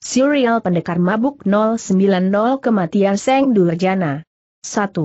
Serial Pendekar Mabuk 090 Kematian Seng Durjana 1.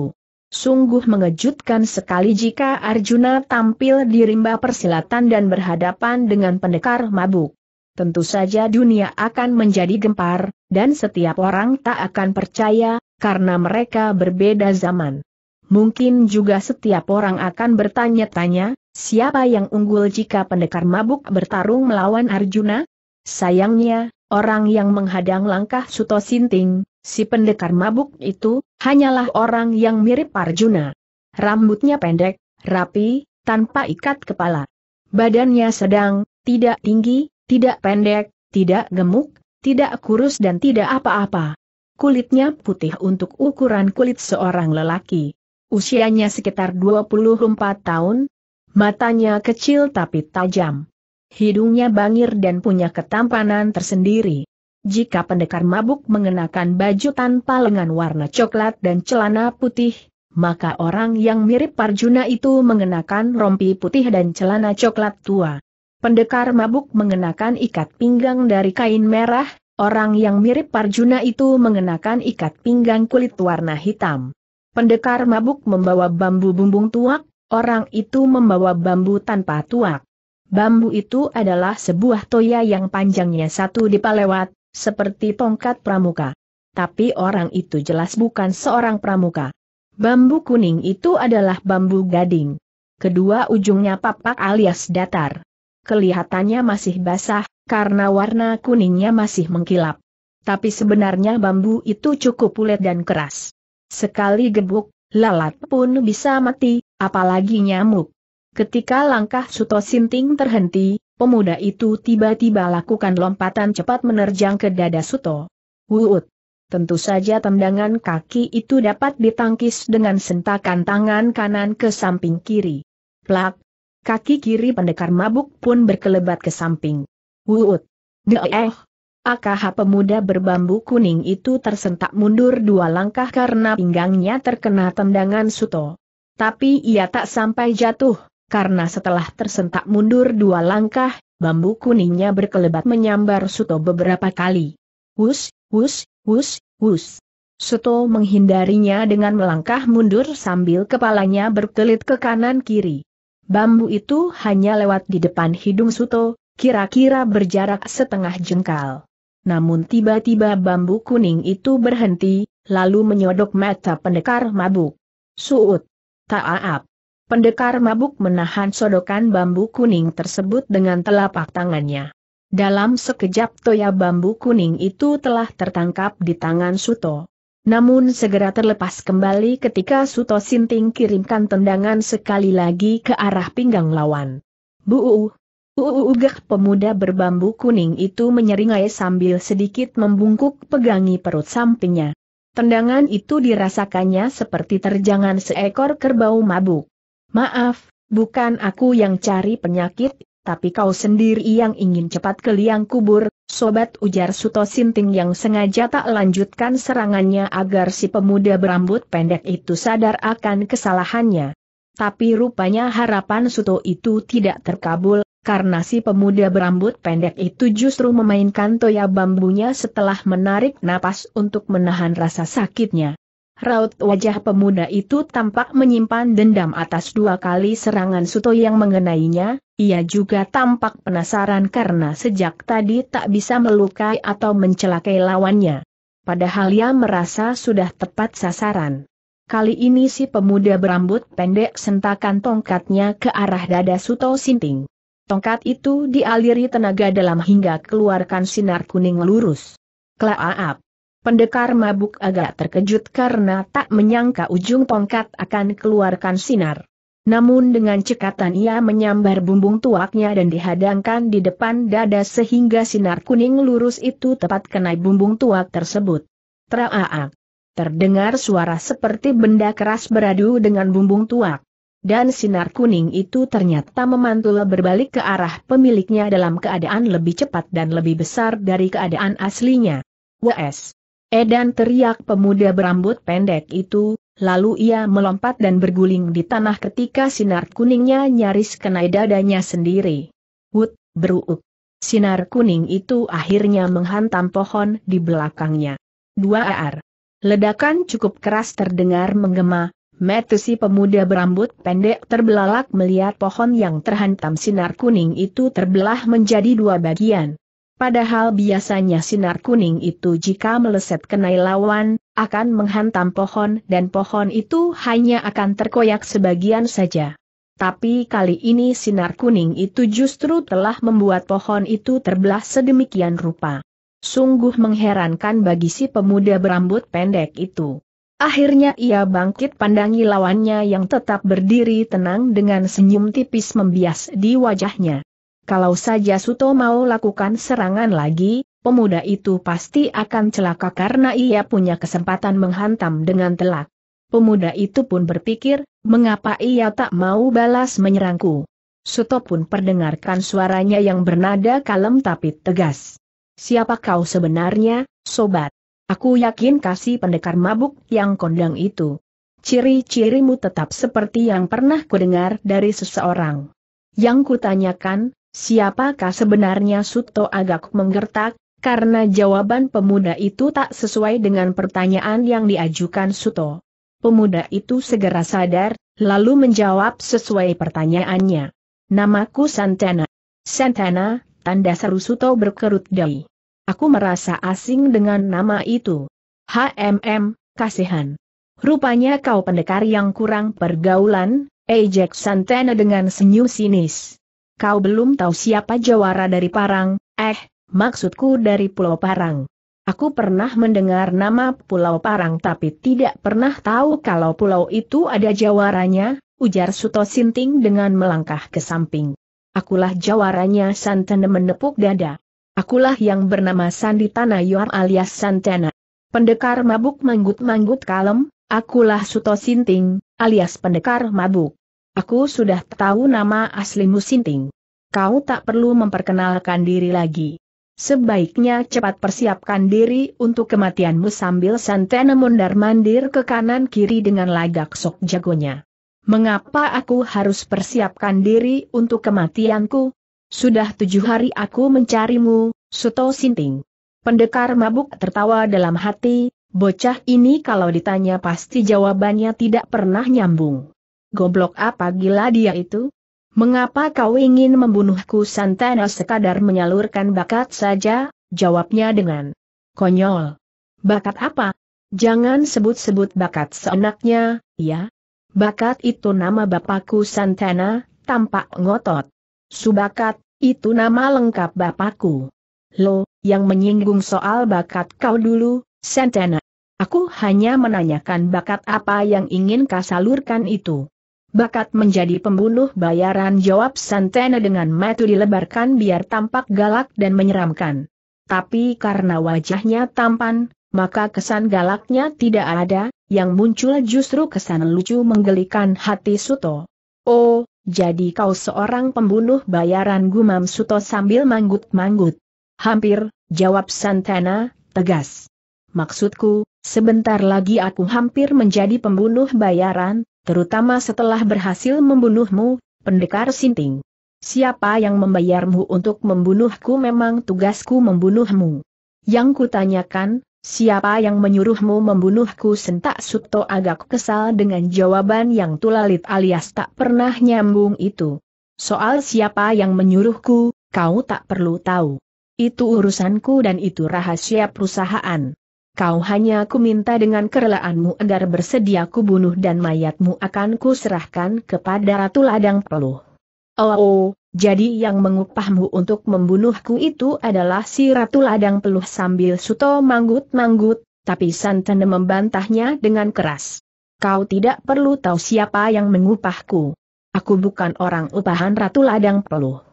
Sungguh mengejutkan sekali jika Arjuna tampil di rimba persilatan dan berhadapan dengan pendekar mabuk. Tentu saja dunia akan menjadi gempar, dan setiap orang tak akan percaya, karena mereka berbeda zaman. Mungkin juga setiap orang akan bertanya-tanya, siapa yang unggul jika pendekar mabuk bertarung melawan Arjuna? Sayangnya, Orang yang menghadang langkah Suto Sinting, si pendekar mabuk itu, hanyalah orang yang mirip Arjuna. Rambutnya pendek, rapi, tanpa ikat kepala. Badannya sedang, tidak tinggi, tidak pendek, tidak gemuk, tidak kurus dan tidak apa-apa. Kulitnya putih untuk ukuran kulit seorang lelaki. Usianya sekitar 24 tahun. Matanya kecil tapi tajam hidungnya bangir dan punya ketampanan tersendiri. Jika pendekar mabuk mengenakan baju tanpa lengan warna coklat dan celana putih, maka orang yang mirip Parjuna itu mengenakan rompi putih dan celana coklat tua. Pendekar mabuk mengenakan ikat pinggang dari kain merah, orang yang mirip Parjuna itu mengenakan ikat pinggang kulit warna hitam. Pendekar mabuk membawa bambu bumbung tuak, orang itu membawa bambu tanpa tuak. Bambu itu adalah sebuah toya yang panjangnya satu dipalewat, seperti tongkat pramuka. Tapi orang itu jelas bukan seorang pramuka. Bambu kuning itu adalah bambu gading. Kedua ujungnya papak alias datar. Kelihatannya masih basah, karena warna kuningnya masih mengkilap. Tapi sebenarnya bambu itu cukup pulet dan keras. Sekali gebuk, lalat pun bisa mati, apalagi nyamuk. Ketika langkah Suto Sinting terhenti, pemuda itu tiba-tiba lakukan lompatan cepat menerjang ke dada Suto. Wuut! Tentu saja tendangan kaki itu dapat ditangkis dengan sentakan tangan kanan ke samping kiri. Plak! Kaki kiri pendekar mabuk pun berkelebat ke samping. Wuut! Deeh! AKH pemuda berbambu kuning itu tersentak mundur dua langkah karena pinggangnya terkena tendangan Suto. Tapi ia tak sampai jatuh karena setelah tersentak mundur dua langkah, bambu kuningnya berkelebat menyambar Suto beberapa kali. Hus, hus, hus, hus. Suto menghindarinya dengan melangkah mundur sambil kepalanya berkelit ke kanan kiri. Bambu itu hanya lewat di depan hidung Suto, kira-kira berjarak setengah jengkal. Namun tiba-tiba bambu kuning itu berhenti, lalu menyodok mata pendekar mabuk. Suut. Ta'aap. Pendekar mabuk menahan sodokan bambu kuning tersebut dengan telapak tangannya. Dalam sekejap toya bambu kuning itu telah tertangkap di tangan Suto. Namun segera terlepas kembali ketika Suto Sinting kirimkan tendangan sekali lagi ke arah pinggang lawan. Buuh! Uugah pemuda berbambu kuning itu menyeringai sambil sedikit membungkuk pegangi perut sampingnya. Tendangan itu dirasakannya seperti terjangan seekor kerbau mabuk. Maaf, bukan aku yang cari penyakit, tapi kau sendiri yang ingin cepat ke liang kubur, sobat ujar Suto Sinting yang sengaja tak lanjutkan serangannya agar si pemuda berambut pendek itu sadar akan kesalahannya. Tapi rupanya harapan Suto itu tidak terkabul, karena si pemuda berambut pendek itu justru memainkan toya bambunya setelah menarik napas untuk menahan rasa sakitnya. Raut wajah pemuda itu tampak menyimpan dendam atas dua kali serangan Suto yang mengenainya, ia juga tampak penasaran karena sejak tadi tak bisa melukai atau mencelakai lawannya. Padahal ia merasa sudah tepat sasaran. Kali ini si pemuda berambut pendek sentakan tongkatnya ke arah dada Suto Sinting. Tongkat itu dialiri tenaga dalam hingga keluarkan sinar kuning lurus. Klaaap! Pendekar mabuk agak terkejut karena tak menyangka ujung tongkat akan keluarkan sinar. Namun dengan cekatan ia menyambar bumbung tuaknya dan dihadangkan di depan dada sehingga sinar kuning lurus itu tepat kena bumbung tuak tersebut. Traaak. Terdengar suara seperti benda keras beradu dengan bumbung tuak. Dan sinar kuning itu ternyata memantul berbalik ke arah pemiliknya dalam keadaan lebih cepat dan lebih besar dari keadaan aslinya. WS. Edan teriak pemuda berambut pendek itu, lalu ia melompat dan berguling di tanah ketika sinar kuningnya nyaris kena dadanya sendiri. Wut, beruuk. Sinar kuning itu akhirnya menghantam pohon di belakangnya. Dua ar. Ledakan cukup keras terdengar menggema, Metusi pemuda berambut pendek terbelalak melihat pohon yang terhantam sinar kuning itu terbelah menjadi dua bagian. Padahal biasanya sinar kuning itu jika meleset kenai lawan, akan menghantam pohon dan pohon itu hanya akan terkoyak sebagian saja. Tapi kali ini sinar kuning itu justru telah membuat pohon itu terbelah sedemikian rupa. Sungguh mengherankan bagi si pemuda berambut pendek itu. Akhirnya ia bangkit pandangi lawannya yang tetap berdiri tenang dengan senyum tipis membias di wajahnya. Kalau saja Suto mau lakukan serangan lagi, pemuda itu pasti akan celaka karena ia punya kesempatan menghantam dengan telak. Pemuda itu pun berpikir, mengapa ia tak mau balas menyerangku. Suto pun perdengarkan suaranya yang bernada kalem tapi tegas. Siapa kau sebenarnya, sobat? Aku yakin kasih pendekar mabuk yang kondang itu. Ciri-cirimu tetap seperti yang pernah kudengar dari seseorang. Yang kutanyakan, Siapakah sebenarnya Suto agak menggertak, karena jawaban pemuda itu tak sesuai dengan pertanyaan yang diajukan Suto. Pemuda itu segera sadar, lalu menjawab sesuai pertanyaannya. Namaku Santana. Santana, tanda seru Suto berkerut dahi. Aku merasa asing dengan nama itu. HMM, kasihan. Rupanya kau pendekar yang kurang pergaulan, ejek Santana dengan senyum sinis kau belum tahu siapa jawara dari Parang, eh, maksudku dari Pulau Parang. Aku pernah mendengar nama Pulau Parang tapi tidak pernah tahu kalau pulau itu ada jawaranya, ujar Suto Sinting dengan melangkah ke samping. Akulah jawaranya Santana menepuk dada. Akulah yang bernama Sandi Tanayor alias Santana. Pendekar mabuk manggut-manggut kalem, akulah Suto Sinting, alias pendekar mabuk. Aku sudah tahu nama aslimu Sinting. Kau tak perlu memperkenalkan diri lagi. Sebaiknya cepat persiapkan diri untuk kematianmu sambil Santana mundar mandir ke kanan-kiri dengan lagak sok jagonya. Mengapa aku harus persiapkan diri untuk kematianku? Sudah tujuh hari aku mencarimu, Suto Sinting. Pendekar mabuk tertawa dalam hati, bocah ini kalau ditanya pasti jawabannya tidak pernah nyambung goblok apa gila dia itu? Mengapa kau ingin membunuhku Santana sekadar menyalurkan bakat saja, jawabnya dengan konyol. Bakat apa? Jangan sebut-sebut bakat seenaknya, ya? Bakat itu nama bapakku Santana, tampak ngotot. Subakat, itu nama lengkap bapakku. Lo, yang menyinggung soal bakat kau dulu, Santana. Aku hanya menanyakan bakat apa yang ingin kau salurkan itu bakat menjadi pembunuh bayaran jawab Santana dengan mata dilebarkan biar tampak galak dan menyeramkan. Tapi karena wajahnya tampan, maka kesan galaknya tidak ada, yang muncul justru kesan lucu menggelikan hati Suto. Oh, jadi kau seorang pembunuh bayaran gumam Suto sambil manggut-manggut. Hampir, jawab Santana, tegas. Maksudku, sebentar lagi aku hampir menjadi pembunuh bayaran, terutama setelah berhasil membunuhmu, pendekar sinting. Siapa yang membayarmu untuk membunuhku memang tugasku membunuhmu. Yang kutanyakan, siapa yang menyuruhmu membunuhku sentak Suto agak kesal dengan jawaban yang tulalit alias tak pernah nyambung itu. Soal siapa yang menyuruhku, kau tak perlu tahu. Itu urusanku dan itu rahasia perusahaan. Kau hanya ku minta dengan kerelaanmu agar bersedia ku bunuh dan mayatmu akan ku serahkan kepada Ratu Ladang Peluh. Oh, oh, jadi yang mengupahmu untuk membunuhku itu adalah si Ratu Ladang Peluh sambil Suto manggut-manggut, tapi Santana membantahnya dengan keras. Kau tidak perlu tahu siapa yang mengupahku. Aku bukan orang upahan Ratu Ladang Peluh.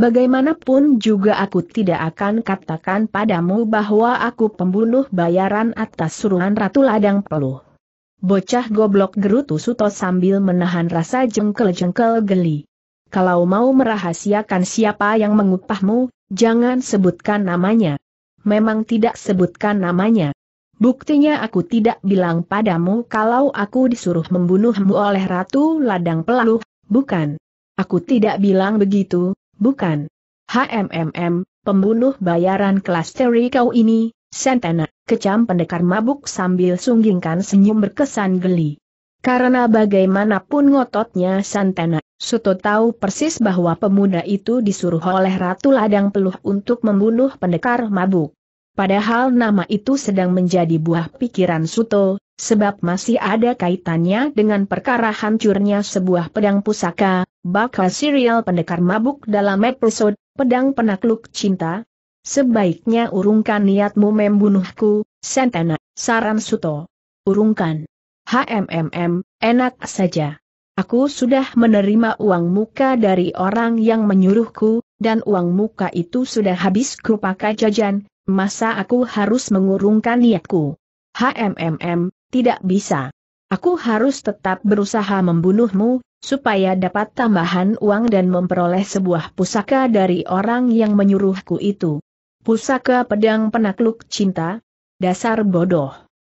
Bagaimanapun juga aku tidak akan katakan padamu bahwa aku pembunuh bayaran atas suruhan Ratu Ladang Peluh. Bocah goblok gerutu Suto sambil menahan rasa jengkel-jengkel geli. Kalau mau merahasiakan siapa yang mengupahmu, jangan sebutkan namanya. Memang tidak sebutkan namanya. Buktinya aku tidak bilang padamu kalau aku disuruh membunuhmu oleh Ratu Ladang Peluh, bukan. Aku tidak bilang begitu, bukan? HMMM, pembunuh bayaran kelas teri kau ini, Santana, kecam pendekar mabuk sambil sunggingkan senyum berkesan geli. Karena bagaimanapun ngototnya Santana, Suto tahu persis bahwa pemuda itu disuruh oleh Ratu Ladang Peluh untuk membunuh pendekar mabuk. Padahal nama itu sedang menjadi buah pikiran Suto, sebab masih ada kaitannya dengan perkara hancurnya sebuah pedang pusaka, bakal serial pendekar mabuk dalam episode Pedang Penakluk Cinta. Sebaiknya urungkan niatmu membunuhku, sentena saran Suto. Urungkan. HMMM, enak saja. Aku sudah menerima uang muka dari orang yang menyuruhku, dan uang muka itu sudah habis kupakai jajan, masa aku harus mengurungkan niatku? HMMM, tidak bisa. Aku harus tetap berusaha membunuhmu, supaya dapat tambahan uang dan memperoleh sebuah pusaka dari orang yang menyuruhku itu. Pusaka pedang penakluk cinta, dasar bodoh.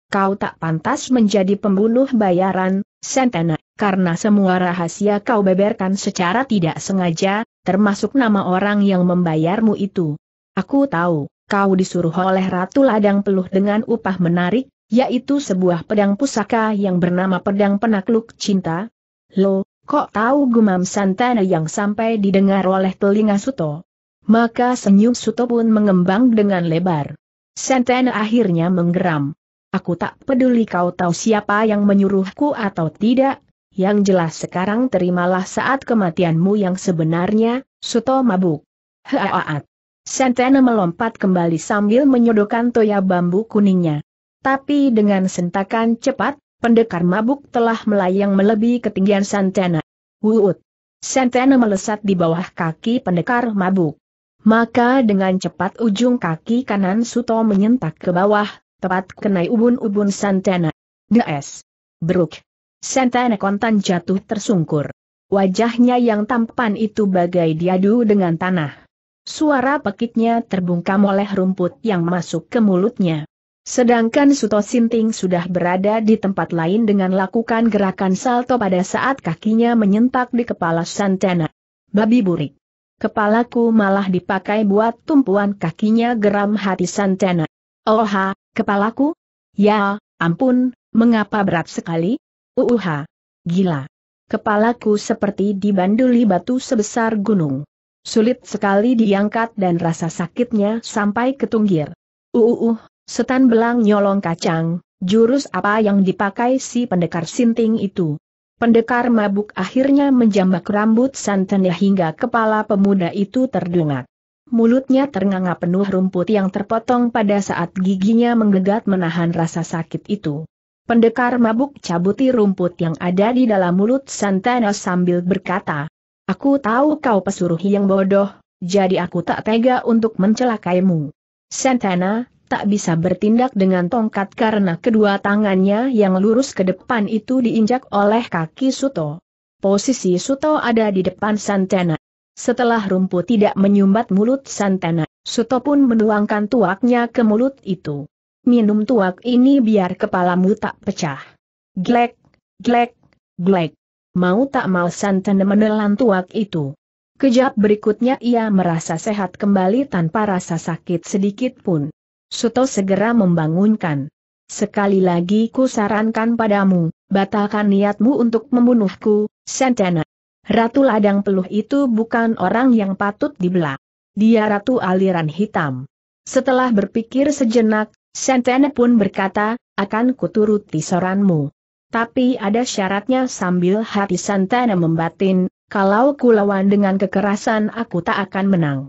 Kau tak pantas menjadi pembunuh bayaran, Sentena, karena semua rahasia kau beberkan secara tidak sengaja, termasuk nama orang yang membayarmu itu. Aku tahu, kau disuruh oleh Ratu Ladang Peluh dengan upah menarik, yaitu sebuah pedang pusaka yang bernama Pedang Penakluk Cinta. Loh, Kok tahu gumam Santana yang sampai didengar oleh telinga Suto? Maka senyum Suto pun mengembang dengan lebar. Santana akhirnya menggeram. Aku tak peduli kau tahu siapa yang menyuruhku atau tidak, yang jelas sekarang terimalah saat kematianmu yang sebenarnya, Suto mabuk. Haaat. Santana melompat kembali sambil menyodokan toya bambu kuningnya. Tapi dengan sentakan cepat, pendekar mabuk telah melayang melebihi ketinggian Santana Wuut. Sentene melesat di bawah kaki pendekar mabuk. Maka dengan cepat ujung kaki kanan Suto menyentak ke bawah, tepat kenai ubun-ubun Santana. Des. Beruk. Santana kontan jatuh tersungkur. Wajahnya yang tampan itu bagai diadu dengan tanah. Suara pekiknya terbungkam oleh rumput yang masuk ke mulutnya. Sedangkan Suto Sinting sudah berada di tempat lain dengan lakukan gerakan salto pada saat kakinya menyentak di kepala Santana. Babi burik. Kepalaku malah dipakai buat tumpuan kakinya geram hati Santana. Oha, kepalaku? Ya, ampun, mengapa berat sekali? Uuha. Gila. Kepalaku seperti dibanduli batu sebesar gunung. Sulit sekali diangkat dan rasa sakitnya sampai ketunggir. Uuuh, Setan belang nyolong kacang, jurus apa yang dipakai si pendekar sinting itu. Pendekar mabuk akhirnya menjambak rambut santannya hingga kepala pemuda itu terdungak. Mulutnya ternganga penuh rumput yang terpotong pada saat giginya menggegat menahan rasa sakit itu. Pendekar mabuk cabuti rumput yang ada di dalam mulut Santana sambil berkata, Aku tahu kau pesuruh yang bodoh, jadi aku tak tega untuk mencelakaimu. Santana, tak bisa bertindak dengan tongkat karena kedua tangannya yang lurus ke depan itu diinjak oleh kaki Suto. Posisi Suto ada di depan Santana. Setelah rumput tidak menyumbat mulut Santana, Suto pun menuangkan tuaknya ke mulut itu. Minum tuak ini biar kepalamu tak pecah. Glek, glek, glek. Mau tak mau Santana menelan tuak itu. Kejap berikutnya ia merasa sehat kembali tanpa rasa sakit sedikit pun. Suto segera membangunkan. Sekali lagi ku sarankan padamu, batalkan niatmu untuk membunuhku, Santana. Ratu Ladang Peluh itu bukan orang yang patut dibelak. Dia Ratu Aliran Hitam. Setelah berpikir sejenak, Santana pun berkata, akan kuturuti soranmu. Tapi ada syaratnya sambil hati Santana membatin, kalau ku lawan dengan kekerasan aku tak akan menang.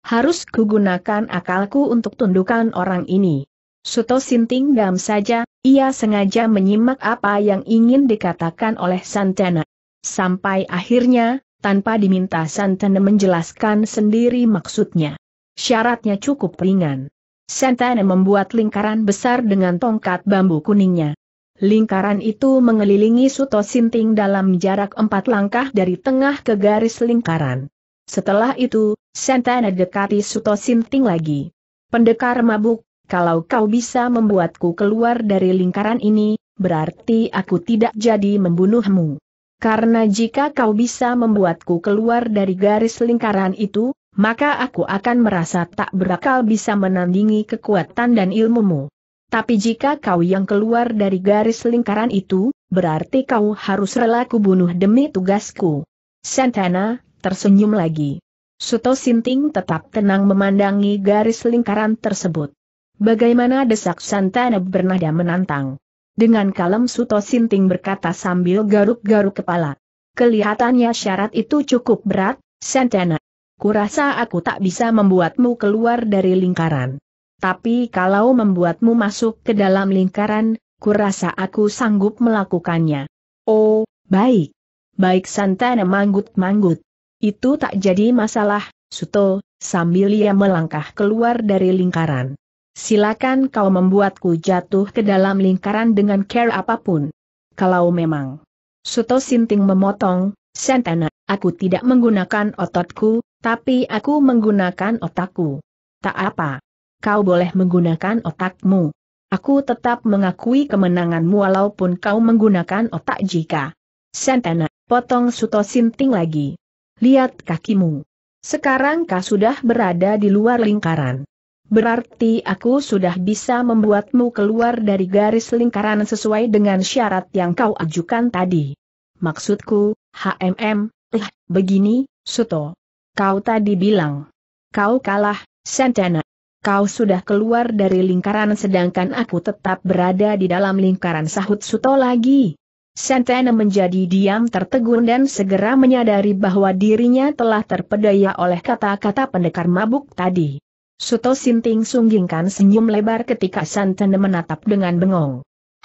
Harus kugunakan akalku untuk tundukan orang ini. Suto Sinting dam saja, ia sengaja menyimak apa yang ingin dikatakan oleh Santana. Sampai akhirnya, tanpa diminta Santana menjelaskan sendiri maksudnya. Syaratnya cukup ringan. Santana membuat lingkaran besar dengan tongkat bambu kuningnya. Lingkaran itu mengelilingi Suto Sinting dalam jarak empat langkah dari tengah ke garis lingkaran. Setelah itu, Santana dekati Suto Sinting lagi. Pendekar mabuk, kalau kau bisa membuatku keluar dari lingkaran ini, berarti aku tidak jadi membunuhmu. Karena jika kau bisa membuatku keluar dari garis lingkaran itu, maka aku akan merasa tak berakal bisa menandingi kekuatan dan ilmumu. Tapi jika kau yang keluar dari garis lingkaran itu, berarti kau harus rela kubunuh demi tugasku. Santana, tersenyum lagi. Suto Sinting tetap tenang memandangi garis lingkaran tersebut. Bagaimana desak Santana bernada menantang. Dengan kalem Suto Sinting berkata sambil garuk-garuk kepala. Kelihatannya syarat itu cukup berat, Santana. Kurasa aku tak bisa membuatmu keluar dari lingkaran. Tapi kalau membuatmu masuk ke dalam lingkaran, kurasa aku sanggup melakukannya. Oh, baik. Baik Santana manggut-manggut. Itu tak jadi masalah, Suto, sambil ia melangkah keluar dari lingkaran. Silakan kau membuatku jatuh ke dalam lingkaran dengan care apapun. Kalau memang. Suto Sinting memotong, Santana, aku tidak menggunakan ototku, tapi aku menggunakan otakku. Tak apa. Kau boleh menggunakan otakmu. Aku tetap mengakui kemenanganmu walaupun kau menggunakan otak jika. Santana, potong Suto Sinting lagi. Lihat kakimu. Sekarang kau sudah berada di luar lingkaran. Berarti aku sudah bisa membuatmu keluar dari garis lingkaran sesuai dengan syarat yang kau ajukan tadi. Maksudku, HMM, eh, begini, Suto. Kau tadi bilang. Kau kalah, Santana. Kau sudah keluar dari lingkaran sedangkan aku tetap berada di dalam lingkaran sahut Suto lagi. Santana menjadi diam tertegun dan segera menyadari bahwa dirinya telah terpedaya oleh kata-kata pendekar mabuk tadi. Suto Sinting sunggingkan senyum lebar ketika Santana menatap dengan bengong.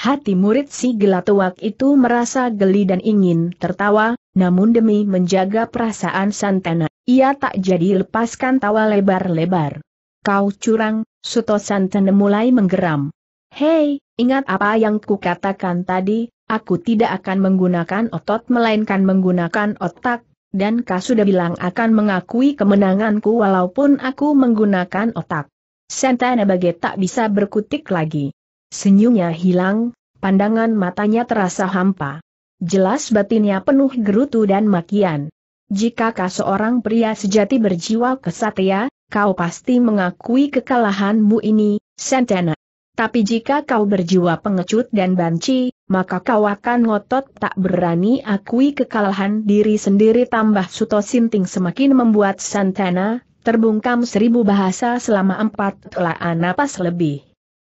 Hati murid si gelatuak itu merasa geli dan ingin tertawa, namun demi menjaga perasaan Santana, ia tak jadi lepaskan tawa lebar-lebar. Kau curang, Suto Santana mulai menggeram. Hei, ingat apa yang kukatakan tadi, Aku tidak akan menggunakan otot melainkan menggunakan otak, dan kau sudah bilang akan mengakui kemenanganku walaupun aku menggunakan otak. Santana bagai tak bisa berkutik lagi. Senyumnya hilang, pandangan matanya terasa hampa. Jelas batinnya penuh gerutu dan makian. Jika kau seorang pria sejati berjiwa kesatria, kau pasti mengakui kekalahanmu ini, Santana. Tapi jika kau berjiwa pengecut dan banci, maka kau akan ngotot tak berani akui kekalahan diri sendiri tambah Suto Sinting semakin membuat Santana, terbungkam seribu bahasa selama empat telaan napas lebih.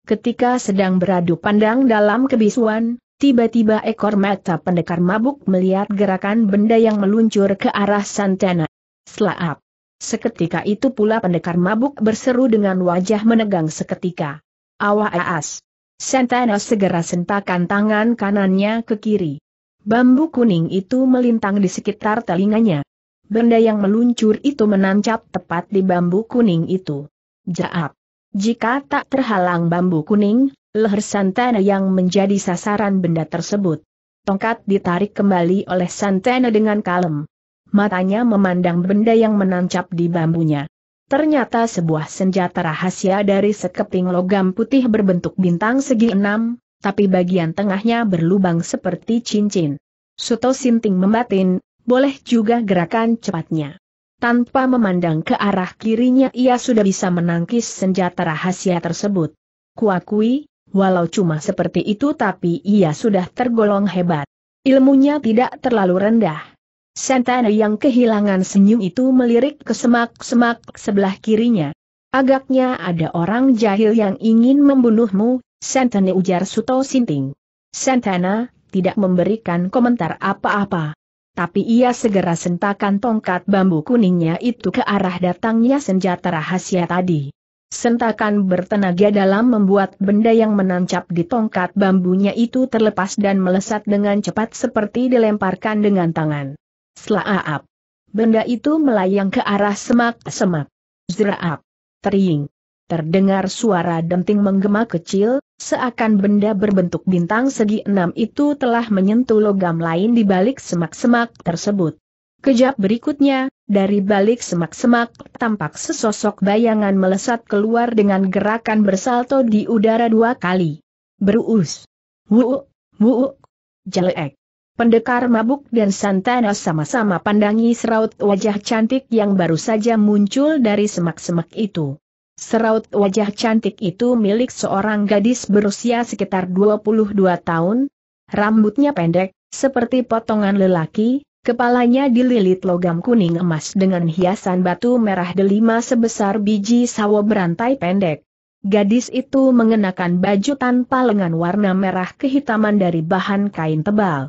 Ketika sedang beradu pandang dalam kebisuan, tiba-tiba ekor mata pendekar mabuk melihat gerakan benda yang meluncur ke arah Santana. Selaap. Seketika itu pula pendekar mabuk berseru dengan wajah menegang seketika. Awah aas. Sentana segera sentakan tangan kanannya ke kiri. Bambu kuning itu melintang di sekitar telinganya. Benda yang meluncur itu menancap tepat di bambu kuning itu. Jaap. Jika tak terhalang bambu kuning, leher Santana yang menjadi sasaran benda tersebut. Tongkat ditarik kembali oleh Santana dengan kalem. Matanya memandang benda yang menancap di bambunya. Ternyata sebuah senjata rahasia dari sekeping logam putih berbentuk bintang segi enam, tapi bagian tengahnya berlubang seperti cincin. Suto Sinting membatin, boleh juga gerakan cepatnya. Tanpa memandang ke arah kirinya ia sudah bisa menangkis senjata rahasia tersebut. Kuakui, walau cuma seperti itu tapi ia sudah tergolong hebat. Ilmunya tidak terlalu rendah Santana yang kehilangan senyum itu melirik ke semak-semak sebelah kirinya. Agaknya ada orang jahil yang ingin membunuhmu, Santana ujar Suto Sinting. Santana, tidak memberikan komentar apa-apa. Tapi ia segera sentakan tongkat bambu kuningnya itu ke arah datangnya senjata rahasia tadi. Sentakan bertenaga dalam membuat benda yang menancap di tongkat bambunya itu terlepas dan melesat dengan cepat seperti dilemparkan dengan tangan. Selaap. Benda itu melayang ke arah semak-semak. Zeraap. Tering. Terdengar suara denting menggema kecil, seakan benda berbentuk bintang segi enam itu telah menyentuh logam lain di balik semak-semak tersebut. Kejap berikutnya, dari balik semak-semak tampak sesosok bayangan melesat keluar dengan gerakan bersalto di udara dua kali. Berus, Wuuk, wuuk, jelek. Pendekar mabuk dan Santana sama-sama pandangi seraut wajah cantik yang baru saja muncul dari semak-semak itu. Seraut wajah cantik itu milik seorang gadis berusia sekitar 22 tahun, rambutnya pendek, seperti potongan lelaki, Kepalanya dililit logam kuning emas dengan hiasan batu merah delima sebesar biji sawo berantai pendek. Gadis itu mengenakan baju tanpa lengan warna merah kehitaman dari bahan kain tebal.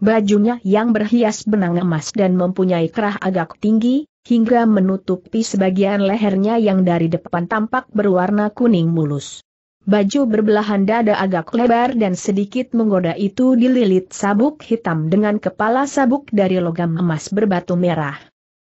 Bajunya yang berhias benang emas dan mempunyai kerah agak tinggi, hingga menutupi sebagian lehernya yang dari depan tampak berwarna kuning mulus. Baju berbelahan dada agak lebar dan sedikit menggoda itu dililit sabuk hitam dengan kepala sabuk dari logam emas berbatu merah.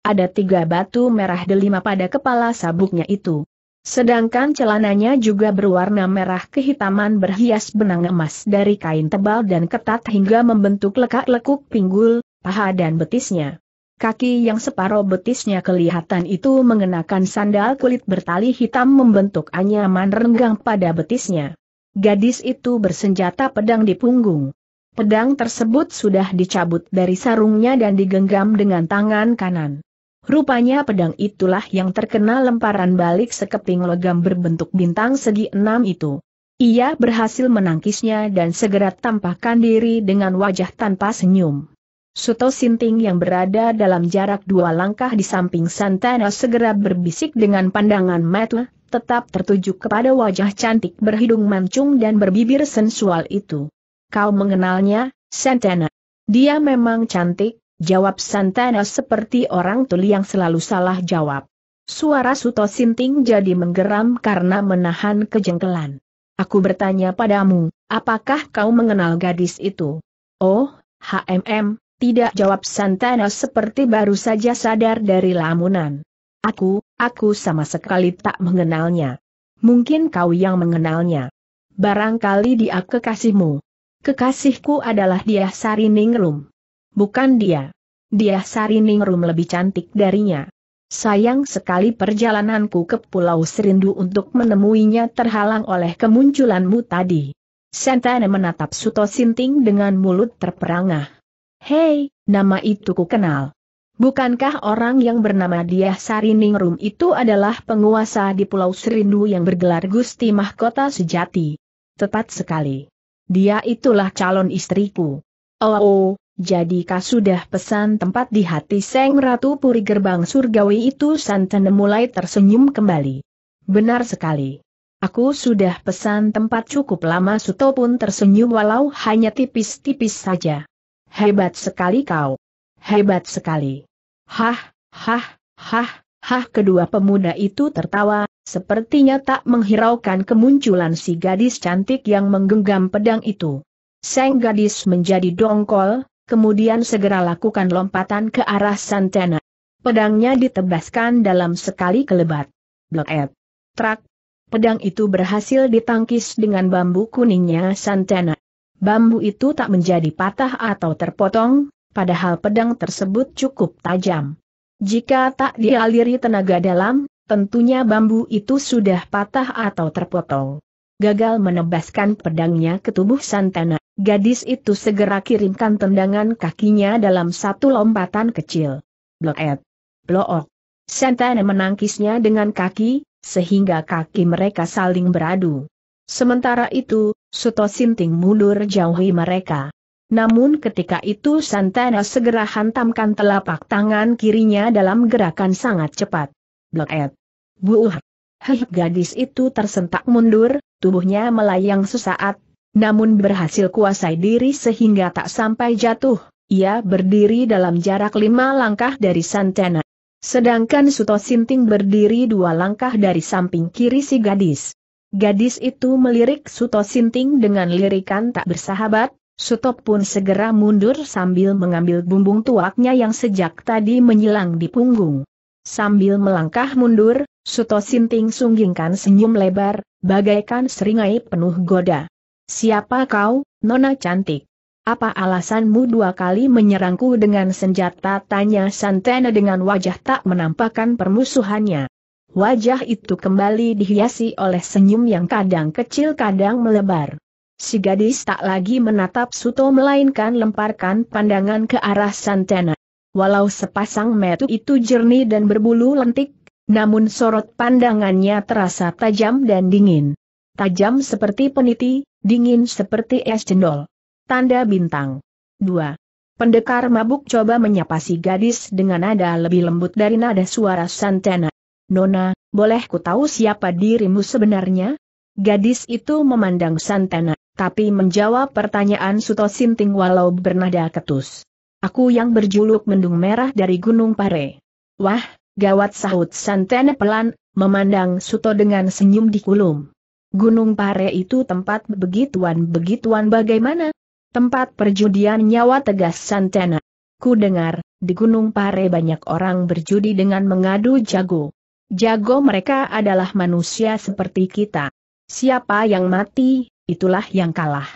Ada tiga batu merah delima pada kepala sabuknya itu. Sedangkan celananya juga berwarna merah kehitaman berhias benang emas dari kain tebal dan ketat hingga membentuk lekak-lekuk pinggul, paha dan betisnya. Kaki yang separuh betisnya kelihatan itu mengenakan sandal kulit bertali hitam membentuk anyaman renggang pada betisnya. Gadis itu bersenjata pedang di punggung. Pedang tersebut sudah dicabut dari sarungnya dan digenggam dengan tangan kanan. Rupanya pedang itulah yang terkena lemparan balik sekeping logam berbentuk bintang segi enam itu. Ia berhasil menangkisnya dan segera tampakkan diri dengan wajah tanpa senyum. Suto Sinting yang berada dalam jarak dua langkah di samping Santana segera berbisik dengan pandangan mata, tetap tertuju kepada wajah cantik berhidung mancung dan berbibir sensual itu. Kau mengenalnya, Santana. Dia memang cantik, Jawab Santana seperti orang tuli yang selalu salah jawab. Suara Suto Sinting jadi menggeram karena menahan kejengkelan. Aku bertanya padamu, apakah kau mengenal gadis itu? Oh, HMM, tidak jawab Santana seperti baru saja sadar dari lamunan. Aku, aku sama sekali tak mengenalnya. Mungkin kau yang mengenalnya. Barangkali dia kekasihmu. Kekasihku adalah dia Sari Ningrum. Bukan dia. Dia Sariningrum lebih cantik darinya. Sayang sekali perjalananku ke Pulau Serindu untuk menemuinya terhalang oleh kemunculanmu tadi. Santana menatap Suto Sinting dengan mulut terperangah. Hei, nama itu ku kenal. Bukankah orang yang bernama Diah Sariningrum itu adalah penguasa di Pulau Serindu yang bergelar Gusti Mahkota Sejati? Tepat sekali. Dia itulah calon istriku. Oh, oh jadi kau sudah pesan tempat di hati Seng Ratu Puri gerbang surgawi itu Santana mulai tersenyum kembali. Benar sekali. Aku sudah pesan tempat cukup lama Suto pun tersenyum walau hanya tipis-tipis saja. Hebat sekali kau. Hebat sekali. Hah, hah, hah, hah kedua pemuda itu tertawa, sepertinya tak menghiraukan kemunculan si gadis cantik yang menggenggam pedang itu. Seng gadis menjadi dongkol, kemudian segera lakukan lompatan ke arah Santana. Pedangnya ditebaskan dalam sekali kelebat. Bleet. Trak. Pedang itu berhasil ditangkis dengan bambu kuningnya Santana. Bambu itu tak menjadi patah atau terpotong, padahal pedang tersebut cukup tajam. Jika tak dialiri tenaga dalam, tentunya bambu itu sudah patah atau terpotong. Gagal menebaskan pedangnya ke tubuh Santana. Gadis itu segera kirimkan tendangan kakinya dalam satu lompatan kecil. Bloet. Blook. Santana menangkisnya dengan kaki, sehingga kaki mereka saling beradu. Sementara itu, Suto Sinting mundur jauhi mereka. Namun ketika itu Santana segera hantamkan telapak tangan kirinya dalam gerakan sangat cepat. Bloet. Buuh. Hei, gadis itu tersentak mundur, tubuhnya melayang sesaat, namun berhasil kuasai diri sehingga tak sampai jatuh, ia berdiri dalam jarak lima langkah dari Santana. Sedangkan Suto Sinting berdiri dua langkah dari samping kiri si gadis. Gadis itu melirik Suto Sinting dengan lirikan tak bersahabat, Suto pun segera mundur sambil mengambil bumbung tuaknya yang sejak tadi menyilang di punggung. Sambil melangkah mundur, Suto Sinting sunggingkan senyum lebar, bagaikan seringai penuh goda. Siapa kau, Nona Cantik? Apa alasanmu dua kali menyerangku dengan senjata? Tanya Santana dengan wajah tak menampakkan permusuhannya. Wajah itu kembali dihiasi oleh senyum yang kadang kecil kadang melebar. Si gadis tak lagi menatap Suto melainkan lemparkan pandangan ke arah Santana. Walau sepasang metu itu jernih dan berbulu lentik, namun sorot pandangannya terasa tajam dan dingin tajam seperti peniti, dingin seperti es cendol. Tanda bintang. 2. Pendekar mabuk coba menyapa si gadis dengan nada lebih lembut dari nada suara Santana. Nona, boleh ku tahu siapa dirimu sebenarnya? Gadis itu memandang Santana, tapi menjawab pertanyaan Suto Sinting walau bernada ketus. Aku yang berjuluk mendung merah dari Gunung Pare. Wah, gawat sahut Santana pelan, memandang Suto dengan senyum di kulum. Gunung Pare itu tempat begituan-begituan bagaimana? Tempat perjudian nyawa tegas Santana. Ku dengar, di Gunung Pare banyak orang berjudi dengan mengadu jago. Jago mereka adalah manusia seperti kita. Siapa yang mati, itulah yang kalah.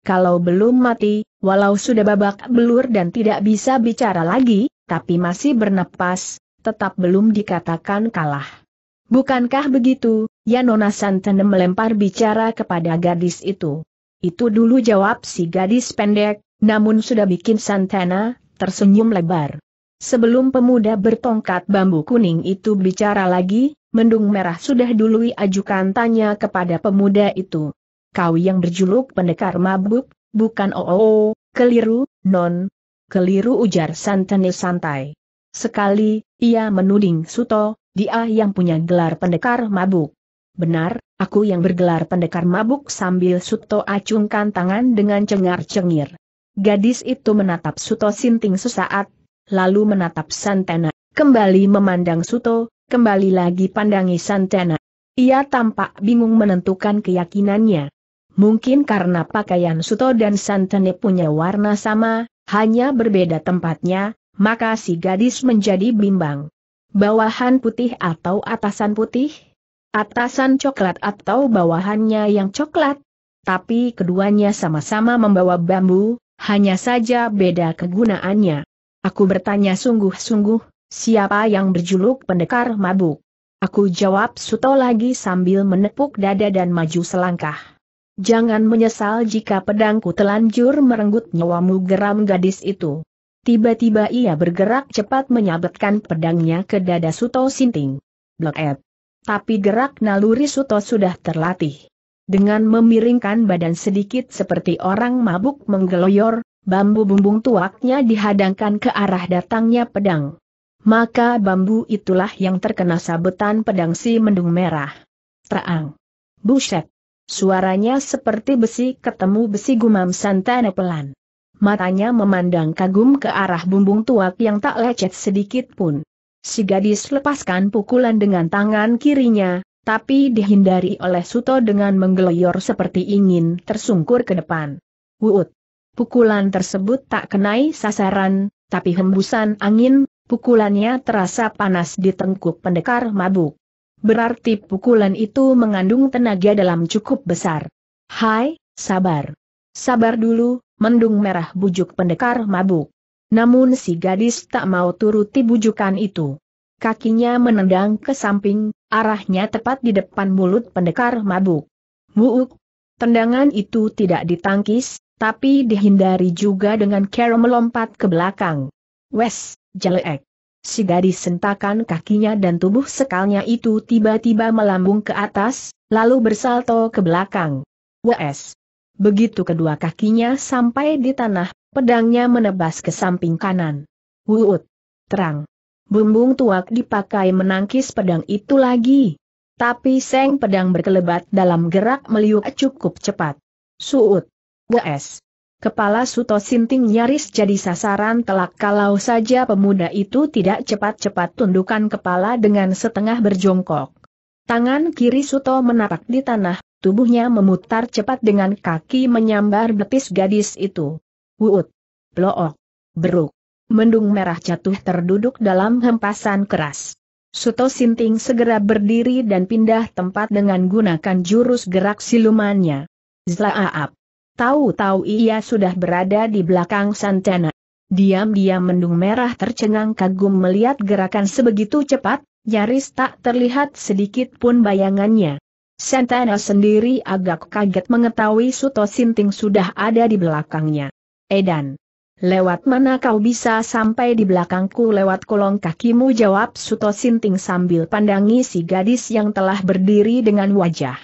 Kalau belum mati, walau sudah babak belur dan tidak bisa bicara lagi, tapi masih bernapas, tetap belum dikatakan kalah. Bukankah begitu, Yanona Santana melempar bicara kepada gadis itu. Itu dulu jawab si gadis pendek, namun sudah bikin Santana, tersenyum lebar. Sebelum pemuda bertongkat bambu kuning itu bicara lagi, mendung merah sudah ia ajukan tanya kepada pemuda itu. Kau yang berjuluk pendekar mabuk, bukan oh oh keliru, non. Keliru ujar Santana santai. Sekali, ia menuding Suto, dia ah yang punya gelar pendekar mabuk. Benar, aku yang bergelar pendekar mabuk sambil Suto acungkan tangan dengan cengar-cengir. Gadis itu menatap Suto Sinting sesaat, lalu menatap Santana, kembali memandang Suto, kembali lagi pandangi Santana. Ia tampak bingung menentukan keyakinannya. Mungkin karena pakaian Suto dan Santana punya warna sama, hanya berbeda tempatnya, maka si gadis menjadi bimbang. Bawahan putih atau atasan putih? Atasan coklat atau bawahannya yang coklat? Tapi keduanya sama-sama membawa bambu, hanya saja beda kegunaannya. Aku bertanya sungguh-sungguh, siapa yang berjuluk pendekar mabuk? Aku jawab Suto lagi sambil menepuk dada dan maju selangkah. Jangan menyesal jika pedangku telanjur merenggut nyawamu geram gadis itu. Tiba-tiba ia bergerak cepat menyabetkan pedangnya ke dada Suto Sinting. Bleket. Tapi gerak naluri Suto sudah terlatih. Dengan memiringkan badan sedikit seperti orang mabuk menggeloyor, bambu bumbung tuaknya dihadangkan ke arah datangnya pedang. Maka bambu itulah yang terkena sabetan pedang si mendung merah. Traang. Buset. Suaranya seperti besi ketemu besi gumam santana pelan matanya memandang kagum ke arah bumbung tuak yang tak lecet sedikit pun. Si gadis lepaskan pukulan dengan tangan kirinya, tapi dihindari oleh Suto dengan menggeleyor seperti ingin tersungkur ke depan. Wuut. Pukulan tersebut tak kenai sasaran, tapi hembusan angin, pukulannya terasa panas di tengkuk pendekar mabuk. Berarti pukulan itu mengandung tenaga dalam cukup besar. Hai, sabar. Sabar dulu, mendung merah bujuk pendekar mabuk. Namun si gadis tak mau turuti bujukan itu. Kakinya menendang ke samping, arahnya tepat di depan mulut pendekar mabuk. Muuk! Tendangan itu tidak ditangkis, tapi dihindari juga dengan cara melompat ke belakang. Wes, jelek! Si gadis sentakan kakinya dan tubuh sekalnya itu tiba-tiba melambung ke atas, lalu bersalto ke belakang. Wes! Begitu kedua kakinya sampai di tanah, pedangnya menebas ke samping kanan. Wuut! Terang! Bumbung tuak dipakai menangkis pedang itu lagi. Tapi seng pedang berkelebat dalam gerak meliuk cukup cepat. Suut! Ws! Kepala Suto Sinting nyaris jadi sasaran telak kalau saja pemuda itu tidak cepat-cepat tundukkan kepala dengan setengah berjongkok. Tangan kiri Suto menapak di tanah, Tubuhnya memutar cepat dengan kaki menyambar betis gadis itu. Wut, Blook. Beruk. Mendung merah jatuh terduduk dalam hempasan keras. Suto Sinting segera berdiri dan pindah tempat dengan gunakan jurus gerak silumannya. Zlaaap. Tahu-tahu ia sudah berada di belakang Santana. Diam-diam mendung merah tercengang kagum melihat gerakan sebegitu cepat, nyaris tak terlihat sedikit pun bayangannya. Santana sendiri agak kaget mengetahui Suto Sinting sudah ada di belakangnya. Edan. Lewat mana kau bisa sampai di belakangku lewat kolong kakimu jawab Suto Sinting sambil pandangi si gadis yang telah berdiri dengan wajah.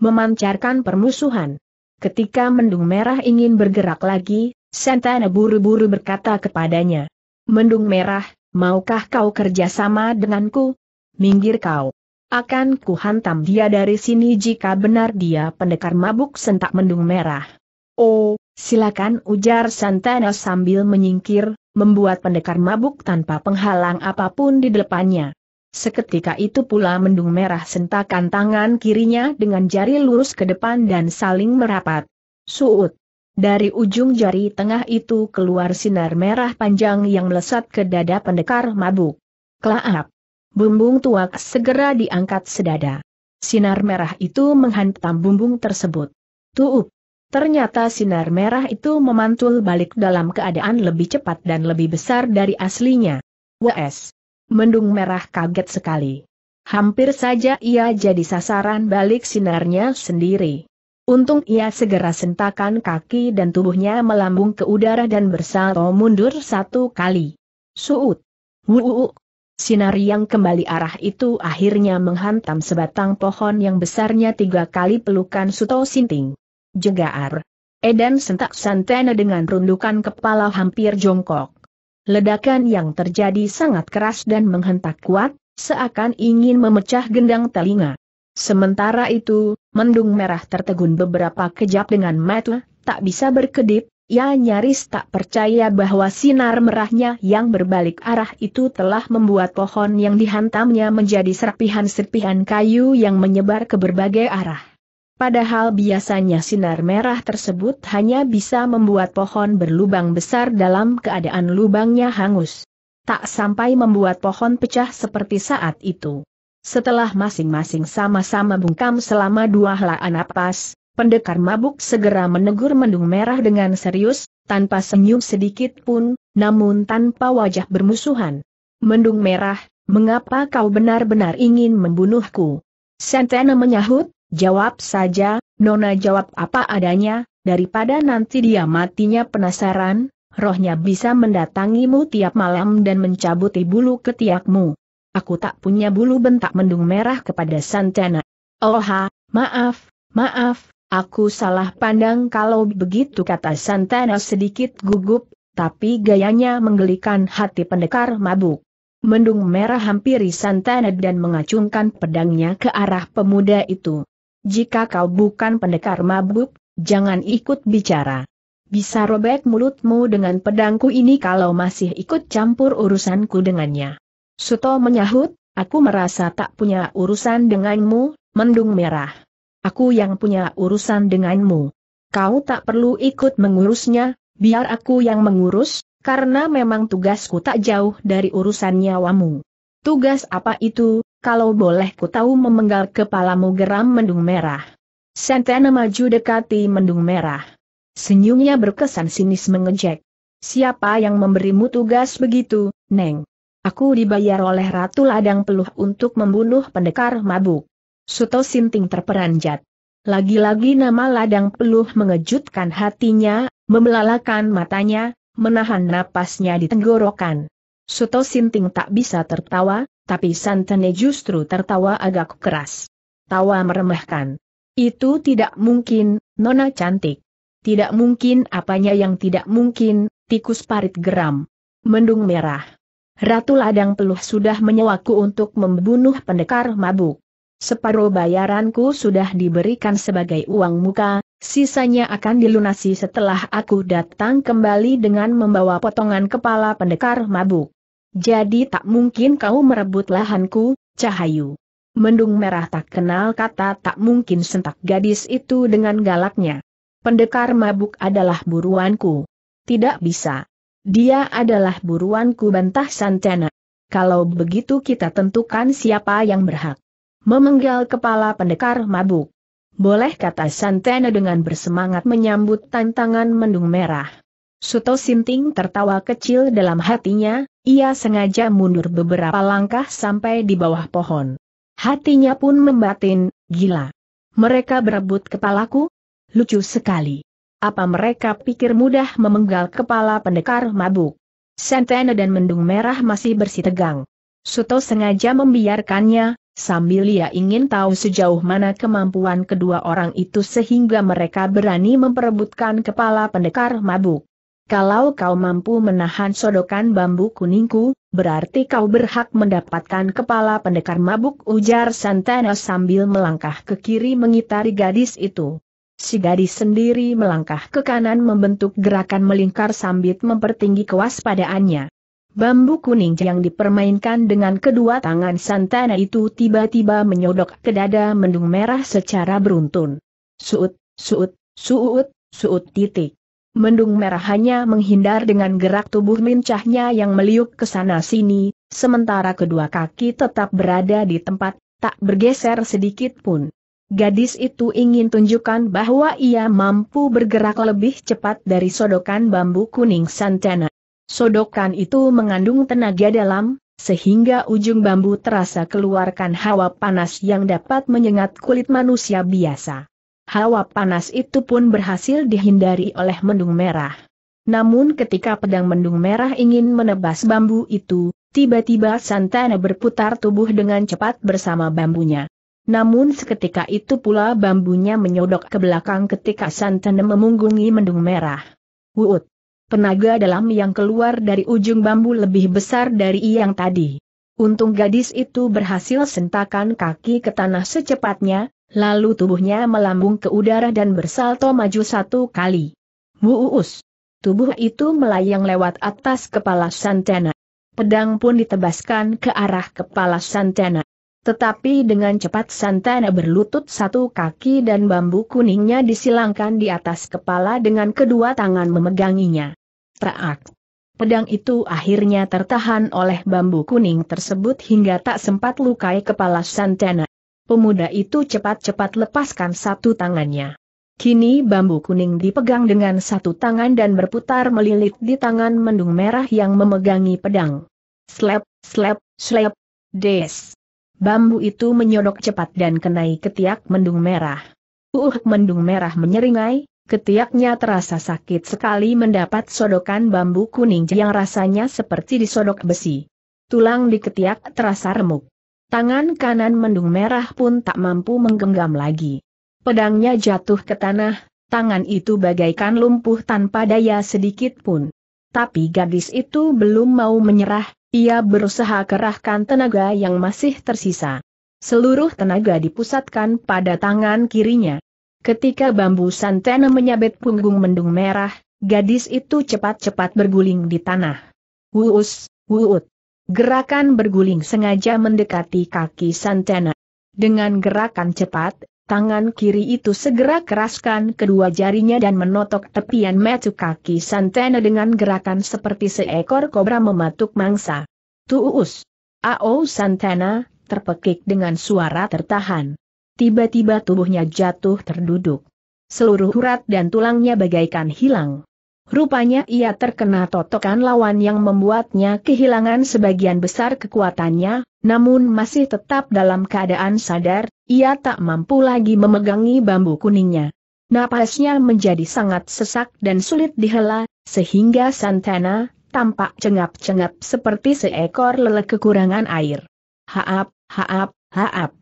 Memancarkan permusuhan. Ketika mendung merah ingin bergerak lagi, Santana buru-buru berkata kepadanya. Mendung merah, maukah kau kerjasama denganku? Minggir kau. Akan kuhantam dia dari sini jika benar dia pendekar mabuk sentak mendung merah. Oh, silakan ujar Santana sambil menyingkir, membuat pendekar mabuk tanpa penghalang apapun di depannya. Seketika itu pula mendung merah sentakan tangan kirinya dengan jari lurus ke depan dan saling merapat. Suut. Dari ujung jari tengah itu keluar sinar merah panjang yang melesat ke dada pendekar mabuk. Kelaap. Bumbung tuak segera diangkat sedada. Sinar merah itu menghantam bumbung tersebut. Tuup! Ternyata sinar merah itu memantul balik dalam keadaan lebih cepat dan lebih besar dari aslinya. WS. Mendung merah kaget sekali. Hampir saja ia jadi sasaran balik sinarnya sendiri. Untung ia segera sentakan kaki dan tubuhnya melambung ke udara dan bersalto mundur satu kali. Suut. Wuuuk. Sinar yang kembali arah itu akhirnya menghantam sebatang pohon yang besarnya tiga kali pelukan Suto Sinting. Jegaar. Edan sentak Santana dengan rundukan kepala hampir jongkok. Ledakan yang terjadi sangat keras dan menghentak kuat, seakan ingin memecah gendang telinga. Sementara itu, mendung merah tertegun beberapa kejap dengan mata, tak bisa berkedip, ia ya nyaris tak percaya bahwa sinar merahnya yang berbalik arah itu telah membuat pohon yang dihantamnya menjadi serpihan-serpihan kayu yang menyebar ke berbagai arah. Padahal biasanya sinar merah tersebut hanya bisa membuat pohon berlubang besar dalam keadaan lubangnya hangus. Tak sampai membuat pohon pecah seperti saat itu. Setelah masing-masing sama-sama bungkam selama dua helaan napas, Pendekar mabuk segera menegur mendung merah dengan serius, tanpa senyum sedikit pun, namun tanpa wajah bermusuhan. Mendung merah, mengapa kau benar-benar ingin membunuhku? Santana menyahut, jawab saja, Nona jawab apa adanya, daripada nanti dia matinya penasaran, rohnya bisa mendatangimu tiap malam dan mencabuti bulu ketiakmu. Aku tak punya bulu bentak mendung merah kepada Santana. Oha, maaf, maaf, Aku salah pandang kalau begitu kata Santana sedikit gugup, tapi gayanya menggelikan hati pendekar mabuk. Mendung merah hampiri Santana dan mengacungkan pedangnya ke arah pemuda itu. Jika kau bukan pendekar mabuk, jangan ikut bicara. Bisa robek mulutmu dengan pedangku ini kalau masih ikut campur urusanku dengannya. Suto menyahut, aku merasa tak punya urusan denganmu, mendung merah. Aku yang punya urusan denganmu. Kau tak perlu ikut mengurusnya, biar aku yang mengurus, karena memang tugasku tak jauh dari urusan nyawamu. Tugas apa itu, kalau boleh ku tahu memenggal kepalamu geram mendung merah. Santana maju dekati mendung merah. Senyumnya berkesan sinis mengejek. Siapa yang memberimu tugas begitu, Neng? Aku dibayar oleh Ratu Ladang Peluh untuk membunuh pendekar mabuk. Suto Sinting terperanjat. Lagi-lagi nama ladang peluh mengejutkan hatinya, membelalakan matanya, menahan napasnya di tenggorokan. Suto Sinting tak bisa tertawa, tapi Santene justru tertawa agak keras. Tawa meremehkan. Itu tidak mungkin, Nona cantik. Tidak mungkin apanya yang tidak mungkin, tikus parit geram. Mendung merah. Ratu Ladang Peluh sudah menyewaku untuk membunuh pendekar mabuk. Separuh bayaranku sudah diberikan sebagai uang muka, sisanya akan dilunasi setelah aku datang kembali dengan membawa potongan kepala pendekar mabuk. Jadi tak mungkin kau merebut lahanku, Cahayu. Mendung merah tak kenal kata tak mungkin sentak gadis itu dengan galaknya. Pendekar mabuk adalah buruanku. Tidak bisa. Dia adalah buruanku bantah Santana. Kalau begitu kita tentukan siapa yang berhak. Memenggal kepala pendekar mabuk. Boleh kata Santana dengan bersemangat menyambut tantangan mendung merah. Suto Sinting tertawa kecil dalam hatinya, ia sengaja mundur beberapa langkah sampai di bawah pohon. Hatinya pun membatin, gila. Mereka berebut kepalaku? Lucu sekali. Apa mereka pikir mudah memenggal kepala pendekar mabuk? Santana dan Mendung Merah masih bersitegang. Suto sengaja membiarkannya, sambil ia ingin tahu sejauh mana kemampuan kedua orang itu sehingga mereka berani memperebutkan kepala pendekar mabuk. Kalau kau mampu menahan sodokan bambu kuningku, berarti kau berhak mendapatkan kepala pendekar mabuk ujar Santana sambil melangkah ke kiri mengitari gadis itu. Si gadis sendiri melangkah ke kanan membentuk gerakan melingkar sambil mempertinggi kewaspadaannya. Bambu kuning yang dipermainkan dengan kedua tangan Santana itu tiba-tiba menyodok ke dada mendung merah secara beruntun. Suut, suut, suut, suut titik. Mendung merah hanya menghindar dengan gerak tubuh lincahnya yang meliuk ke sana-sini, sementara kedua kaki tetap berada di tempat, tak bergeser sedikit pun. Gadis itu ingin tunjukkan bahwa ia mampu bergerak lebih cepat dari sodokan bambu kuning Santana. Sodokan itu mengandung tenaga dalam, sehingga ujung bambu terasa keluarkan hawa panas yang dapat menyengat kulit manusia biasa. Hawa panas itu pun berhasil dihindari oleh mendung merah. Namun ketika pedang mendung merah ingin menebas bambu itu, tiba-tiba Santana berputar tubuh dengan cepat bersama bambunya. Namun seketika itu pula bambunya menyodok ke belakang ketika Santana memunggungi mendung merah. Wuut! Tenaga dalam yang keluar dari ujung bambu lebih besar dari yang tadi. Untung gadis itu berhasil sentakan kaki ke tanah secepatnya, lalu tubuhnya melambung ke udara dan bersalto maju satu kali. Wuus! Tubuh itu melayang lewat atas kepala Santana. Pedang pun ditebaskan ke arah kepala Santana. Tetapi dengan cepat Santana berlutut satu kaki dan bambu kuningnya disilangkan di atas kepala dengan kedua tangan memeganginya. Pedang itu akhirnya tertahan oleh bambu kuning tersebut hingga tak sempat lukai kepala Santana. Pemuda itu cepat-cepat lepaskan satu tangannya. Kini bambu kuning dipegang dengan satu tangan dan berputar melilit di tangan mendung merah yang memegangi pedang. Slap, slap, slap, des. Bambu itu menyodok cepat dan kenai ketiak mendung merah. Uh, mendung merah menyeringai, Ketiaknya terasa sakit sekali mendapat sodokan bambu kuning yang rasanya seperti disodok besi. Tulang di ketiak terasa remuk. Tangan kanan mendung merah pun tak mampu menggenggam lagi. Pedangnya jatuh ke tanah, tangan itu bagaikan lumpuh tanpa daya sedikit pun. Tapi gadis itu belum mau menyerah, ia berusaha kerahkan tenaga yang masih tersisa. Seluruh tenaga dipusatkan pada tangan kirinya. Ketika bambu santana menyabet punggung mendung merah, gadis itu cepat-cepat berguling di tanah. Wuus, wuut. Gerakan berguling sengaja mendekati kaki santana. Dengan gerakan cepat, tangan kiri itu segera keraskan kedua jarinya dan menotok tepian metu kaki santana dengan gerakan seperti seekor kobra mematuk mangsa. Tuus. Ao Santana, terpekik dengan suara tertahan. Tiba-tiba tubuhnya jatuh terduduk. Seluruh urat dan tulangnya bagaikan hilang. Rupanya ia terkena totokan lawan yang membuatnya kehilangan sebagian besar kekuatannya, namun masih tetap dalam keadaan sadar, ia tak mampu lagi memegangi bambu kuningnya. Napasnya menjadi sangat sesak dan sulit dihela, sehingga Santana tampak cengap-cengap seperti seekor lele kekurangan air. Haap, haap, haap.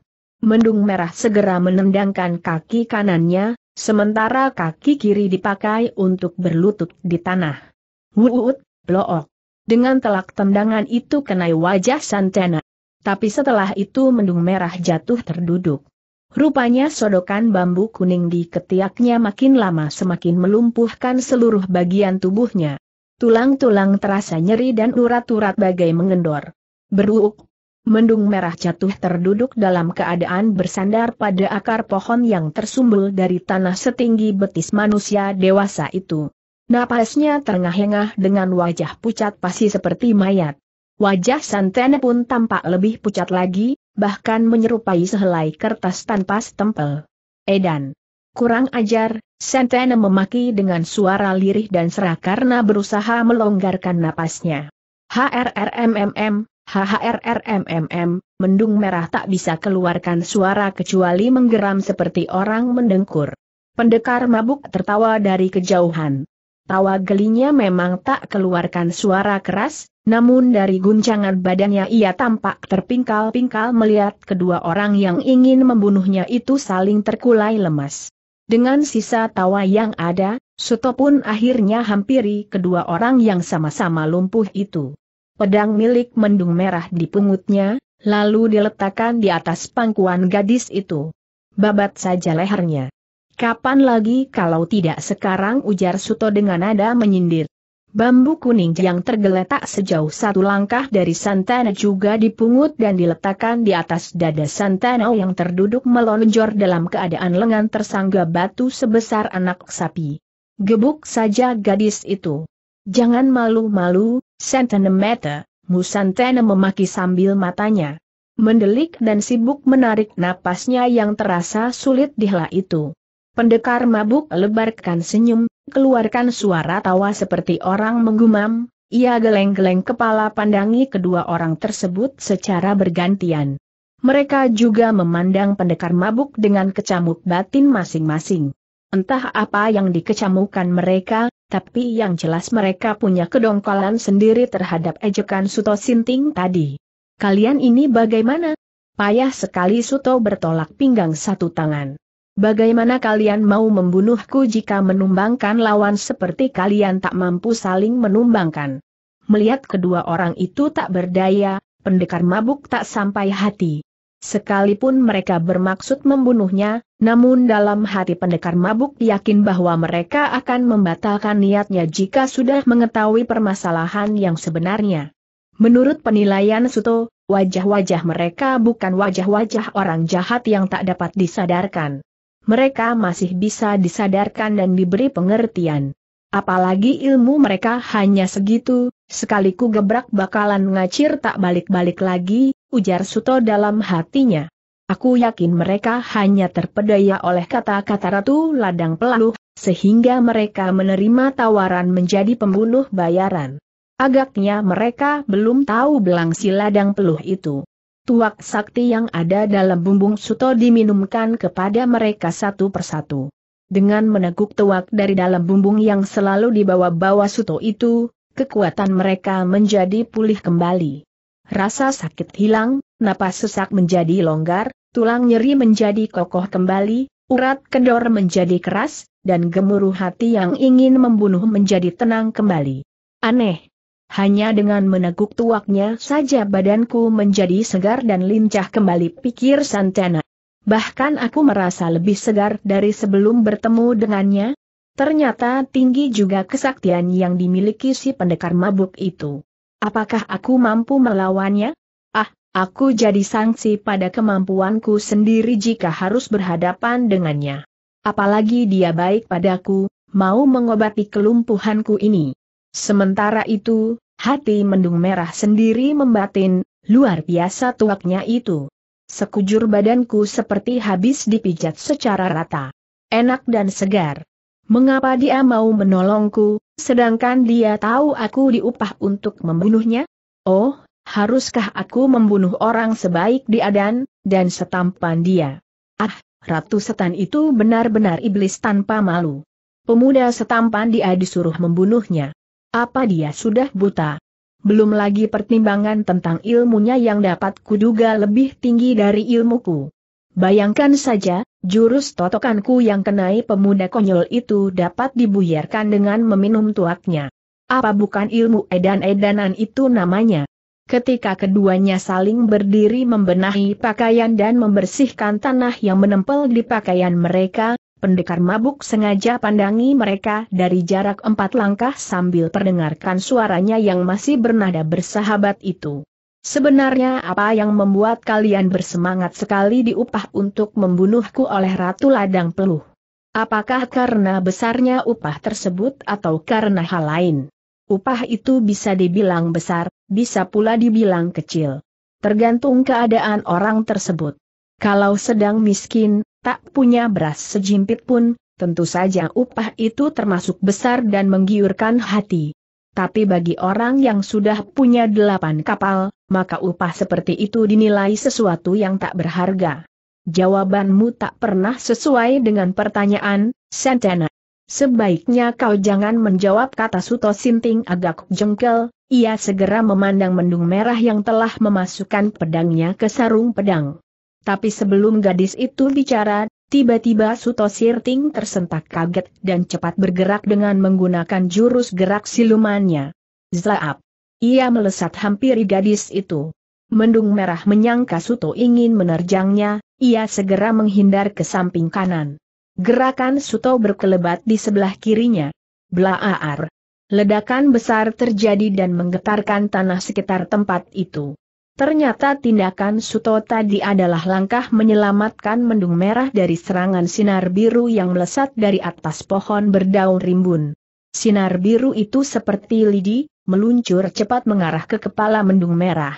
Mendung merah segera menendangkan kaki kanannya, sementara kaki kiri dipakai untuk berlutut di tanah. Wuut, blook. Dengan telak tendangan itu kenai wajah Santana. Tapi setelah itu mendung merah jatuh terduduk. Rupanya sodokan bambu kuning di ketiaknya makin lama semakin melumpuhkan seluruh bagian tubuhnya. Tulang-tulang terasa nyeri dan urat-urat bagai mengendor. Beruuk, Mendung merah jatuh terduduk dalam keadaan bersandar pada akar pohon yang tersumbul dari tanah setinggi betis manusia dewasa itu. Napasnya terengah-engah dengan wajah pucat pasi seperti mayat. Wajah Santene pun tampak lebih pucat lagi, bahkan menyerupai sehelai kertas tanpa stempel. Edan. Kurang ajar, Santene memaki dengan suara lirih dan serak karena berusaha melonggarkan napasnya. HRRMMM, HHRRMMM, mendung merah tak bisa keluarkan suara kecuali menggeram seperti orang mendengkur. Pendekar mabuk tertawa dari kejauhan. Tawa gelinya memang tak keluarkan suara keras, namun dari guncangan badannya ia tampak terpingkal-pingkal melihat kedua orang yang ingin membunuhnya itu saling terkulai lemas. Dengan sisa tawa yang ada, Suto pun akhirnya hampiri kedua orang yang sama-sama lumpuh itu pedang milik mendung merah dipungutnya, lalu diletakkan di atas pangkuan gadis itu. Babat saja lehernya. Kapan lagi kalau tidak sekarang ujar Suto dengan nada menyindir. Bambu kuning yang tergeletak sejauh satu langkah dari Santana juga dipungut dan diletakkan di atas dada Santana yang terduduk melonjor dalam keadaan lengan tersangga batu sebesar anak sapi. Gebuk saja gadis itu. Jangan malu-malu, Sentimeter, Musantene memaki sambil matanya. Mendelik dan sibuk menarik napasnya yang terasa sulit dihela itu. Pendekar mabuk lebarkan senyum, keluarkan suara tawa seperti orang menggumam, ia geleng-geleng kepala pandangi kedua orang tersebut secara bergantian. Mereka juga memandang pendekar mabuk dengan kecamuk batin masing-masing. Entah apa yang dikecamukan mereka, tapi yang jelas mereka punya kedongkolan sendiri terhadap ejekan Suto Sinting tadi. Kalian ini bagaimana? Payah sekali Suto bertolak pinggang satu tangan. Bagaimana kalian mau membunuhku jika menumbangkan lawan seperti kalian tak mampu saling menumbangkan? Melihat kedua orang itu tak berdaya, pendekar mabuk tak sampai hati. Sekalipun mereka bermaksud membunuhnya, namun dalam hati pendekar mabuk yakin bahwa mereka akan membatalkan niatnya jika sudah mengetahui permasalahan yang sebenarnya. Menurut penilaian Suto, wajah-wajah mereka bukan wajah-wajah orang jahat yang tak dapat disadarkan. Mereka masih bisa disadarkan dan diberi pengertian. Apalagi ilmu mereka hanya segitu, sekali gebrak bakalan ngacir tak balik-balik lagi, ujar Suto dalam hatinya. Aku yakin mereka hanya terpedaya oleh kata-kata Ratu Ladang peluh, sehingga mereka menerima tawaran menjadi pembunuh bayaran. Agaknya mereka belum tahu belang si Ladang Peluh itu. Tuak sakti yang ada dalam bumbung Suto diminumkan kepada mereka satu persatu dengan meneguk tuak dari dalam bumbung yang selalu dibawa-bawa Suto itu, kekuatan mereka menjadi pulih kembali. Rasa sakit hilang, napas sesak menjadi longgar, tulang nyeri menjadi kokoh kembali, urat kendor menjadi keras, dan gemuruh hati yang ingin membunuh menjadi tenang kembali. Aneh. Hanya dengan meneguk tuaknya saja badanku menjadi segar dan lincah kembali pikir Santana. Bahkan aku merasa lebih segar dari sebelum bertemu dengannya. Ternyata tinggi juga kesaktian yang dimiliki si pendekar mabuk itu. Apakah aku mampu melawannya? Ah, aku jadi sanksi pada kemampuanku sendiri jika harus berhadapan dengannya. Apalagi dia baik padaku, mau mengobati kelumpuhanku ini. Sementara itu, hati mendung merah sendiri membatin, luar biasa tuaknya itu sekujur badanku seperti habis dipijat secara rata. Enak dan segar. Mengapa dia mau menolongku, sedangkan dia tahu aku diupah untuk membunuhnya? Oh, haruskah aku membunuh orang sebaik dia dan, dan setampan dia? Ah, Ratu Setan itu benar-benar iblis tanpa malu. Pemuda setampan dia disuruh membunuhnya. Apa dia sudah buta? belum lagi pertimbangan tentang ilmunya yang dapat kuduga lebih tinggi dari ilmuku. Bayangkan saja, jurus totokanku yang kenai pemuda konyol itu dapat dibuyarkan dengan meminum tuaknya. Apa bukan ilmu edan-edanan itu namanya? Ketika keduanya saling berdiri membenahi pakaian dan membersihkan tanah yang menempel di pakaian mereka, Pendekar mabuk sengaja pandangi mereka dari jarak empat langkah sambil perdengarkan suaranya yang masih bernada bersahabat itu. Sebenarnya apa yang membuat kalian bersemangat sekali diupah untuk membunuhku oleh Ratu Ladang Peluh? Apakah karena besarnya upah tersebut atau karena hal lain? Upah itu bisa dibilang besar, bisa pula dibilang kecil. Tergantung keadaan orang tersebut. Kalau sedang miskin, tak punya beras sejimpit pun, tentu saja upah itu termasuk besar dan menggiurkan hati. Tapi bagi orang yang sudah punya delapan kapal, maka upah seperti itu dinilai sesuatu yang tak berharga. Jawabanmu tak pernah sesuai dengan pertanyaan, Santana. Sebaiknya kau jangan menjawab kata Suto Sinting agak jengkel, ia segera memandang mendung merah yang telah memasukkan pedangnya ke sarung pedang. Tapi sebelum gadis itu bicara, tiba-tiba Suto Sirting tersentak kaget dan cepat bergerak dengan menggunakan jurus gerak silumannya. Zlaap, Ia melesat hampiri gadis itu. Mendung merah menyangka Suto ingin menerjangnya, ia segera menghindar ke samping kanan. Gerakan Suto berkelebat di sebelah kirinya. Blaar! Ledakan besar terjadi dan menggetarkan tanah sekitar tempat itu. Ternyata tindakan Suto tadi adalah langkah menyelamatkan mendung merah dari serangan sinar biru yang melesat dari atas pohon berdaun rimbun. Sinar biru itu seperti lidi, meluncur cepat mengarah ke kepala mendung merah.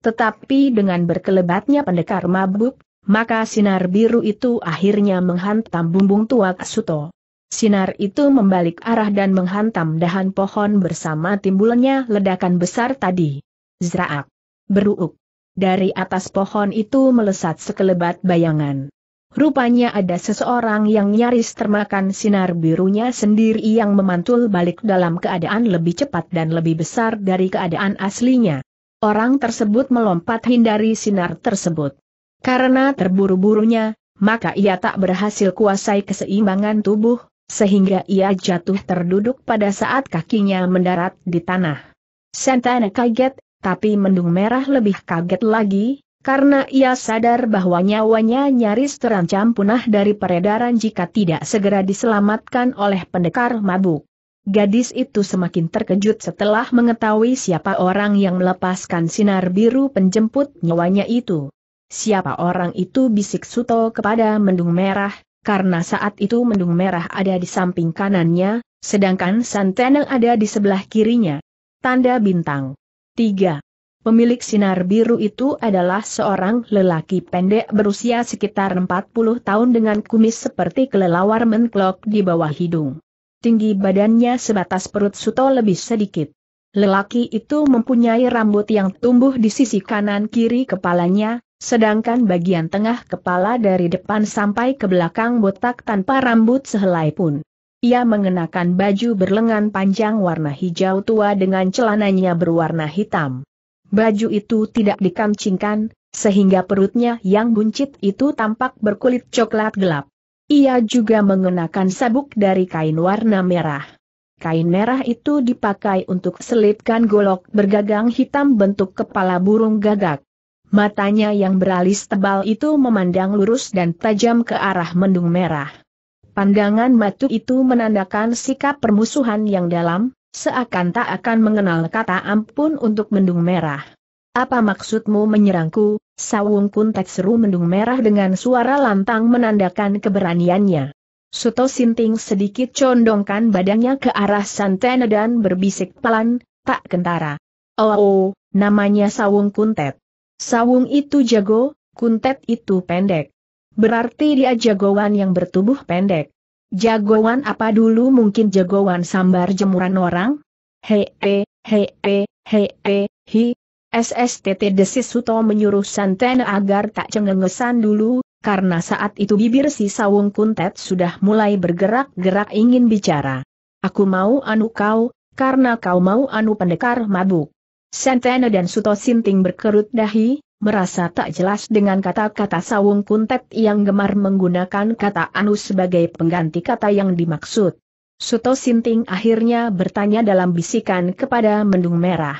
Tetapi dengan berkelebatnya pendekar mabuk, maka sinar biru itu akhirnya menghantam bumbung tua Suto. Sinar itu membalik arah dan menghantam dahan pohon bersama timbulnya ledakan besar tadi. Zraak! Beruuk. Dari atas pohon itu melesat sekelebat bayangan. Rupanya ada seseorang yang nyaris termakan sinar birunya sendiri yang memantul balik dalam keadaan lebih cepat dan lebih besar dari keadaan aslinya. Orang tersebut melompat hindari sinar tersebut. Karena terburu-burunya, maka ia tak berhasil kuasai keseimbangan tubuh, sehingga ia jatuh terduduk pada saat kakinya mendarat di tanah. Santana kaget, tapi mendung merah lebih kaget lagi, karena ia sadar bahwa nyawanya nyaris terancam punah dari peredaran jika tidak segera diselamatkan oleh pendekar mabuk. Gadis itu semakin terkejut setelah mengetahui siapa orang yang melepaskan sinar biru penjemput nyawanya itu. Siapa orang itu bisik Suto kepada Mendung Merah, karena saat itu Mendung Merah ada di samping kanannya, sedangkan Santeneng ada di sebelah kirinya. Tanda bintang. 3. Pemilik sinar biru itu adalah seorang lelaki pendek berusia sekitar 40 tahun dengan kumis seperti kelelawar menklok di bawah hidung. Tinggi badannya sebatas perut Suto lebih sedikit. Lelaki itu mempunyai rambut yang tumbuh di sisi kanan kiri kepalanya, sedangkan bagian tengah kepala dari depan sampai ke belakang botak tanpa rambut sehelai pun. Ia mengenakan baju berlengan panjang warna hijau tua dengan celananya berwarna hitam. Baju itu tidak dikancingkan, sehingga perutnya yang buncit itu tampak berkulit coklat gelap. Ia juga mengenakan sabuk dari kain warna merah. Kain merah itu dipakai untuk selipkan golok bergagang hitam bentuk kepala burung gagak. Matanya yang beralis tebal itu memandang lurus dan tajam ke arah mendung merah. Pandangan matu itu menandakan sikap permusuhan yang dalam, seakan tak akan mengenal kata ampun untuk mendung merah. Apa maksudmu menyerangku? Sawung Kuntek seru mendung merah dengan suara lantang menandakan keberaniannya. Suto Sinting sedikit condongkan badannya ke arah Santana dan berbisik pelan, tak kentara. Oh, oh namanya Sawung Kuntet. Sawung itu jago, Kuntet itu pendek. Berarti dia jagoan yang bertubuh pendek. Jagoan apa dulu mungkin jagoan sambar jemuran orang? Hee, hee, hee, hi. SSTT Desis Suto menyuruh Santen agar tak cengengesan dulu, karena saat itu bibir si Sawung Kuntet sudah mulai bergerak-gerak ingin bicara. Aku mau anu kau, karena kau mau anu pendekar mabuk. Santana dan Suto Sinting berkerut dahi, merasa tak jelas dengan kata-kata sawung kuntet yang gemar menggunakan kata anu sebagai pengganti kata yang dimaksud. Suto Sinting akhirnya bertanya dalam bisikan kepada Mendung Merah.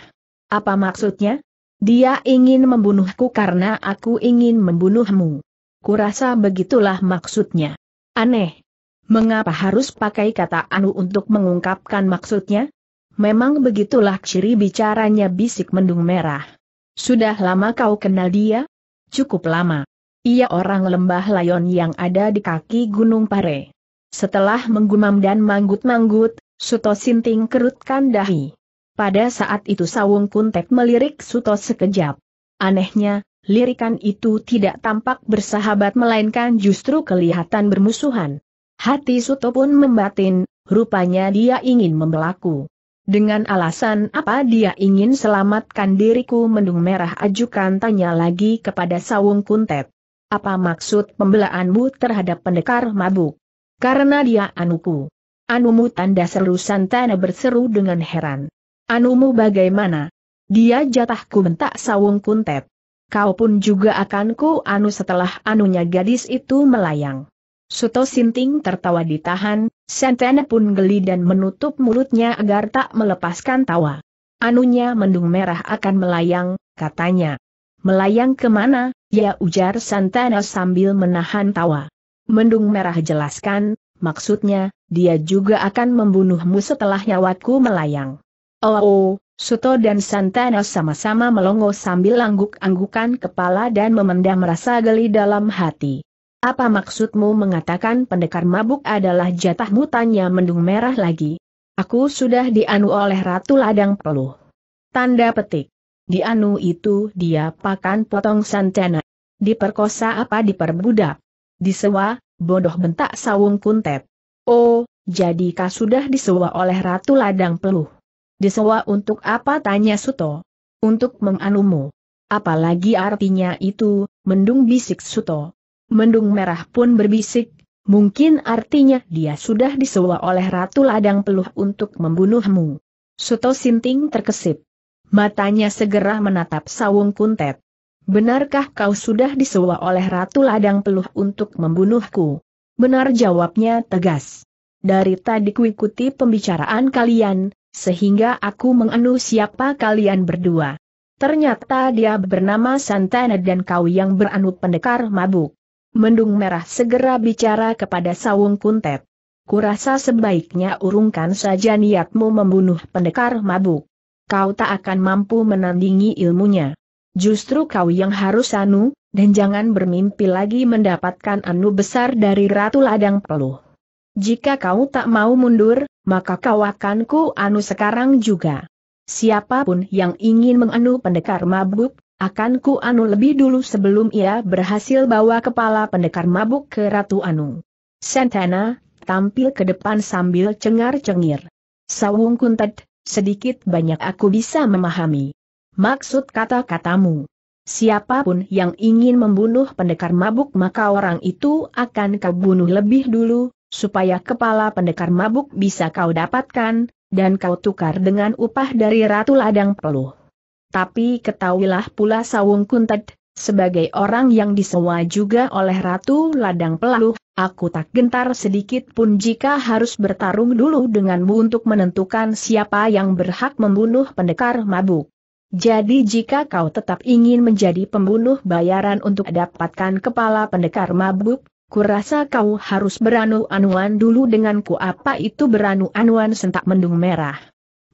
Apa maksudnya? Dia ingin membunuhku karena aku ingin membunuhmu. Kurasa begitulah maksudnya. Aneh. Mengapa harus pakai kata anu untuk mengungkapkan maksudnya? Memang begitulah ciri bicaranya bisik Mendung Merah. Sudah lama kau kenal dia? Cukup lama. Ia orang lembah layon yang ada di kaki Gunung Pare. Setelah menggumam dan manggut-manggut, Suto Sinting kerutkan dahi. Pada saat itu Sawung Kuntek melirik Suto sekejap. Anehnya, lirikan itu tidak tampak bersahabat melainkan justru kelihatan bermusuhan. Hati Suto pun membatin, rupanya dia ingin membelaku. Dengan alasan apa dia ingin selamatkan diriku mendung merah ajukan tanya lagi kepada Sawung Kuntet. Apa maksud pembelaanmu terhadap pendekar mabuk? Karena dia anuku. Anumu tanda seru Santana berseru dengan heran. Anumu bagaimana? Dia jatahku bentak Sawung Kuntet. Kau pun juga akan ku anu setelah anunya gadis itu melayang. Suto Sinting tertawa ditahan, Sentene pun geli dan menutup mulutnya agar tak melepaskan tawa. Anunya mendung merah akan melayang, katanya. Melayang kemana, ya ujar Santana sambil menahan tawa. Mendung merah jelaskan, maksudnya, dia juga akan membunuhmu setelah nyawaku melayang. Oh, oh Suto dan Santana sama-sama melongo sambil angguk-anggukan kepala dan memendam rasa geli dalam hati. Apa maksudmu mengatakan pendekar mabuk adalah jatah tanya mendung merah lagi? Aku sudah dianu oleh Ratu Ladang Peluh. Tanda petik. Dianu itu dia pakan potong santana. Diperkosa apa diperbudak? Disewa, bodoh bentak sawung kuntet. Oh, jadi jadikah sudah disewa oleh Ratu Ladang Peluh? Disewa untuk apa tanya Suto? Untuk menganumu. Apalagi artinya itu, mendung bisik Suto. Mendung merah pun berbisik, mungkin artinya dia sudah disewa oleh Ratu Ladang Peluh untuk membunuhmu. Suto Sinting terkesip. Matanya segera menatap Sawung Kuntet. Benarkah kau sudah disewa oleh Ratu Ladang Peluh untuk membunuhku? Benar jawabnya tegas. Dari tadi kuikuti pembicaraan kalian, sehingga aku mengenu siapa kalian berdua. Ternyata dia bernama Santana dan kau yang beranu pendekar mabuk. Mendung Merah segera bicara kepada Sawung Kuntet. Kurasa sebaiknya urungkan saja niatmu membunuh pendekar mabuk. Kau tak akan mampu menandingi ilmunya. Justru kau yang harus anu, dan jangan bermimpi lagi mendapatkan anu besar dari Ratu Ladang Peluh. Jika kau tak mau mundur, maka kau akan ku anu sekarang juga. Siapapun yang ingin menganu pendekar mabuk, akan ku Anu lebih dulu sebelum ia berhasil bawa kepala pendekar mabuk ke Ratu Anu. Santana, tampil ke depan sambil cengar-cengir. Sawung kuntet, sedikit banyak aku bisa memahami. Maksud kata-katamu. Siapapun yang ingin membunuh pendekar mabuk maka orang itu akan kau bunuh lebih dulu, supaya kepala pendekar mabuk bisa kau dapatkan, dan kau tukar dengan upah dari Ratu Ladang Peluh. Tapi ketahuilah pula Sawung Kuntet, sebagai orang yang disewa juga oleh Ratu Ladang Pelaluh, aku tak gentar sedikit pun jika harus bertarung dulu denganmu untuk menentukan siapa yang berhak membunuh pendekar mabuk. Jadi jika kau tetap ingin menjadi pembunuh bayaran untuk dapatkan kepala pendekar mabuk, kurasa kau harus beranu-anuan dulu denganku apa itu beranu-anuan sentak mendung merah.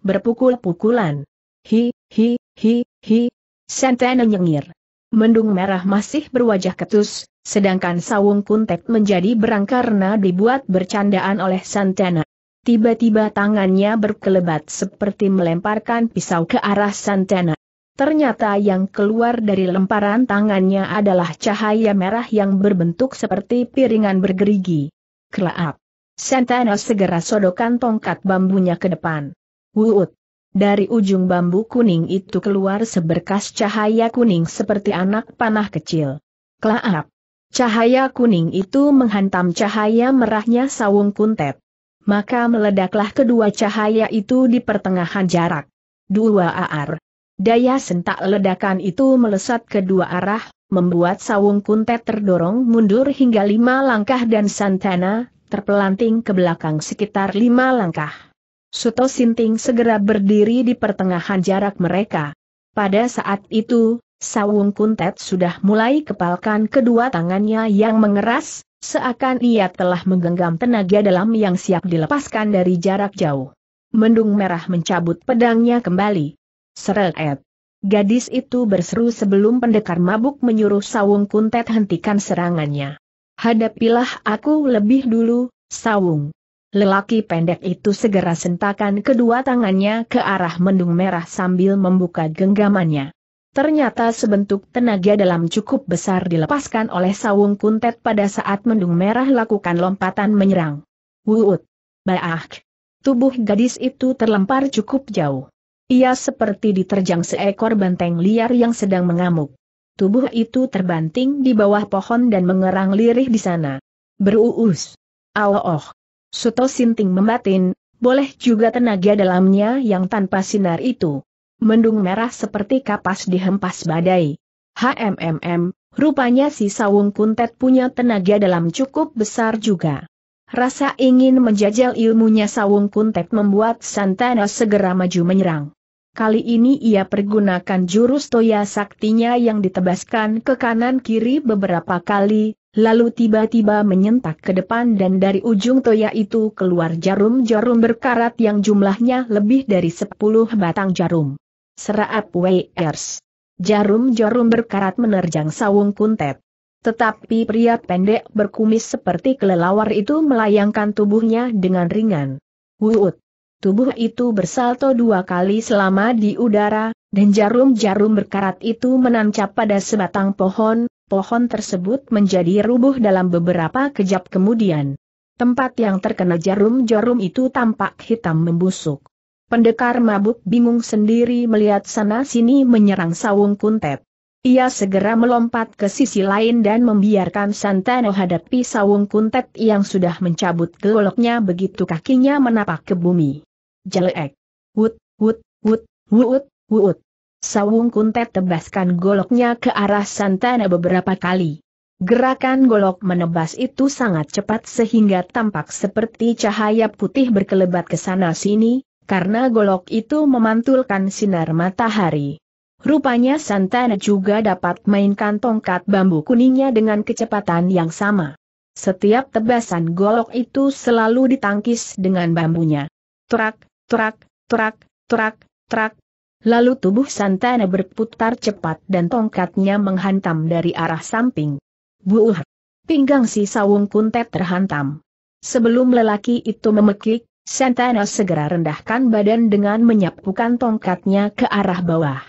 Berpukul-pukulan. Hi, hi, Hi, hi, Santana nyengir. Mendung merah masih berwajah ketus, sedangkan sawung kuntet menjadi berang karena dibuat bercandaan oleh Santana. Tiba-tiba tangannya berkelebat seperti melemparkan pisau ke arah Santana. Ternyata yang keluar dari lemparan tangannya adalah cahaya merah yang berbentuk seperti piringan bergerigi. Kelaap. Santana segera sodokan tongkat bambunya ke depan. Wuut. Dari ujung bambu kuning itu keluar seberkas cahaya kuning seperti anak panah kecil. Klaap! Cahaya kuning itu menghantam cahaya merahnya sawung kuntet. Maka meledaklah kedua cahaya itu di pertengahan jarak. Dua ar. Daya sentak ledakan itu melesat kedua arah, membuat sawung kuntet terdorong mundur hingga lima langkah dan Santana, terpelanting ke belakang sekitar lima langkah. Suto Sinting segera berdiri di pertengahan jarak mereka. Pada saat itu, Sawung Kuntet sudah mulai kepalkan kedua tangannya yang mengeras, seakan ia telah menggenggam tenaga dalam yang siap dilepaskan dari jarak jauh. Mendung merah mencabut pedangnya kembali. Seret. Gadis itu berseru sebelum pendekar mabuk menyuruh Sawung Kuntet hentikan serangannya. Hadapilah aku lebih dulu, Sawung. Lelaki pendek itu segera sentakan kedua tangannya ke arah mendung merah sambil membuka genggamannya. Ternyata sebentuk tenaga dalam cukup besar dilepaskan oleh sawung kuntet pada saat mendung merah lakukan lompatan menyerang. Wuut! Baah! Tubuh gadis itu terlempar cukup jauh. Ia seperti diterjang seekor banteng liar yang sedang mengamuk. Tubuh itu terbanting di bawah pohon dan mengerang lirih di sana. Beruus! Awoh! Suto Sinting membatin, boleh juga tenaga dalamnya yang tanpa sinar itu. Mendung merah seperti kapas dihempas badai. HMMM, rupanya si Sawung Kuntet punya tenaga dalam cukup besar juga. Rasa ingin menjajal ilmunya Sawung Kuntet membuat Santana segera maju menyerang. Kali ini ia pergunakan jurus toya saktinya yang ditebaskan ke kanan-kiri beberapa kali, lalu tiba-tiba menyentak ke depan dan dari ujung toya itu keluar jarum-jarum berkarat yang jumlahnya lebih dari 10 batang jarum. Seraap Weyers. Jarum-jarum berkarat menerjang sawung kuntet. Tetapi pria pendek berkumis seperti kelelawar itu melayangkan tubuhnya dengan ringan. Wuut. Tubuh itu bersalto dua kali selama di udara, dan jarum-jarum berkarat itu menancap pada sebatang pohon, pohon tersebut menjadi rubuh dalam beberapa kejap kemudian. Tempat yang terkena jarum-jarum itu tampak hitam membusuk. Pendekar mabuk bingung sendiri melihat sana-sini menyerang sawung kuntet. Ia segera melompat ke sisi lain dan membiarkan Santano hadapi sawung kuntet yang sudah mencabut goloknya begitu kakinya menapak ke bumi. Jelek. Wut, wut, wut, wut, wut, wut. Sawung Kuntet tebaskan goloknya ke arah Santana beberapa kali. Gerakan golok menebas itu sangat cepat sehingga tampak seperti cahaya putih berkelebat ke sana-sini, karena golok itu memantulkan sinar matahari. Rupanya Santana juga dapat mainkan tongkat bambu kuningnya dengan kecepatan yang sama. Setiap tebasan golok itu selalu ditangkis dengan bambunya. Trak, trak, trak, trak, trak, Lalu tubuh Santana berputar cepat dan tongkatnya menghantam dari arah samping. Buuh! Pinggang si sawung kuntet terhantam. Sebelum lelaki itu memekik, Santana segera rendahkan badan dengan menyapukan tongkatnya ke arah bawah.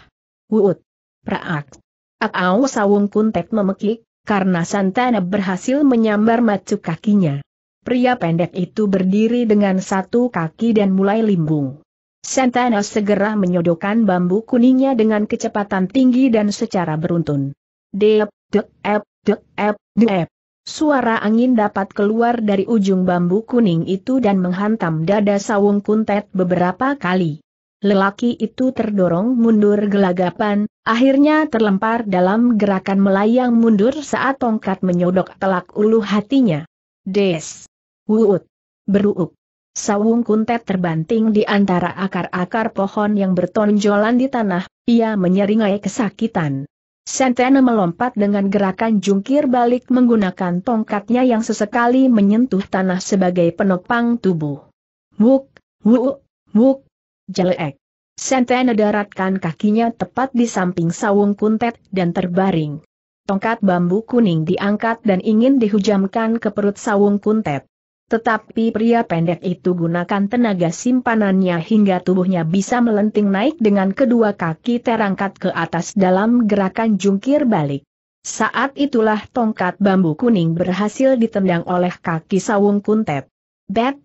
Wuut! Praak! Akau sawung kuntet memekik, karena Santana berhasil menyambar macu kakinya. Pria pendek itu berdiri dengan satu kaki dan mulai limbung. Santana segera menyodokkan bambu kuningnya dengan kecepatan tinggi dan secara beruntun. Dep, dek, ep, dek, ep, dep. Suara angin dapat keluar dari ujung bambu kuning itu dan menghantam dada sawung kuntet beberapa kali. Lelaki itu terdorong mundur gelagapan, akhirnya terlempar dalam gerakan melayang mundur saat tongkat menyodok telak ulu hatinya. Des. Wuut. Beruuk. Sawung kuntet terbanting di antara akar-akar pohon yang bertonjolan di tanah, ia menyeringai kesakitan. Sentena melompat dengan gerakan jungkir balik menggunakan tongkatnya yang sesekali menyentuh tanah sebagai penopang tubuh. Wuk, wuk, wuk, jelek. Sentena daratkan kakinya tepat di samping sawung kuntet dan terbaring. Tongkat bambu kuning diangkat dan ingin dihujamkan ke perut sawung kuntet. Tetapi pria pendek itu gunakan tenaga simpanannya hingga tubuhnya bisa melenting naik dengan kedua kaki terangkat ke atas dalam gerakan jungkir balik. Saat itulah tongkat bambu kuning berhasil ditendang oleh kaki sawung kuntet. Bet!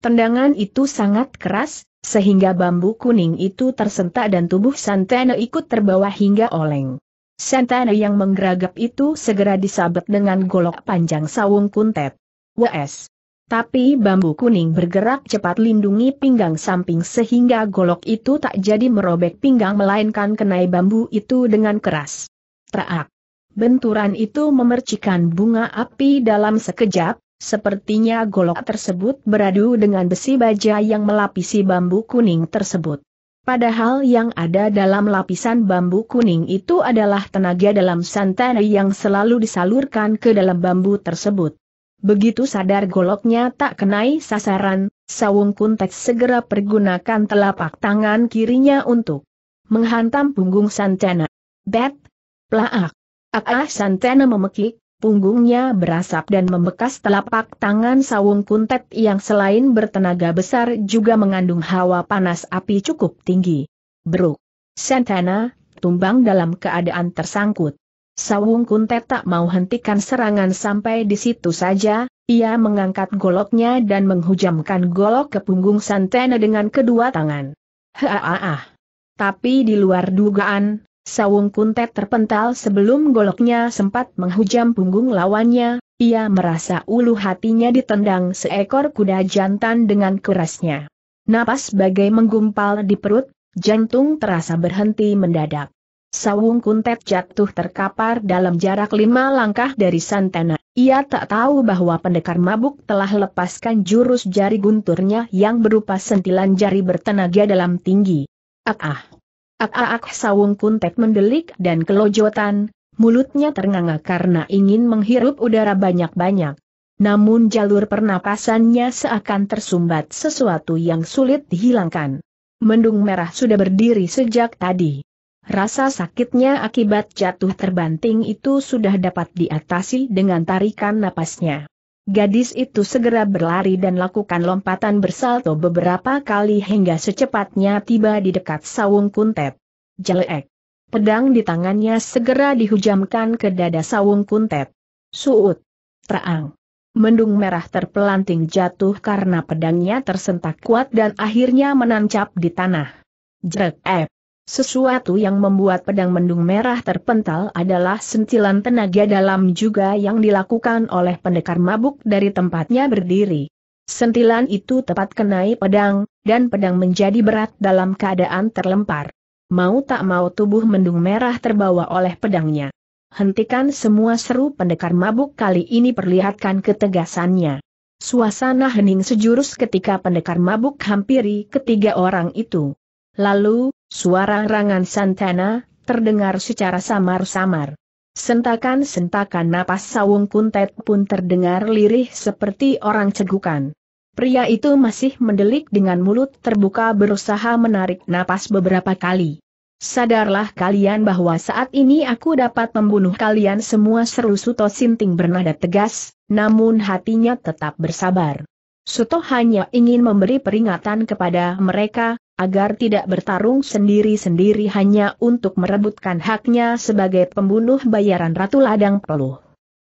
Tendangan itu sangat keras, sehingga bambu kuning itu tersentak dan tubuh Santana ikut terbawa hingga oleng. Santana yang menggeragap itu segera disabet dengan golok panjang sawung kuntet. WS. Tapi bambu kuning bergerak cepat lindungi pinggang samping sehingga golok itu tak jadi merobek pinggang melainkan kenai bambu itu dengan keras. Traak. Benturan itu memercikan bunga api dalam sekejap, sepertinya golok tersebut beradu dengan besi baja yang melapisi bambu kuning tersebut. Padahal yang ada dalam lapisan bambu kuning itu adalah tenaga dalam santana yang selalu disalurkan ke dalam bambu tersebut. Begitu sadar goloknya tak kenai sasaran, Sawung Kuntet segera pergunakan telapak tangan kirinya untuk menghantam punggung Santana. Bet! Plaak! aah ah, Santana memekik, punggungnya berasap dan membekas telapak tangan Sawung Kuntet yang selain bertenaga besar juga mengandung hawa panas api cukup tinggi. Bruk! Santana, tumbang dalam keadaan tersangkut. Sawung Kuntet tak mau hentikan serangan sampai di situ saja, ia mengangkat goloknya dan menghujamkan golok ke punggung Santana dengan kedua tangan. Haaah. Tapi di luar dugaan, Sawung Kuntet terpental sebelum goloknya sempat menghujam punggung lawannya, ia merasa ulu hatinya ditendang seekor kuda jantan dengan kerasnya. Napas bagai menggumpal di perut, jantung terasa berhenti mendadak. Sawung Kuntet jatuh terkapar dalam jarak lima langkah dari Santana. Ia tak tahu bahwa pendekar mabuk telah lepaskan jurus jari gunturnya yang berupa sentilan jari bertenaga dalam tinggi. Ak ah! Ak ah. Ah, ah, ah Sawung Kuntet mendelik dan kelojotan, mulutnya ternganga karena ingin menghirup udara banyak-banyak. Namun jalur pernapasannya seakan tersumbat sesuatu yang sulit dihilangkan. Mendung merah sudah berdiri sejak tadi. Rasa sakitnya akibat jatuh terbanting itu sudah dapat diatasi dengan tarikan napasnya. Gadis itu segera berlari dan lakukan lompatan bersalto beberapa kali hingga secepatnya tiba di dekat sawung kuntet. Jelek. Pedang di tangannya segera dihujamkan ke dada sawung kuntet. Suut. Terang. Mendung merah terpelanting jatuh karena pedangnya tersentak kuat dan akhirnya menancap di tanah. Jelek. Sesuatu yang membuat pedang mendung merah terpental adalah sentilan tenaga dalam juga yang dilakukan oleh pendekar mabuk dari tempatnya berdiri. Sentilan itu tepat kenai pedang, dan pedang menjadi berat dalam keadaan terlempar. Mau tak mau tubuh mendung merah terbawa oleh pedangnya. Hentikan semua seru pendekar mabuk kali ini perlihatkan ketegasannya. Suasana hening sejurus ketika pendekar mabuk hampiri ketiga orang itu. Lalu, Suara rangan Santana, terdengar secara samar-samar. Sentakan-sentakan napas Sawung Kuntet pun terdengar lirih seperti orang cegukan. Pria itu masih mendelik dengan mulut terbuka berusaha menarik napas beberapa kali. Sadarlah kalian bahwa saat ini aku dapat membunuh kalian semua seru Suto Sinting bernada tegas, namun hatinya tetap bersabar. Suto hanya ingin memberi peringatan kepada mereka, agar tidak bertarung sendiri-sendiri hanya untuk merebutkan haknya sebagai pembunuh bayaran Ratu Ladang Peluh.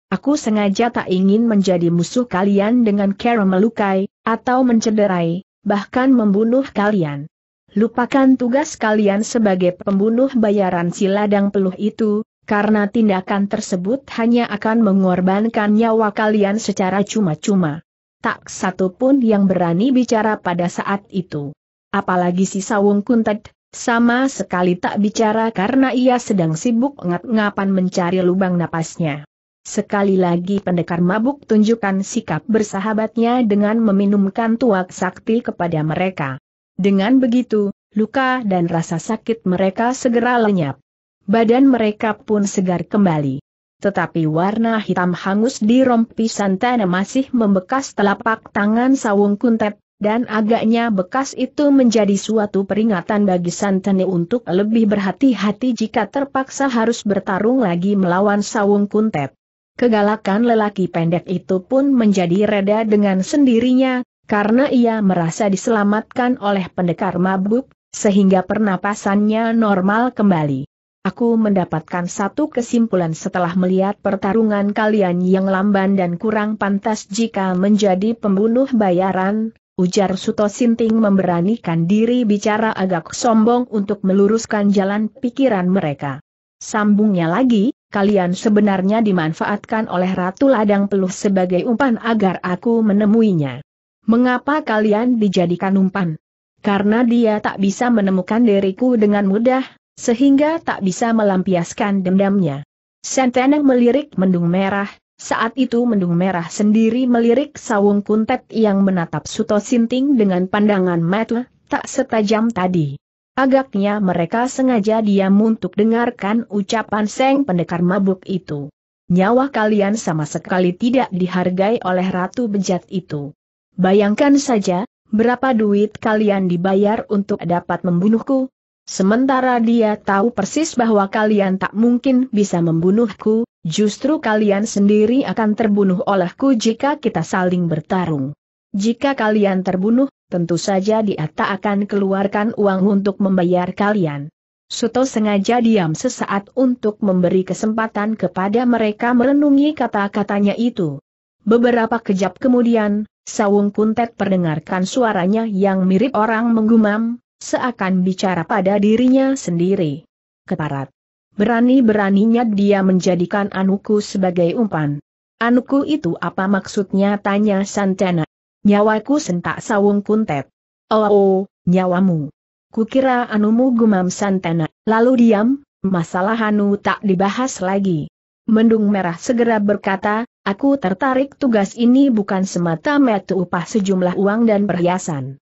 Aku sengaja tak ingin menjadi musuh kalian dengan cara melukai, atau mencederai, bahkan membunuh kalian. Lupakan tugas kalian sebagai pembunuh bayaran si ladang peluh itu, karena tindakan tersebut hanya akan mengorbankan nyawa kalian secara cuma-cuma. Tak satu pun yang berani bicara pada saat itu apalagi si Sawung Kuntet, sama sekali tak bicara karena ia sedang sibuk ngap-ngapan mencari lubang napasnya. Sekali lagi pendekar mabuk tunjukkan sikap bersahabatnya dengan meminumkan tuak sakti kepada mereka. Dengan begitu, luka dan rasa sakit mereka segera lenyap. Badan mereka pun segar kembali. Tetapi warna hitam hangus di rompi santana masih membekas telapak tangan sawung kuntet, dan agaknya bekas itu menjadi suatu peringatan bagi Santani untuk lebih berhati-hati jika terpaksa harus bertarung lagi melawan Sawung Kuntep. Kegalakan lelaki pendek itu pun menjadi reda dengan sendirinya, karena ia merasa diselamatkan oleh pendekar mabuk, sehingga pernapasannya normal kembali. Aku mendapatkan satu kesimpulan setelah melihat pertarungan kalian yang lamban dan kurang pantas jika menjadi pembunuh bayaran, ujar Suto Sinting memberanikan diri bicara agak sombong untuk meluruskan jalan pikiran mereka. Sambungnya lagi, kalian sebenarnya dimanfaatkan oleh Ratu Ladang Peluh sebagai umpan agar aku menemuinya. Mengapa kalian dijadikan umpan? Karena dia tak bisa menemukan diriku dengan mudah, sehingga tak bisa melampiaskan dendamnya. Senteneng melirik mendung merah, saat itu mendung merah sendiri melirik sawung kuntet yang menatap Suto Sinting dengan pandangan mata, tak setajam tadi. Agaknya mereka sengaja diam untuk dengarkan ucapan Seng Pendekar Mabuk itu. Nyawa kalian sama sekali tidak dihargai oleh Ratu Bejat itu. Bayangkan saja, berapa duit kalian dibayar untuk dapat membunuhku, Sementara dia tahu persis bahwa kalian tak mungkin bisa membunuhku, justru kalian sendiri akan terbunuh olehku jika kita saling bertarung. Jika kalian terbunuh, tentu saja dia tak akan keluarkan uang untuk membayar kalian. Suto sengaja diam sesaat untuk memberi kesempatan kepada mereka merenungi kata-katanya itu. Beberapa kejap kemudian, Sawung Kuntet perdengarkan suaranya yang mirip orang menggumam, Seakan bicara pada dirinya sendiri. Keparat. Berani-beraninya dia menjadikan anuku sebagai umpan. Anuku itu apa maksudnya tanya Santana. Nyawaku sentak sawung kuntet. Oh, oh nyawamu. Kukira anumu gumam Santana, lalu diam, masalah anu tak dibahas lagi. Mendung Merah segera berkata, aku tertarik tugas ini bukan semata-mata upah sejumlah uang dan perhiasan.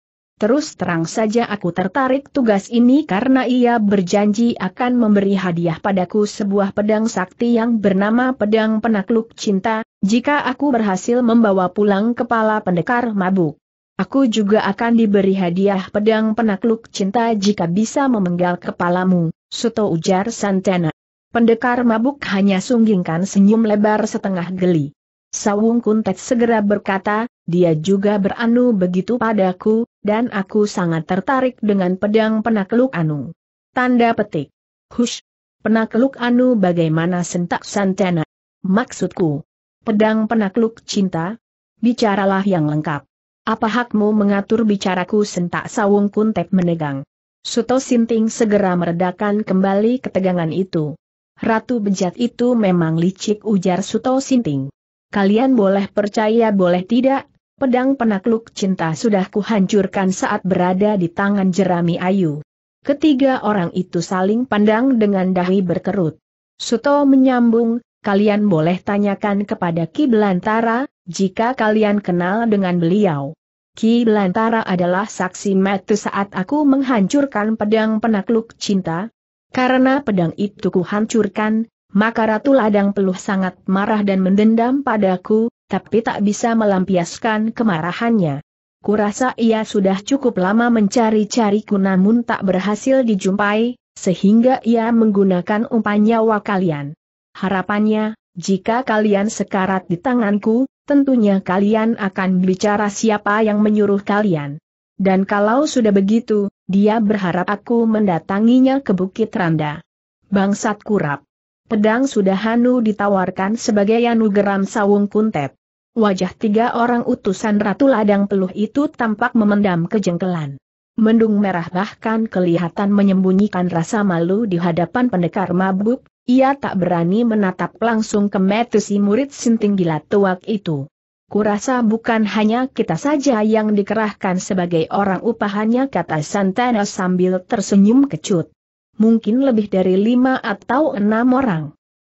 Terus terang saja aku tertarik tugas ini karena ia berjanji akan memberi hadiah padaku sebuah pedang sakti yang bernama Pedang Penakluk Cinta, jika aku berhasil membawa pulang kepala pendekar mabuk. Aku juga akan diberi hadiah pedang penakluk cinta jika bisa memenggal kepalamu, Suto ujar Santana. Pendekar mabuk hanya sunggingkan senyum lebar setengah geli. Sawung Kuntet segera berkata, dia juga beranu begitu padaku, dan aku sangat tertarik dengan pedang penakluk anu. Tanda petik. Hush! Penakluk anu bagaimana sentak santana? Maksudku, pedang penakluk cinta? Bicaralah yang lengkap. Apa hakmu mengatur bicaraku sentak sawung kuntep menegang? Suto Sinting segera meredakan kembali ketegangan itu. Ratu bejat itu memang licik ujar Suto Sinting. Kalian boleh percaya boleh tidak, Pedang penakluk cinta sudah kuhancurkan saat berada di tangan jerami ayu. Ketiga orang itu saling pandang dengan dahi berkerut. Suto menyambung, kalian boleh tanyakan kepada Ki Belantara, jika kalian kenal dengan beliau. Ki Belantara adalah saksi mata saat aku menghancurkan pedang penakluk cinta. Karena pedang itu kuhancurkan, maka Ratu Ladang Peluh sangat marah dan mendendam padaku, tapi tak bisa melampiaskan kemarahannya. Kurasa ia sudah cukup lama mencari-cariku namun tak berhasil dijumpai, sehingga ia menggunakan umpan nyawa kalian. Harapannya, jika kalian sekarat di tanganku, tentunya kalian akan bicara siapa yang menyuruh kalian. Dan kalau sudah begitu, dia berharap aku mendatanginya ke Bukit Randa. Bangsat kurap. Pedang sudah Hanu ditawarkan sebagai anugeram sawung kuntep. Wajah tiga orang utusan Ratu Ladang Peluh itu tampak memendam kejengkelan. Mendung merah bahkan kelihatan menyembunyikan rasa malu di hadapan pendekar mabuk, ia tak berani menatap langsung ke mata si murid sinting gila tuak itu. Kurasa bukan hanya kita saja yang dikerahkan sebagai orang upahannya kata Santana sambil tersenyum kecut mungkin lebih dari lima atau enam orang.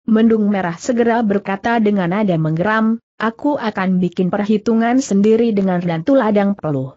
Mendung Merah segera berkata dengan nada menggeram, aku akan bikin perhitungan sendiri dengan Rantu Ladang Peluh.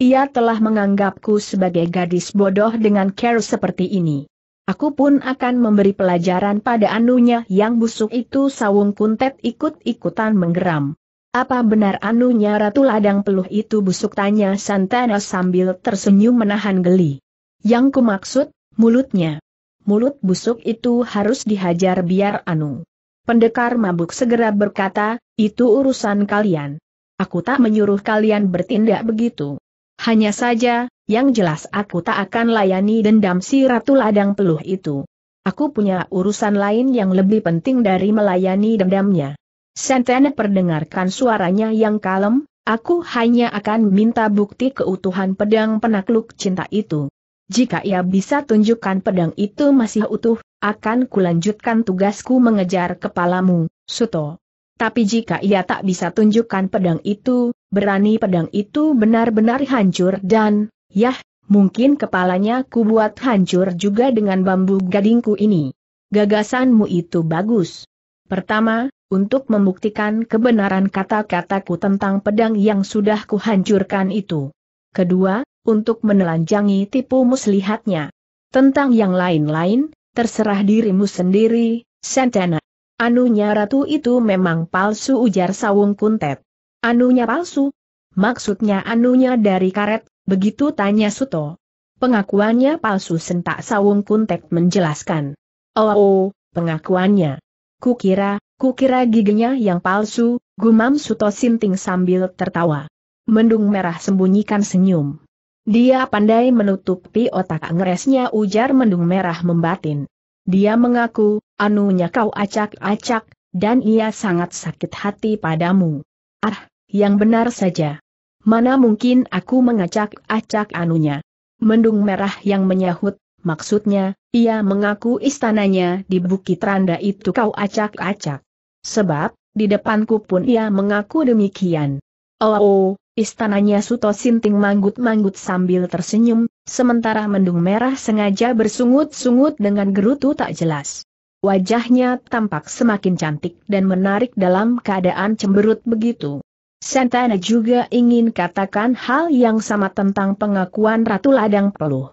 Ia telah menganggapku sebagai gadis bodoh dengan care seperti ini. Aku pun akan memberi pelajaran pada anunya yang busuk itu sawung kuntet ikut-ikutan menggeram. Apa benar anunya Ratu Ladang Peluh itu busuk tanya Santana sambil tersenyum menahan geli. Yang kumaksud, Mulutnya. Mulut busuk itu harus dihajar biar anu. Pendekar mabuk segera berkata, itu urusan kalian. Aku tak menyuruh kalian bertindak begitu. Hanya saja, yang jelas aku tak akan layani dendam si Ratu Ladang Peluh itu. Aku punya urusan lain yang lebih penting dari melayani dendamnya. Santana perdengarkan suaranya yang kalem, aku hanya akan minta bukti keutuhan pedang penakluk cinta itu. Jika ia bisa tunjukkan pedang itu masih utuh, akan kulanjutkan tugasku mengejar kepalamu, Suto. Tapi jika ia tak bisa tunjukkan pedang itu, berani pedang itu benar-benar hancur dan, yah, mungkin kepalanya ku buat hancur juga dengan bambu gadingku ini. Gagasanmu itu bagus. Pertama, untuk membuktikan kebenaran kata-kataku tentang pedang yang sudah kuhancurkan itu. Kedua, untuk menelanjangi tipu muslihatnya. Tentang yang lain-lain, terserah dirimu sendiri, Santana. Anunya ratu itu memang palsu ujar Sawung Kuntet. Anunya palsu? Maksudnya anunya dari karet, begitu tanya Suto. Pengakuannya palsu sentak Sawung Kuntet menjelaskan. Oh, oh pengakuannya. Kukira, kukira giginya yang palsu, gumam Suto Sinting sambil tertawa. Mendung merah sembunyikan senyum. Dia pandai menutupi otak ngeresnya ujar mendung merah membatin. Dia mengaku, anunya kau acak-acak, dan ia sangat sakit hati padamu. Ah, yang benar saja. Mana mungkin aku mengacak-acak anunya. Mendung merah yang menyahut, maksudnya, ia mengaku istananya di Bukit Randa itu kau acak-acak. Sebab, di depanku pun ia mengaku demikian. Oh, oh Istananya Suto Sinting manggut-manggut sambil tersenyum, sementara mendung merah sengaja bersungut-sungut dengan gerutu tak jelas. Wajahnya tampak semakin cantik dan menarik dalam keadaan cemberut begitu. Santana juga ingin katakan hal yang sama tentang pengakuan Ratu Ladang Peluh.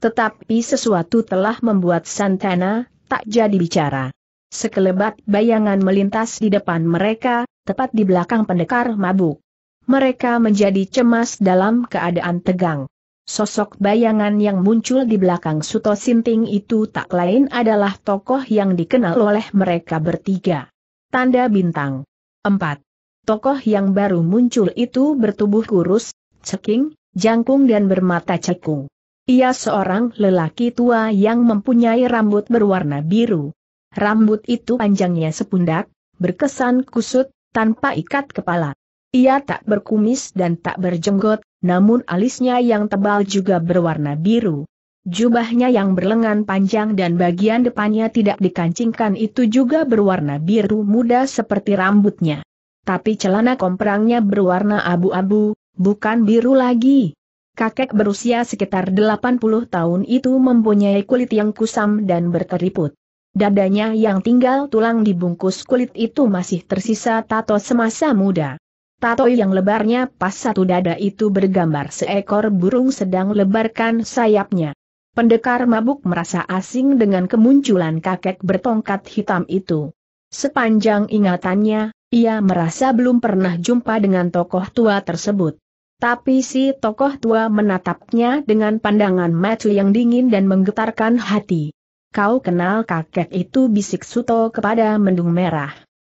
Tetapi sesuatu telah membuat Santana tak jadi bicara. Sekelebat bayangan melintas di depan mereka, tepat di belakang pendekar mabuk mereka menjadi cemas dalam keadaan tegang. Sosok bayangan yang muncul di belakang Suto Sinting itu tak lain adalah tokoh yang dikenal oleh mereka bertiga. Tanda Bintang 4. Tokoh yang baru muncul itu bertubuh kurus, ceking, jangkung dan bermata cekung. Ia seorang lelaki tua yang mempunyai rambut berwarna biru. Rambut itu panjangnya sepundak, berkesan kusut, tanpa ikat kepala. Ia tak berkumis dan tak berjenggot, namun alisnya yang tebal juga berwarna biru. Jubahnya yang berlengan panjang dan bagian depannya tidak dikancingkan itu juga berwarna biru muda seperti rambutnya. Tapi celana komprangnya berwarna abu-abu, bukan biru lagi. Kakek berusia sekitar 80 tahun itu mempunyai kulit yang kusam dan berkeriput. Dadanya yang tinggal tulang dibungkus kulit itu masih tersisa tato semasa muda. Tato yang lebarnya pas satu dada itu bergambar seekor burung sedang lebarkan sayapnya. Pendekar mabuk merasa asing dengan kemunculan kakek bertongkat hitam itu. Sepanjang ingatannya, ia merasa belum pernah jumpa dengan tokoh tua tersebut. Tapi si tokoh tua menatapnya dengan pandangan mata yang dingin dan menggetarkan hati. Kau kenal kakek itu bisik Suto kepada Mendung Merah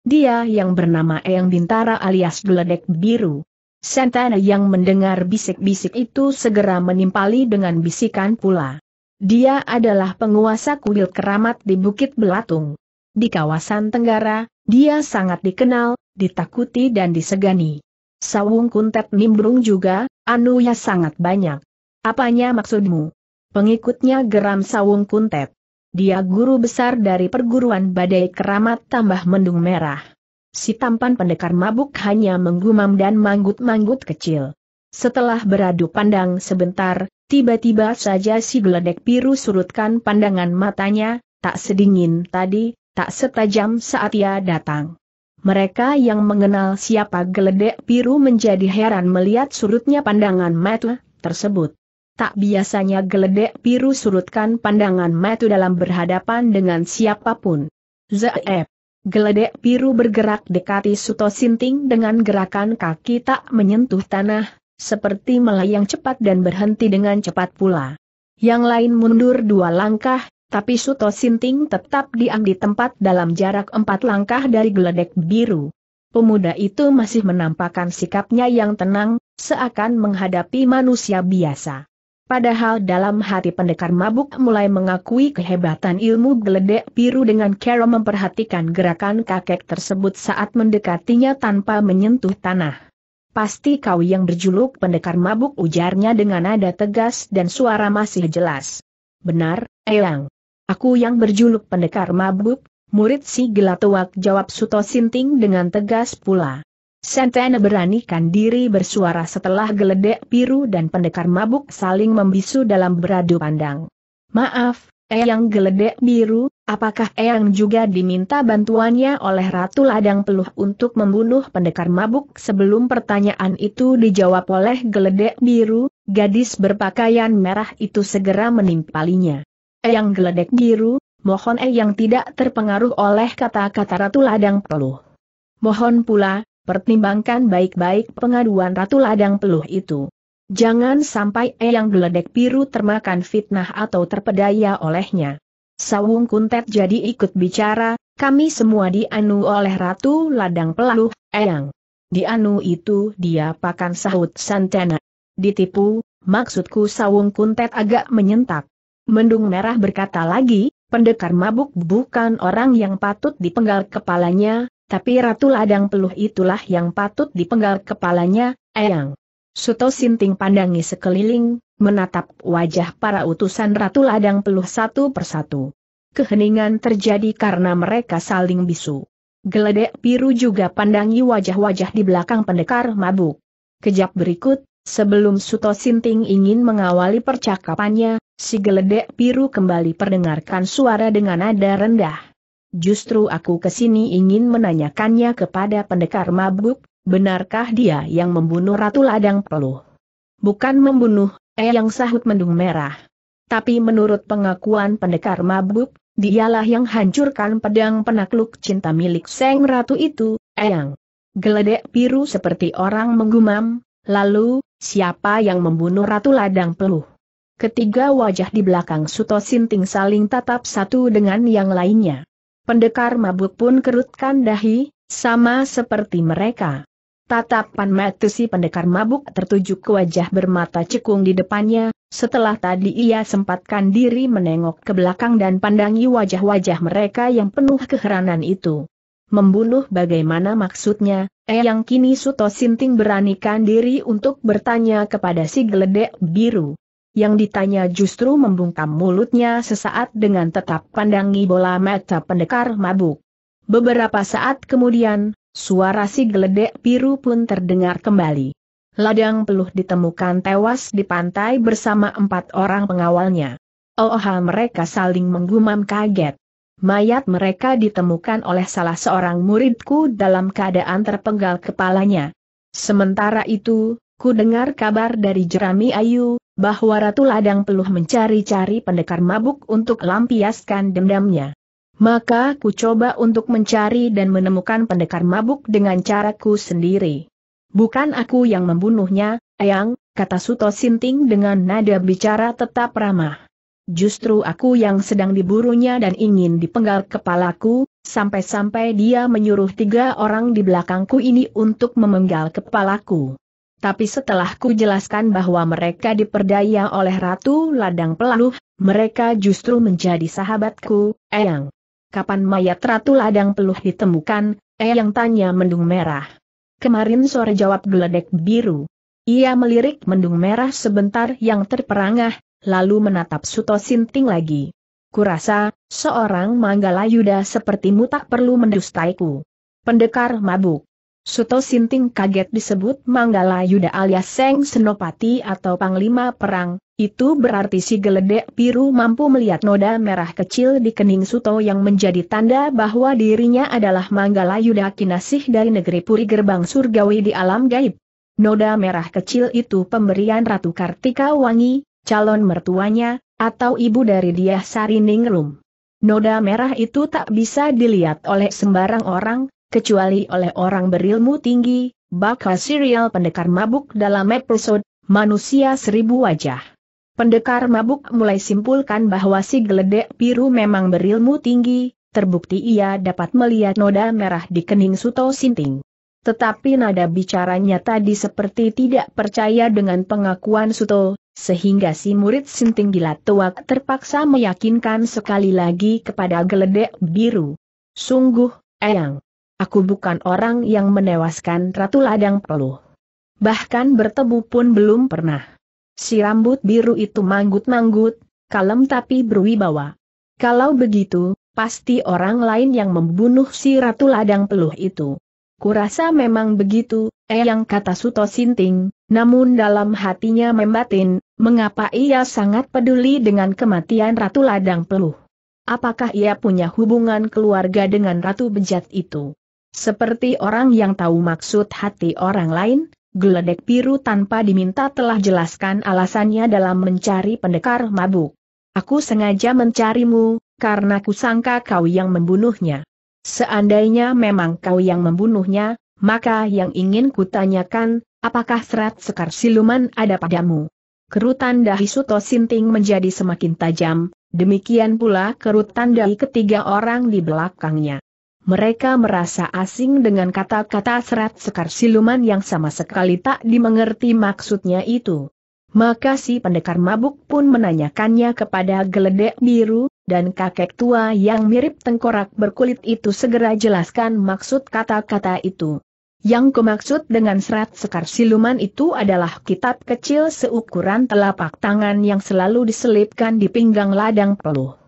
dia yang bernama Eyang Bintara alias Geledek Biru. Sentana yang mendengar bisik-bisik itu segera menimpali dengan bisikan pula. Dia adalah penguasa kuil keramat di Bukit Belatung. Di kawasan Tenggara, dia sangat dikenal, ditakuti dan disegani. Sawung Kuntet Nimbrung juga, anunya sangat banyak. Apanya maksudmu? Pengikutnya geram Sawung Kuntet. Dia guru besar dari perguruan badai keramat tambah mendung merah. Si tampan pendekar mabuk hanya menggumam dan manggut-manggut kecil. Setelah beradu pandang sebentar, tiba-tiba saja si geledek biru surutkan pandangan matanya, tak sedingin tadi, tak setajam saat ia datang. Mereka yang mengenal siapa geledek biru menjadi heran melihat surutnya pandangan mata tersebut. Tak biasanya geledek biru surutkan pandangan metu dalam berhadapan dengan siapapun. Zeep. Geledek biru bergerak dekati Suto Sinting dengan gerakan kaki tak menyentuh tanah, seperti melayang cepat dan berhenti dengan cepat pula. Yang lain mundur dua langkah, tapi Suto Sinting tetap diam di tempat dalam jarak empat langkah dari geledek biru. Pemuda itu masih menampakkan sikapnya yang tenang, seakan menghadapi manusia biasa. Padahal dalam hati pendekar mabuk mulai mengakui kehebatan ilmu geledek biru dengan cara memperhatikan gerakan kakek tersebut saat mendekatinya tanpa menyentuh tanah. Pasti kau yang berjuluk pendekar mabuk ujarnya dengan nada tegas dan suara masih jelas. Benar, Eyang. Aku yang berjuluk pendekar mabuk, murid si gelatuak jawab Suto Sinting dengan tegas pula. Sentene beranikan diri bersuara setelah geledek biru dan pendekar mabuk saling membisu dalam beradu pandang. Maaf, Eyang geledek biru, apakah Eyang juga diminta bantuannya oleh Ratu Ladang Peluh untuk membunuh pendekar mabuk? Sebelum pertanyaan itu dijawab oleh geledek biru, gadis berpakaian merah itu segera menimpalinya. Eyang geledek biru, mohon Eyang tidak terpengaruh oleh kata-kata Ratu Ladang Peluh. Mohon pula, pertimbangkan baik-baik pengaduan Ratu Ladang Peluh itu. Jangan sampai Eyang Geledek Biru termakan fitnah atau terpedaya olehnya. Sawung Kuntet jadi ikut bicara, kami semua dianu oleh Ratu Ladang Peluh, Eyang. Dianu itu dia pakan sahut Santana. Ditipu, maksudku Sawung Kuntet agak menyentak. Mendung Merah berkata lagi, pendekar mabuk bukan orang yang patut dipenggal kepalanya, tapi Ratu Ladang Peluh itulah yang patut dipenggal kepalanya, Eyang. Suto Sinting pandangi sekeliling, menatap wajah para utusan Ratu Ladang Peluh satu persatu. Keheningan terjadi karena mereka saling bisu. Geledek biru juga pandangi wajah-wajah di belakang pendekar mabuk. Kejap berikut, sebelum Suto Sinting ingin mengawali percakapannya, si geledek biru kembali perdengarkan suara dengan nada rendah. Justru aku kesini ingin menanyakannya kepada pendekar mabuk, benarkah dia yang membunuh Ratu Ladang Peluh? Bukan membunuh, eh yang sahut mendung merah. Tapi menurut pengakuan pendekar mabuk, dialah yang hancurkan pedang penakluk cinta milik Seng Ratu itu, Eyang. Geledek biru seperti orang menggumam, lalu, siapa yang membunuh Ratu Ladang Peluh? Ketiga wajah di belakang Suto Sinting saling tatap satu dengan yang lainnya. Pendekar mabuk pun kerutkan dahi, sama seperti mereka. Tatapan mata si pendekar mabuk tertuju ke wajah bermata cekung di depannya, setelah tadi ia sempatkan diri menengok ke belakang dan pandangi wajah-wajah mereka yang penuh keheranan itu. Membunuh bagaimana maksudnya, eh yang kini Suto Sinting beranikan diri untuk bertanya kepada si geledek biru. Yang ditanya justru membungkam mulutnya sesaat dengan tetap pandangi bola mata pendekar mabuk. Beberapa saat kemudian, suara si geledek biru pun terdengar kembali. Ladang peluh ditemukan tewas di pantai bersama empat orang pengawalnya. Oh, mereka saling menggumam kaget. Mayat mereka ditemukan oleh salah seorang muridku dalam keadaan terpenggal kepalanya. Sementara itu, ku dengar kabar dari Jerami Ayu, bahwa Ratu Ladang Peluh mencari-cari pendekar mabuk untuk lampiaskan dendamnya. Maka ku coba untuk mencari dan menemukan pendekar mabuk dengan caraku sendiri. Bukan aku yang membunuhnya, Eyang, kata Suto Sinting dengan nada bicara tetap ramah. Justru aku yang sedang diburunya dan ingin dipenggal kepalaku, sampai-sampai dia menyuruh tiga orang di belakangku ini untuk memenggal kepalaku. Tapi setelah ku jelaskan bahwa mereka diperdaya oleh Ratu Ladang Peluh, mereka justru menjadi sahabatku, Eyang. Kapan mayat Ratu Ladang Peluh ditemukan, Eyang tanya mendung merah. Kemarin sore jawab geledek biru. Ia melirik mendung merah sebentar yang terperangah, lalu menatap Suto Sinting lagi. Kurasa, seorang Yuda sepertimu tak perlu mendustaiku. Pendekar mabuk. Suto Sinting kaget disebut Manggala Yuda alias Seng Senopati atau Panglima Perang, itu berarti si geledek biru mampu melihat noda merah kecil di kening Suto yang menjadi tanda bahwa dirinya adalah Manggala Yuda Kinasih dari negeri Puri Gerbang Surgawi di alam gaib. Noda merah kecil itu pemberian Ratu Kartika Wangi, calon mertuanya, atau ibu dari Diah Ningrum. Noda merah itu tak bisa dilihat oleh sembarang orang, kecuali oleh orang berilmu tinggi, bakal serial pendekar mabuk dalam episode Manusia Seribu Wajah. Pendekar mabuk mulai simpulkan bahwa si geledek biru memang berilmu tinggi, terbukti ia dapat melihat noda merah di kening Suto Sinting. Tetapi nada bicaranya tadi seperti tidak percaya dengan pengakuan Suto, sehingga si murid Sinting Gilatuak terpaksa meyakinkan sekali lagi kepada geledek biru. Sungguh, Eyang. Aku bukan orang yang menewaskan Ratu Ladang Peluh. Bahkan bertebu pun belum pernah. Si rambut biru itu manggut-manggut, kalem tapi berwibawa. Kalau begitu, pasti orang lain yang membunuh si Ratu Ladang Peluh itu. Kurasa memang begitu, eyang kata Suto Sinting, namun dalam hatinya membatin, mengapa ia sangat peduli dengan kematian Ratu Ladang Peluh. Apakah ia punya hubungan keluarga dengan Ratu Bejat itu? Seperti orang yang tahu maksud hati orang lain, geledek biru tanpa diminta telah jelaskan alasannya dalam mencari pendekar mabuk. Aku sengaja mencarimu, karena kusangka kau yang membunuhnya. Seandainya memang kau yang membunuhnya, maka yang ingin kutanyakan, apakah serat sekar siluman ada padamu? Kerutan dahi Suto Sinting menjadi semakin tajam, demikian pula kerutan dahi ketiga orang di belakangnya mereka merasa asing dengan kata-kata serat sekar siluman yang sama sekali tak dimengerti maksudnya itu. Maka si pendekar mabuk pun menanyakannya kepada geledek biru, dan kakek tua yang mirip tengkorak berkulit itu segera jelaskan maksud kata-kata itu. Yang kumaksud dengan serat sekar siluman itu adalah kitab kecil seukuran telapak tangan yang selalu diselipkan di pinggang ladang peluh.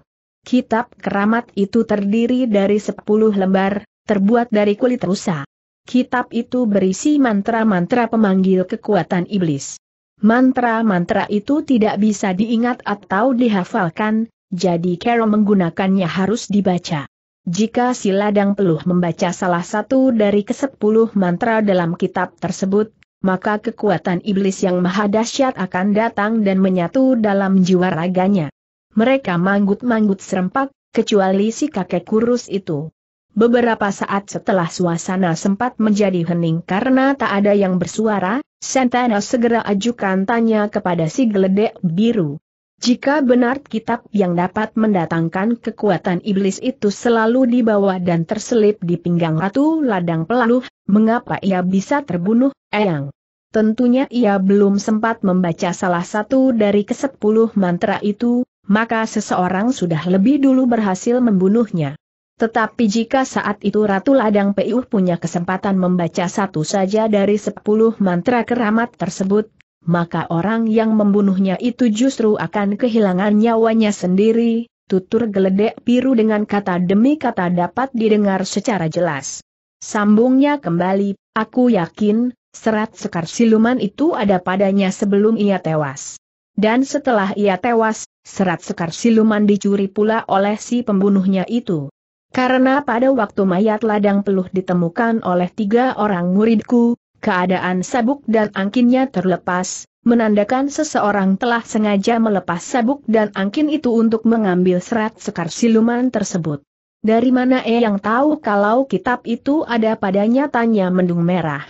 Kitab keramat itu terdiri dari sepuluh lembar, terbuat dari kulit rusa. Kitab itu berisi mantra-mantra pemanggil kekuatan iblis. Mantra-mantra itu tidak bisa diingat atau dihafalkan, jadi Carol menggunakannya harus dibaca. Jika si ladang peluh membaca salah satu dari kesepuluh mantra dalam kitab tersebut, maka kekuatan iblis yang maha dahsyat akan datang dan menyatu dalam jiwa raganya. Mereka manggut-manggut serempak, kecuali si kakek kurus itu. Beberapa saat setelah suasana sempat menjadi hening karena tak ada yang bersuara, Santana segera ajukan tanya kepada si geledek biru. Jika benar kitab yang dapat mendatangkan kekuatan iblis itu selalu dibawa dan terselip di pinggang Ratu Ladang Pelaluh, mengapa ia bisa terbunuh, Eyang? Tentunya ia belum sempat membaca salah satu dari kesepuluh mantra itu, maka seseorang sudah lebih dulu berhasil membunuhnya. Tetapi jika saat itu Ratu Ladang Piuh punya kesempatan membaca satu saja dari sepuluh mantra keramat tersebut, maka orang yang membunuhnya itu justru akan kehilangan nyawanya sendiri, tutur geledek biru dengan kata demi kata dapat didengar secara jelas. Sambungnya kembali, aku yakin, serat sekar siluman itu ada padanya sebelum ia tewas. Dan setelah ia tewas, Serat sekar siluman dicuri pula oleh si pembunuhnya itu. Karena pada waktu mayat ladang peluh ditemukan oleh tiga orang muridku, keadaan sabuk dan angkinnya terlepas, menandakan seseorang telah sengaja melepas sabuk dan angkin itu untuk mengambil serat sekar siluman tersebut. Dari mana E yang tahu kalau kitab itu ada padanya tanya mendung merah.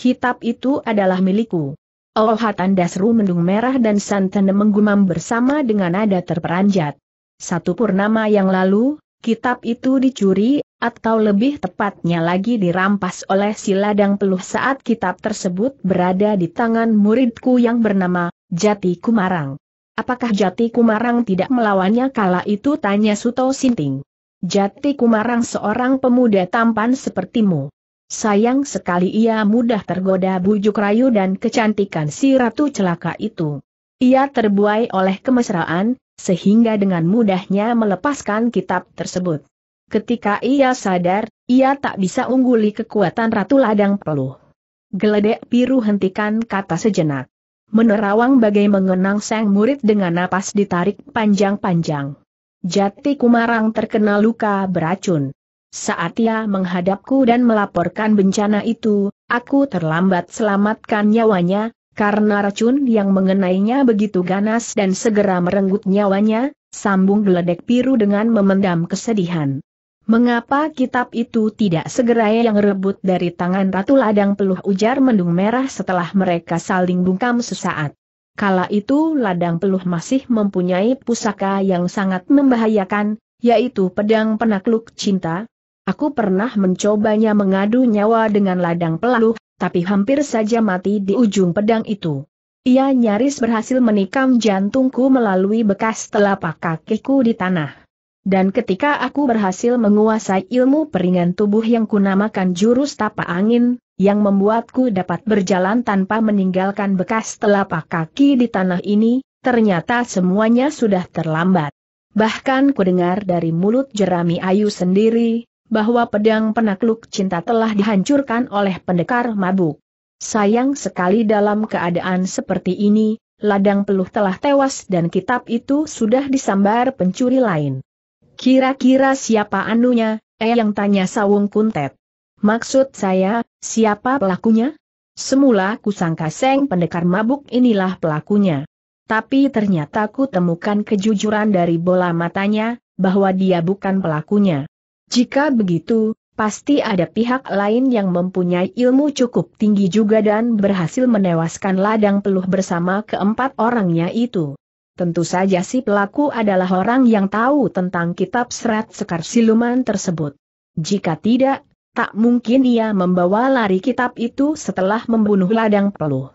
Kitab itu adalah milikku. Olohatan Dasru mendung merah dan santan menggumam bersama dengan nada terperanjat. Satu purnama yang lalu, kitab itu dicuri, atau lebih tepatnya lagi dirampas oleh si ladang peluh saat kitab tersebut berada di tangan muridku yang bernama Jati Kumarang. Apakah Jati Kumarang tidak melawannya kala itu tanya Suto Sinting. Jati Kumarang seorang pemuda tampan sepertimu. Sayang sekali ia mudah tergoda bujuk rayu dan kecantikan si ratu celaka itu. Ia terbuai oleh kemesraan, sehingga dengan mudahnya melepaskan kitab tersebut. Ketika ia sadar, ia tak bisa ungguli kekuatan Ratu Ladang Peluh. Geledek piru hentikan kata sejenak. Menerawang bagai mengenang sang murid dengan napas ditarik panjang-panjang. Jati Kumarang terkena luka beracun. Saat ia menghadapku dan melaporkan bencana itu, aku terlambat selamatkan nyawanya, karena racun yang mengenainya begitu ganas dan segera merenggut nyawanya, sambung geledek Piru dengan memendam kesedihan. Mengapa kitab itu tidak segera yang rebut dari tangan Ratu Ladang Peluh ujar mendung merah setelah mereka saling bungkam sesaat. Kala itu Ladang Peluh masih mempunyai pusaka yang sangat membahayakan, yaitu pedang penakluk cinta, Aku pernah mencobanya mengadu nyawa dengan ladang peluh, tapi hampir saja mati di ujung pedang itu. Ia nyaris berhasil menikam jantungku melalui bekas telapak kakiku di tanah. Dan ketika aku berhasil menguasai ilmu peringan tubuh yang kunamakan jurus tapa angin, yang membuatku dapat berjalan tanpa meninggalkan bekas telapak kaki di tanah ini, ternyata semuanya sudah terlambat. Bahkan kudengar dari mulut jerami Ayu sendiri, bahwa pedang penakluk cinta telah dihancurkan oleh pendekar mabuk. Sayang sekali dalam keadaan seperti ini, ladang peluh telah tewas dan kitab itu sudah disambar pencuri lain. Kira-kira siapa anunya, eh yang tanya Sawung Kuntet. Maksud saya, siapa pelakunya? Semula kusangka Seng pendekar mabuk inilah pelakunya. Tapi ternyata ku temukan kejujuran dari bola matanya, bahwa dia bukan pelakunya. Jika begitu, pasti ada pihak lain yang mempunyai ilmu cukup tinggi juga dan berhasil menewaskan ladang peluh bersama keempat orangnya itu. Tentu saja si pelaku adalah orang yang tahu tentang kitab serat sekar siluman tersebut. Jika tidak, tak mungkin ia membawa lari kitab itu setelah membunuh ladang peluh.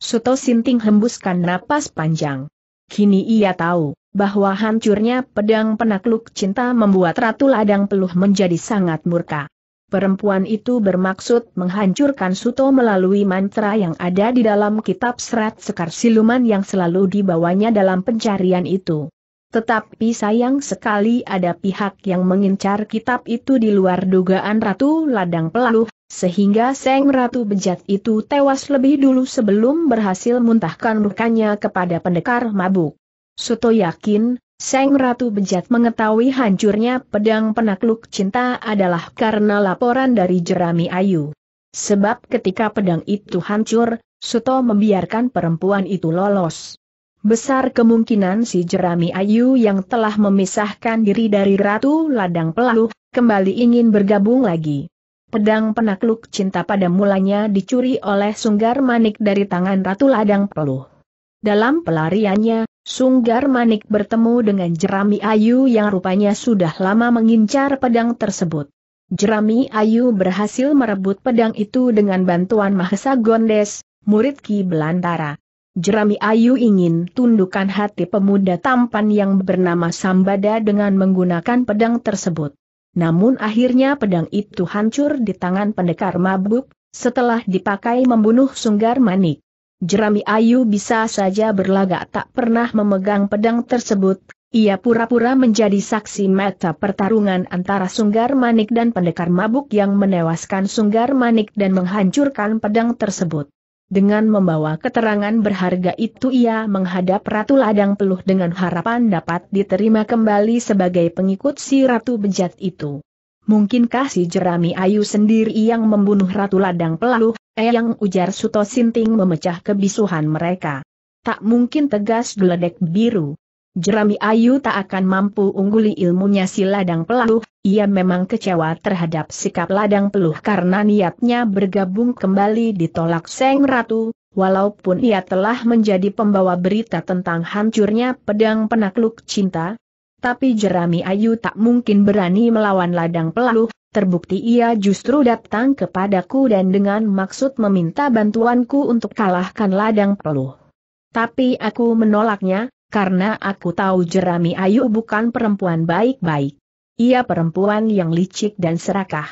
Suto Sinting hembuskan napas panjang. Kini ia tahu, bahwa hancurnya pedang penakluk cinta membuat Ratu Ladang Peluh menjadi sangat murka. Perempuan itu bermaksud menghancurkan Suto melalui mantra yang ada di dalam kitab serat Sekar Siluman yang selalu dibawanya dalam pencarian itu. Tetapi sayang sekali ada pihak yang mengincar kitab itu di luar dugaan Ratu Ladang Peluh, sehingga Seng Ratu Bejat itu tewas lebih dulu sebelum berhasil muntahkan murkanya kepada pendekar mabuk. Suto yakin, Seng Ratu Bejat mengetahui hancurnya pedang penakluk cinta adalah karena laporan dari Jerami Ayu. Sebab ketika pedang itu hancur, Suto membiarkan perempuan itu lolos. Besar kemungkinan si Jerami Ayu yang telah memisahkan diri dari Ratu Ladang Pelaluh, kembali ingin bergabung lagi. Pedang penakluk cinta pada mulanya dicuri oleh Sunggar Manik dari tangan Ratu Ladang Peluh. Dalam pelariannya, Sunggar Manik bertemu dengan Jerami Ayu yang rupanya sudah lama mengincar pedang tersebut. Jerami Ayu berhasil merebut pedang itu dengan bantuan Mahesa Gondes, murid Ki Belantara. Jerami Ayu ingin tundukkan hati pemuda tampan yang bernama Sambada dengan menggunakan pedang tersebut. Namun akhirnya pedang itu hancur di tangan pendekar mabuk, setelah dipakai membunuh Sunggar Manik. Jerami Ayu bisa saja berlagak tak pernah memegang pedang tersebut, ia pura-pura menjadi saksi mata pertarungan antara Sunggar Manik dan pendekar mabuk yang menewaskan Sunggar Manik dan menghancurkan pedang tersebut. Dengan membawa keterangan berharga itu ia menghadap Ratu Ladang Peluh dengan harapan dapat diterima kembali sebagai pengikut si Ratu Bejat itu. Mungkinkah si jerami ayu sendiri yang membunuh Ratu Ladang Pelalu, eh yang ujar Suto Sinting memecah kebisuhan mereka. Tak mungkin tegas geledek biru. Jerami ayu tak akan mampu ungguli ilmunya si Ladang Pelalu, ia memang kecewa terhadap sikap Ladang Peluh karena niatnya bergabung kembali ditolak Seng Ratu, walaupun ia telah menjadi pembawa berita tentang hancurnya pedang penakluk cinta, tapi Jerami Ayu tak mungkin berani melawan ladang pelaluh, terbukti ia justru datang kepadaku dan dengan maksud meminta bantuanku untuk kalahkan ladang peluh. Tapi aku menolaknya, karena aku tahu Jerami Ayu bukan perempuan baik-baik. Ia perempuan yang licik dan serakah.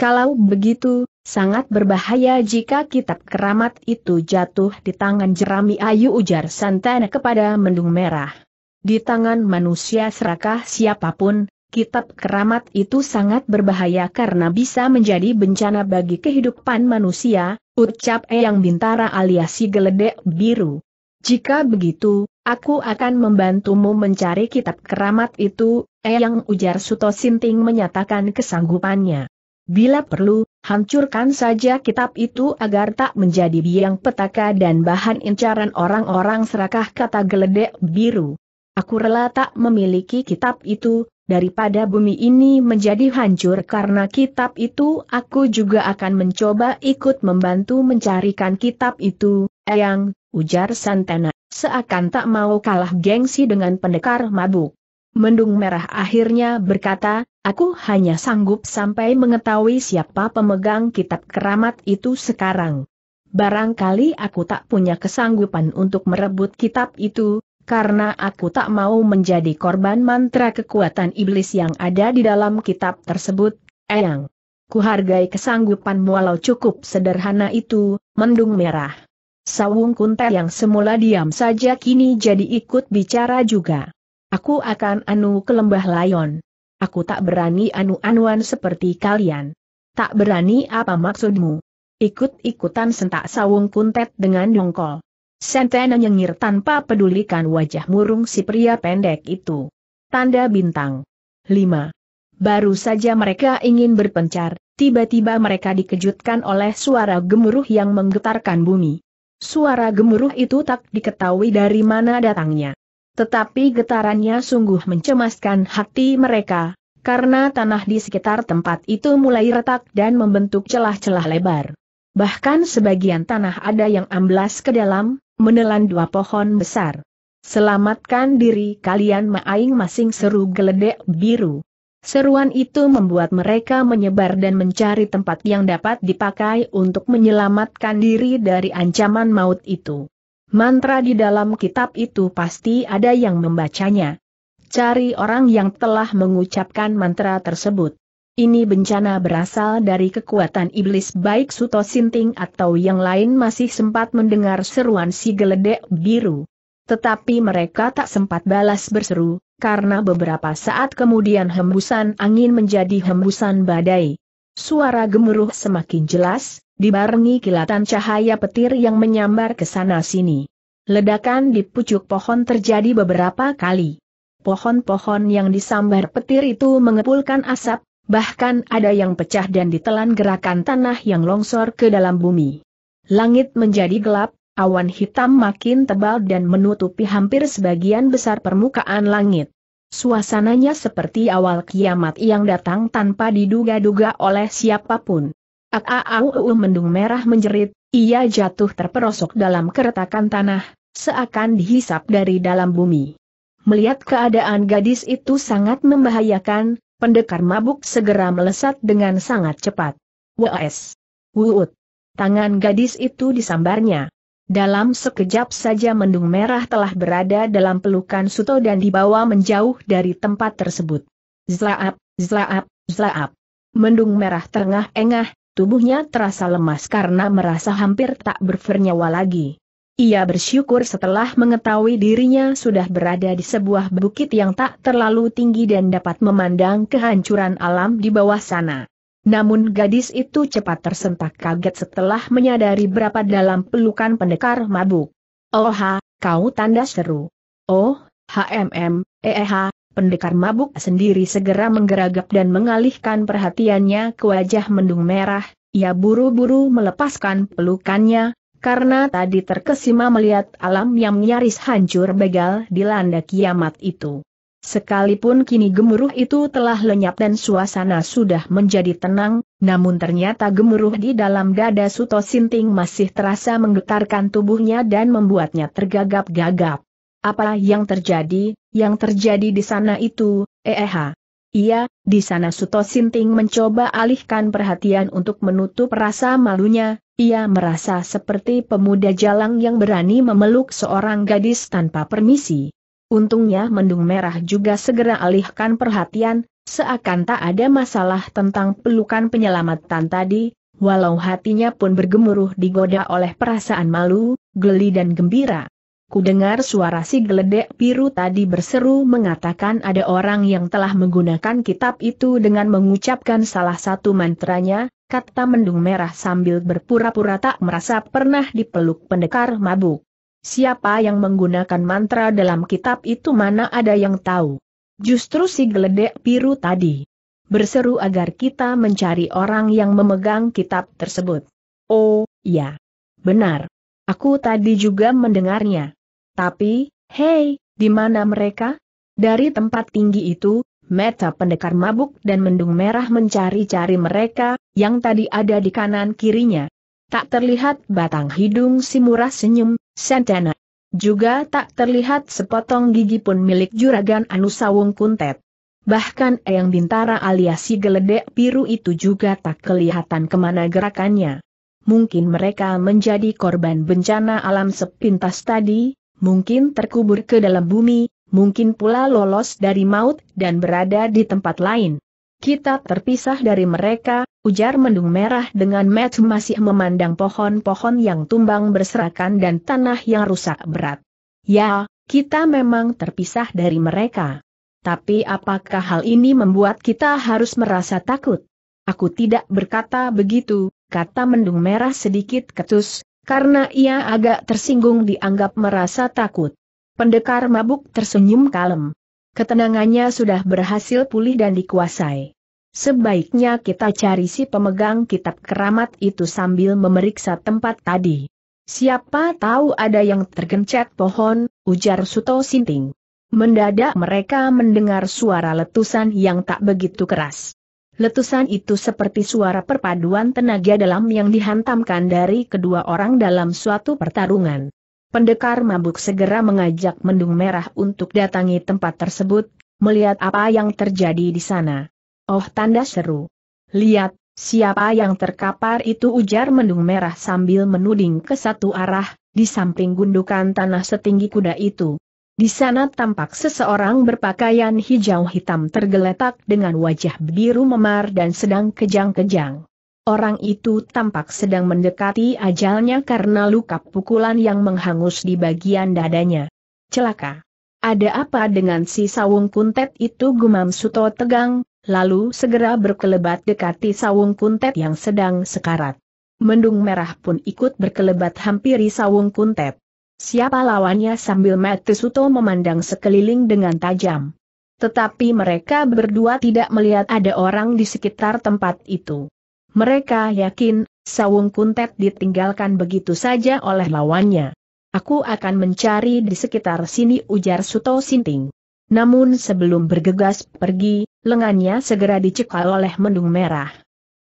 Kalau begitu, sangat berbahaya jika kitab keramat itu jatuh di tangan Jerami Ayu ujar Santana kepada Mendung Merah. Di tangan manusia serakah siapapun, kitab keramat itu sangat berbahaya karena bisa menjadi bencana bagi kehidupan manusia, ucap Eyang Bintara alias si geledek biru. Jika begitu, aku akan membantumu mencari kitab keramat itu, Eyang ujar Suto Sinting menyatakan kesanggupannya. Bila perlu, hancurkan saja kitab itu agar tak menjadi biang petaka dan bahan incaran orang-orang serakah kata geledek biru. Aku rela tak memiliki kitab itu, daripada bumi ini menjadi hancur karena kitab itu aku juga akan mencoba ikut membantu mencarikan kitab itu, Eyang, ujar Santana, seakan tak mau kalah gengsi dengan pendekar mabuk. Mendung Merah akhirnya berkata, aku hanya sanggup sampai mengetahui siapa pemegang kitab keramat itu sekarang. Barangkali aku tak punya kesanggupan untuk merebut kitab itu, karena aku tak mau menjadi korban mantra kekuatan iblis yang ada di dalam kitab tersebut, Eyang. Kuhargai kesanggupanmu walau cukup sederhana itu, mendung merah. Sawung Kunte yang semula diam saja kini jadi ikut bicara juga. Aku akan anu ke lembah layon. Aku tak berani anu-anuan seperti kalian. Tak berani apa maksudmu? Ikut-ikutan sentak Sawung Kuntet dengan dongkol. Sentena nyengir tanpa pedulikan wajah murung si pria pendek itu. Tanda bintang. 5. Baru saja mereka ingin berpencar, tiba-tiba mereka dikejutkan oleh suara gemuruh yang menggetarkan bumi. Suara gemuruh itu tak diketahui dari mana datangnya. Tetapi getarannya sungguh mencemaskan hati mereka, karena tanah di sekitar tempat itu mulai retak dan membentuk celah-celah lebar. Bahkan sebagian tanah ada yang amblas ke dalam, menelan dua pohon besar. Selamatkan diri kalian maing masing seru geledek biru. Seruan itu membuat mereka menyebar dan mencari tempat yang dapat dipakai untuk menyelamatkan diri dari ancaman maut itu. Mantra di dalam kitab itu pasti ada yang membacanya. Cari orang yang telah mengucapkan mantra tersebut. Ini bencana berasal dari kekuatan iblis baik Suto Sinting atau yang lain masih sempat mendengar seruan si geledek biru. Tetapi mereka tak sempat balas berseru, karena beberapa saat kemudian hembusan angin menjadi hembusan badai. Suara gemuruh semakin jelas, dibarengi kilatan cahaya petir yang menyambar ke sana-sini. Ledakan di pucuk pohon terjadi beberapa kali pohon-pohon yang disambar petir itu mengepulkan asap, Bahkan ada yang pecah dan ditelan gerakan tanah yang longsor ke dalam bumi. Langit menjadi gelap, awan hitam makin tebal dan menutupi hampir sebagian besar permukaan langit. Suasananya seperti awal kiamat yang datang tanpa diduga-duga oleh siapapun. Aaau ah, ah, ah, uh, uh, mendung merah menjerit, ia jatuh terperosok dalam keretakan tanah, seakan dihisap dari dalam bumi. Melihat keadaan gadis itu sangat membahayakan, pendekar mabuk segera melesat dengan sangat cepat. Wes, Wuut. Tangan gadis itu disambarnya. Dalam sekejap saja mendung merah telah berada dalam pelukan Suto dan dibawa menjauh dari tempat tersebut. Zlaap, zlaap, zlaap. Mendung merah terengah-engah, tubuhnya terasa lemas karena merasa hampir tak bernyawa lagi. Ia bersyukur setelah mengetahui dirinya sudah berada di sebuah bukit yang tak terlalu tinggi dan dapat memandang kehancuran alam di bawah sana. Namun gadis itu cepat tersentak kaget setelah menyadari berapa dalam pelukan pendekar mabuk. Oh ha, kau tanda seru. Oh, HMM, eh, eh pendekar mabuk sendiri segera menggeragap dan mengalihkan perhatiannya ke wajah mendung merah, ia buru-buru melepaskan pelukannya, karena tadi terkesima melihat alam yang nyaris hancur begal dilanda kiamat itu. Sekalipun kini gemuruh itu telah lenyap dan suasana sudah menjadi tenang, namun ternyata gemuruh di dalam dada Suto Sinting masih terasa menggetarkan tubuhnya dan membuatnya tergagap-gagap. Apa yang terjadi, yang terjadi di sana itu, eh, eh Iya, di sana Suto Sinting mencoba alihkan perhatian untuk menutup rasa malunya, ia merasa seperti pemuda jalang yang berani memeluk seorang gadis tanpa permisi. Untungnya mendung merah juga segera alihkan perhatian, seakan tak ada masalah tentang pelukan penyelamatan tadi, walau hatinya pun bergemuruh digoda oleh perasaan malu, geli dan gembira. Kudengar suara si geledek biru tadi berseru mengatakan ada orang yang telah menggunakan kitab itu dengan mengucapkan salah satu mantranya, kata mendung merah sambil berpura-pura tak merasa pernah dipeluk pendekar mabuk. Siapa yang menggunakan mantra dalam kitab itu mana ada yang tahu. Justru si geledek biru tadi. Berseru agar kita mencari orang yang memegang kitab tersebut. Oh, ya. Benar. Aku tadi juga mendengarnya. Tapi, hei, di mana mereka? Dari tempat tinggi itu, Meta pendekar mabuk dan mendung merah mencari-cari mereka, yang tadi ada di kanan kirinya. Tak terlihat batang hidung si murah senyum, Santana. Juga tak terlihat sepotong gigi pun milik juragan Anusawung Kuntet. Bahkan Eyang Bintara alias si geledek biru itu juga tak kelihatan kemana gerakannya. Mungkin mereka menjadi korban bencana alam sepintas tadi, mungkin terkubur ke dalam bumi, mungkin pula lolos dari maut dan berada di tempat lain. Kita terpisah dari mereka, ujar mendung merah dengan Matt masih memandang pohon-pohon yang tumbang berserakan dan tanah yang rusak berat. Ya, kita memang terpisah dari mereka. Tapi apakah hal ini membuat kita harus merasa takut? Aku tidak berkata begitu, kata mendung merah sedikit ketus, karena ia agak tersinggung dianggap merasa takut. Pendekar mabuk tersenyum kalem. Ketenangannya sudah berhasil pulih dan dikuasai. Sebaiknya kita cari si pemegang kitab keramat itu sambil memeriksa tempat tadi. Siapa tahu ada yang tergencet pohon, ujar Suto Sinting. Mendadak mereka mendengar suara letusan yang tak begitu keras. Letusan itu seperti suara perpaduan tenaga dalam yang dihantamkan dari kedua orang dalam suatu pertarungan. Pendekar mabuk segera mengajak Mendung Merah untuk datangi tempat tersebut, melihat apa yang terjadi di sana. Oh tanda seru. Lihat, siapa yang terkapar itu ujar Mendung Merah sambil menuding ke satu arah, di samping gundukan tanah setinggi kuda itu. Di sana tampak seseorang berpakaian hijau hitam tergeletak dengan wajah biru memar dan sedang kejang-kejang. Orang itu tampak sedang mendekati ajalnya karena luka pukulan yang menghangus di bagian dadanya. Celaka. Ada apa dengan si sawung kuntet itu gumam Suto tegang, lalu segera berkelebat dekati sawung kuntet yang sedang sekarat. Mendung merah pun ikut berkelebat hampiri sawung kuntet. Siapa lawannya sambil mati Suto memandang sekeliling dengan tajam. Tetapi mereka berdua tidak melihat ada orang di sekitar tempat itu. Mereka yakin, Sawung Kuntet ditinggalkan begitu saja oleh lawannya. Aku akan mencari di sekitar sini ujar Suto Sinting. Namun sebelum bergegas pergi, lengannya segera dicekal oleh mendung merah.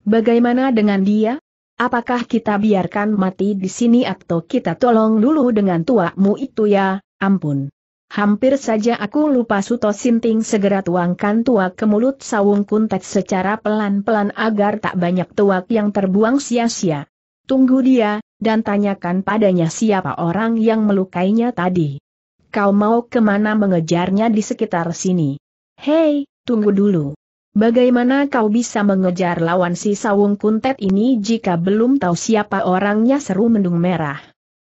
Bagaimana dengan dia? Apakah kita biarkan mati di sini atau kita tolong dulu dengan tuamu itu ya, ampun. Hampir saja aku lupa Suto Sinting segera tuangkan tuak ke mulut sawung kuntet secara pelan-pelan agar tak banyak tuak yang terbuang sia-sia. Tunggu dia, dan tanyakan padanya siapa orang yang melukainya tadi. Kau mau kemana mengejarnya di sekitar sini? Hei, tunggu dulu. Bagaimana kau bisa mengejar lawan si sawung kuntet ini jika belum tahu siapa orangnya seru mendung merah?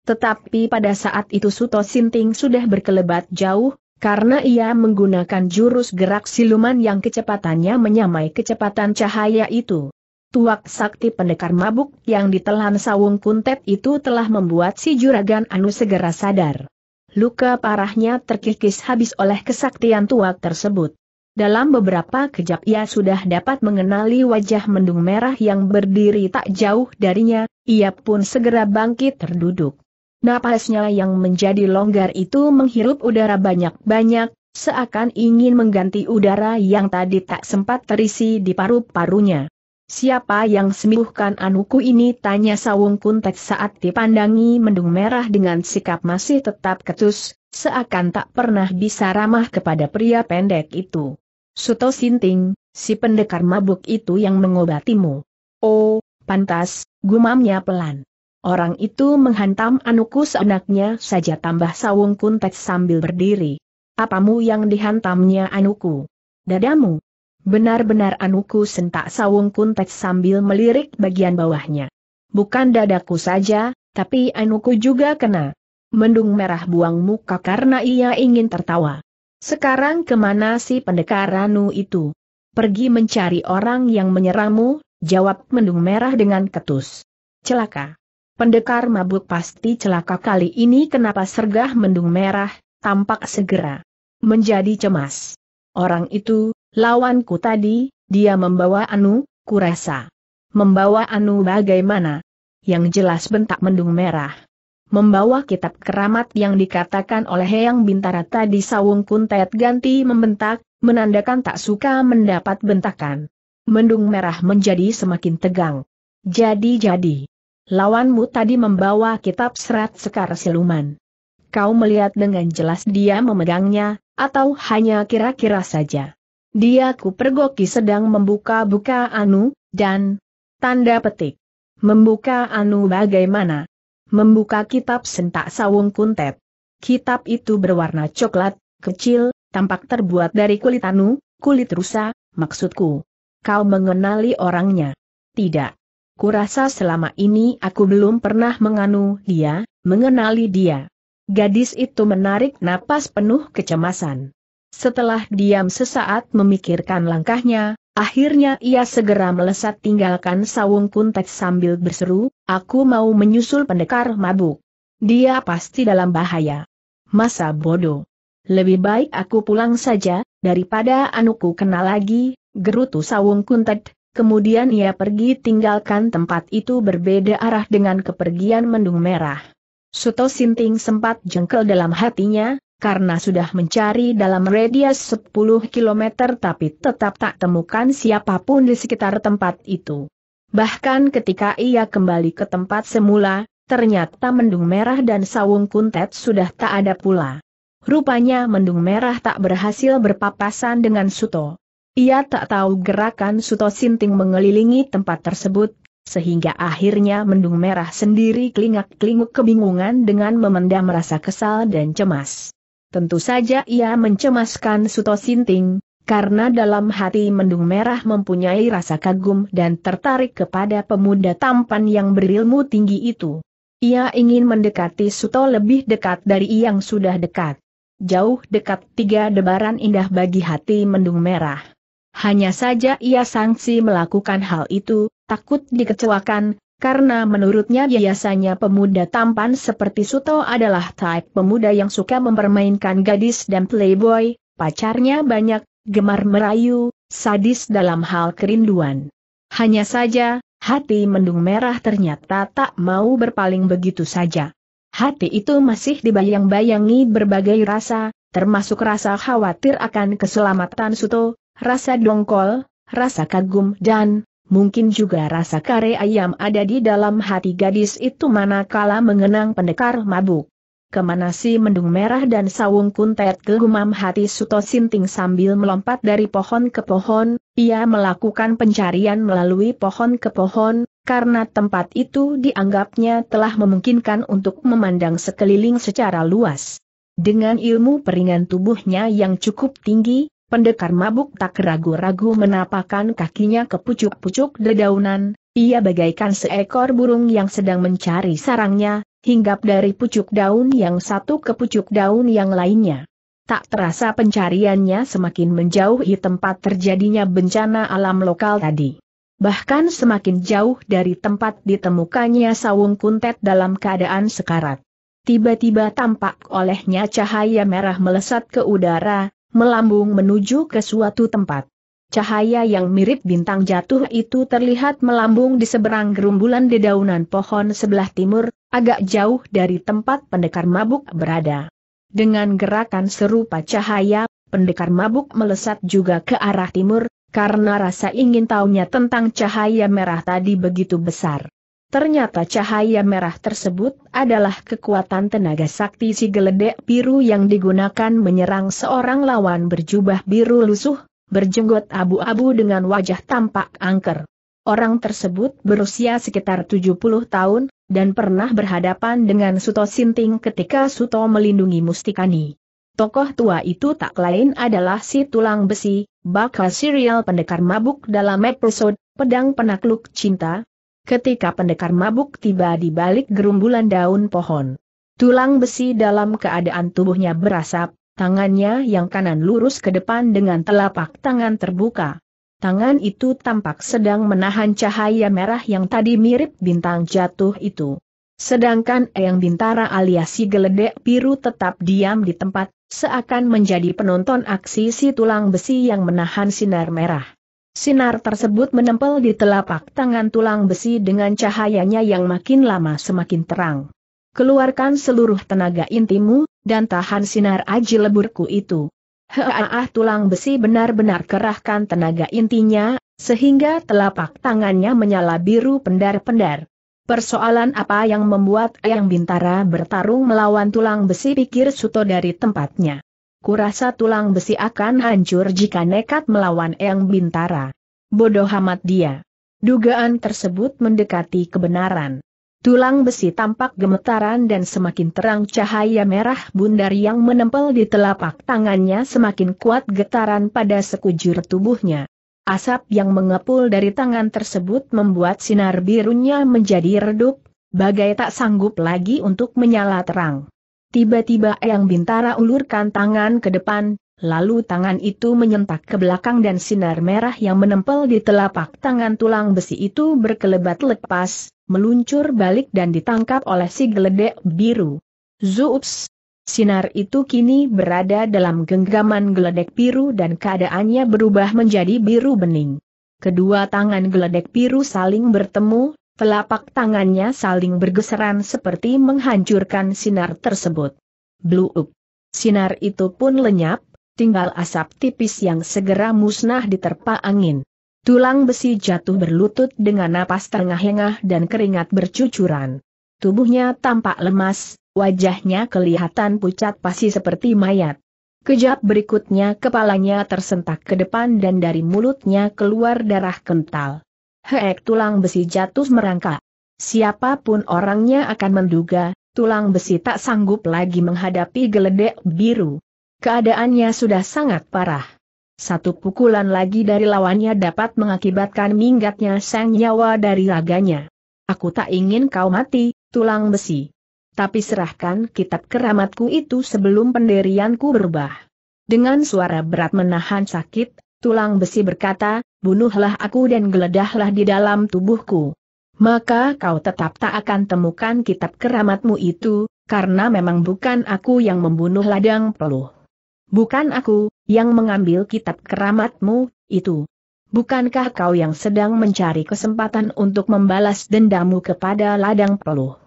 Tetapi pada saat itu Suto Sinting sudah berkelebat jauh, karena ia menggunakan jurus gerak siluman yang kecepatannya menyamai kecepatan cahaya itu. Tuak sakti pendekar mabuk yang ditelan sawung kuntet itu telah membuat si juragan Anu segera sadar. Luka parahnya terkikis habis oleh kesaktian tuak tersebut. Dalam beberapa kejap ia sudah dapat mengenali wajah mendung merah yang berdiri tak jauh darinya, ia pun segera bangkit terduduk. Napasnya yang menjadi longgar itu menghirup udara banyak-banyak, seakan ingin mengganti udara yang tadi tak sempat terisi di paru-parunya. Siapa yang sembuhkan anuku ini? Tanya Sawung Kuntek saat dipandangi mendung merah dengan sikap masih tetap ketus, seakan tak pernah bisa ramah kepada pria pendek itu. Suto Sinting, si pendekar mabuk itu yang mengobatimu. Oh, pantas, gumamnya pelan. Orang itu menghantam anuku anaknya saja tambah sawung kuntet sambil berdiri. Apamu yang dihantamnya anuku? Dadamu? Benar-benar anuku sentak sawung kuntet sambil melirik bagian bawahnya. Bukan dadaku saja, tapi anuku juga kena. Mendung merah buang muka karena ia ingin tertawa. Sekarang kemana si pendekar anu itu? Pergi mencari orang yang menyerangmu, jawab mendung merah dengan ketus. Celaka. Pendekar mabuk pasti celaka kali ini kenapa sergah mendung merah, tampak segera menjadi cemas. Orang itu, lawanku tadi, dia membawa Anu, kurasa. Membawa Anu bagaimana? Yang jelas bentak mendung merah. Membawa kitab keramat yang dikatakan oleh Heyang Bintara tadi Sawung Kuntet ganti membentak, menandakan tak suka mendapat bentakan. Mendung merah menjadi semakin tegang. Jadi-jadi lawanmu tadi membawa kitab serat sekar siluman. Kau melihat dengan jelas dia memegangnya, atau hanya kira-kira saja. Dia kupergoki sedang membuka-buka anu, dan tanda petik. Membuka anu bagaimana? Membuka kitab sentak sawung kuntet. Kitab itu berwarna coklat, kecil, tampak terbuat dari kulit anu, kulit rusa, maksudku. Kau mengenali orangnya? Tidak kurasa selama ini aku belum pernah menganu dia, mengenali dia. Gadis itu menarik napas penuh kecemasan. Setelah diam sesaat memikirkan langkahnya, akhirnya ia segera melesat tinggalkan sawung kuntet sambil berseru, aku mau menyusul pendekar mabuk. Dia pasti dalam bahaya. Masa bodoh. Lebih baik aku pulang saja, daripada anuku kenal lagi, gerutu sawung kuntet, kemudian ia pergi tinggalkan tempat itu berbeda arah dengan kepergian mendung merah. Suto Sinting sempat jengkel dalam hatinya, karena sudah mencari dalam radius 10 km tapi tetap tak temukan siapapun di sekitar tempat itu. Bahkan ketika ia kembali ke tempat semula, ternyata mendung merah dan sawung kuntet sudah tak ada pula. Rupanya mendung merah tak berhasil berpapasan dengan Suto. Ia tak tahu gerakan Suto Sinting mengelilingi tempat tersebut, sehingga akhirnya mendung merah sendiri kelingak-kelinguk kebingungan dengan memendam rasa kesal dan cemas. Tentu saja ia mencemaskan Suto Sinting, karena dalam hati mendung merah mempunyai rasa kagum dan tertarik kepada pemuda tampan yang berilmu tinggi itu. Ia ingin mendekati Suto lebih dekat dari yang sudah dekat. Jauh dekat tiga debaran indah bagi hati mendung merah. Hanya saja ia sangsi melakukan hal itu, takut dikecewakan, karena menurutnya biasanya pemuda tampan seperti Suto adalah type pemuda yang suka mempermainkan gadis dan playboy, pacarnya banyak, gemar merayu, sadis dalam hal kerinduan. Hanya saja, hati mendung merah ternyata tak mau berpaling begitu saja. Hati itu masih dibayang-bayangi berbagai rasa, termasuk rasa khawatir akan keselamatan Suto, rasa dongkol, rasa kagum dan, mungkin juga rasa kare ayam ada di dalam hati gadis itu manakala mengenang pendekar mabuk. Kemana si mendung merah dan sawung kuntet gumam hati Suto Sinting sambil melompat dari pohon ke pohon, ia melakukan pencarian melalui pohon ke pohon, karena tempat itu dianggapnya telah memungkinkan untuk memandang sekeliling secara luas. Dengan ilmu peringan tubuhnya yang cukup tinggi, Pendekar mabuk tak ragu-ragu menapakkan kakinya ke pucuk-pucuk dedaunan, ia bagaikan seekor burung yang sedang mencari sarangnya, hinggap dari pucuk daun yang satu ke pucuk daun yang lainnya. Tak terasa pencariannya semakin menjauhi tempat terjadinya bencana alam lokal tadi. Bahkan semakin jauh dari tempat ditemukannya sawung kuntet dalam keadaan sekarat. Tiba-tiba tampak olehnya cahaya merah melesat ke udara, melambung menuju ke suatu tempat. Cahaya yang mirip bintang jatuh itu terlihat melambung di seberang gerumbulan dedaunan pohon sebelah timur, agak jauh dari tempat pendekar mabuk berada. Dengan gerakan serupa cahaya, pendekar mabuk melesat juga ke arah timur, karena rasa ingin tahunya tentang cahaya merah tadi begitu besar. Ternyata cahaya merah tersebut adalah kekuatan tenaga sakti si geledek biru yang digunakan menyerang seorang lawan berjubah biru lusuh, berjenggot abu-abu dengan wajah tampak angker. Orang tersebut berusia sekitar 70 tahun, dan pernah berhadapan dengan Suto Sinting ketika Suto melindungi Mustikani. Tokoh tua itu tak lain adalah si tulang besi, bakal serial pendekar mabuk dalam episode Pedang Penakluk Cinta, ketika pendekar mabuk tiba di balik gerumbulan daun pohon. Tulang besi dalam keadaan tubuhnya berasap, tangannya yang kanan lurus ke depan dengan telapak tangan terbuka. Tangan itu tampak sedang menahan cahaya merah yang tadi mirip bintang jatuh itu. Sedangkan Eyang Bintara alias si geledek biru tetap diam di tempat, seakan menjadi penonton aksi si tulang besi yang menahan sinar merah. Sinar tersebut menempel di telapak tangan tulang besi dengan cahayanya yang makin lama semakin terang. Keluarkan seluruh tenaga intimu, dan tahan sinar aji leburku itu. Heaah tulang besi benar-benar kerahkan tenaga intinya, sehingga telapak tangannya menyala biru pendar-pendar. Persoalan apa yang membuat Ayang Bintara bertarung melawan tulang besi pikir Suto dari tempatnya kurasa tulang besi akan hancur jika nekat melawan Eyang Bintara. Bodoh amat dia. Dugaan tersebut mendekati kebenaran. Tulang besi tampak gemetaran dan semakin terang cahaya merah bundar yang menempel di telapak tangannya semakin kuat getaran pada sekujur tubuhnya. Asap yang mengepul dari tangan tersebut membuat sinar birunya menjadi redup, bagai tak sanggup lagi untuk menyala terang. Tiba-tiba Eyang Bintara ulurkan tangan ke depan, lalu tangan itu menyentak ke belakang dan sinar merah yang menempel di telapak tangan tulang besi itu berkelebat lepas, meluncur balik dan ditangkap oleh si geledek biru. Zups! Sinar itu kini berada dalam genggaman geledek biru dan keadaannya berubah menjadi biru bening. Kedua tangan geledek biru saling bertemu, Telapak tangannya saling bergeseran seperti menghancurkan sinar tersebut. Blue up. Sinar itu pun lenyap, tinggal asap tipis yang segera musnah diterpa angin. Tulang besi jatuh berlutut dengan napas tengah engah dan keringat bercucuran. Tubuhnya tampak lemas, wajahnya kelihatan pucat pasi seperti mayat. Kejap berikutnya kepalanya tersentak ke depan dan dari mulutnya keluar darah kental. Heek tulang besi jatuh merangkak. Siapapun orangnya akan menduga, tulang besi tak sanggup lagi menghadapi geledek biru. Keadaannya sudah sangat parah. Satu pukulan lagi dari lawannya dapat mengakibatkan minggatnya sang nyawa dari raganya. Aku tak ingin kau mati, tulang besi. Tapi serahkan kitab keramatku itu sebelum penderianku berubah. Dengan suara berat menahan sakit, Tulang besi berkata, bunuhlah aku dan geledahlah di dalam tubuhku. Maka kau tetap tak akan temukan kitab keramatmu itu, karena memang bukan aku yang membunuh ladang peluh. Bukan aku, yang mengambil kitab keramatmu, itu. Bukankah kau yang sedang mencari kesempatan untuk membalas dendamu kepada ladang peluh?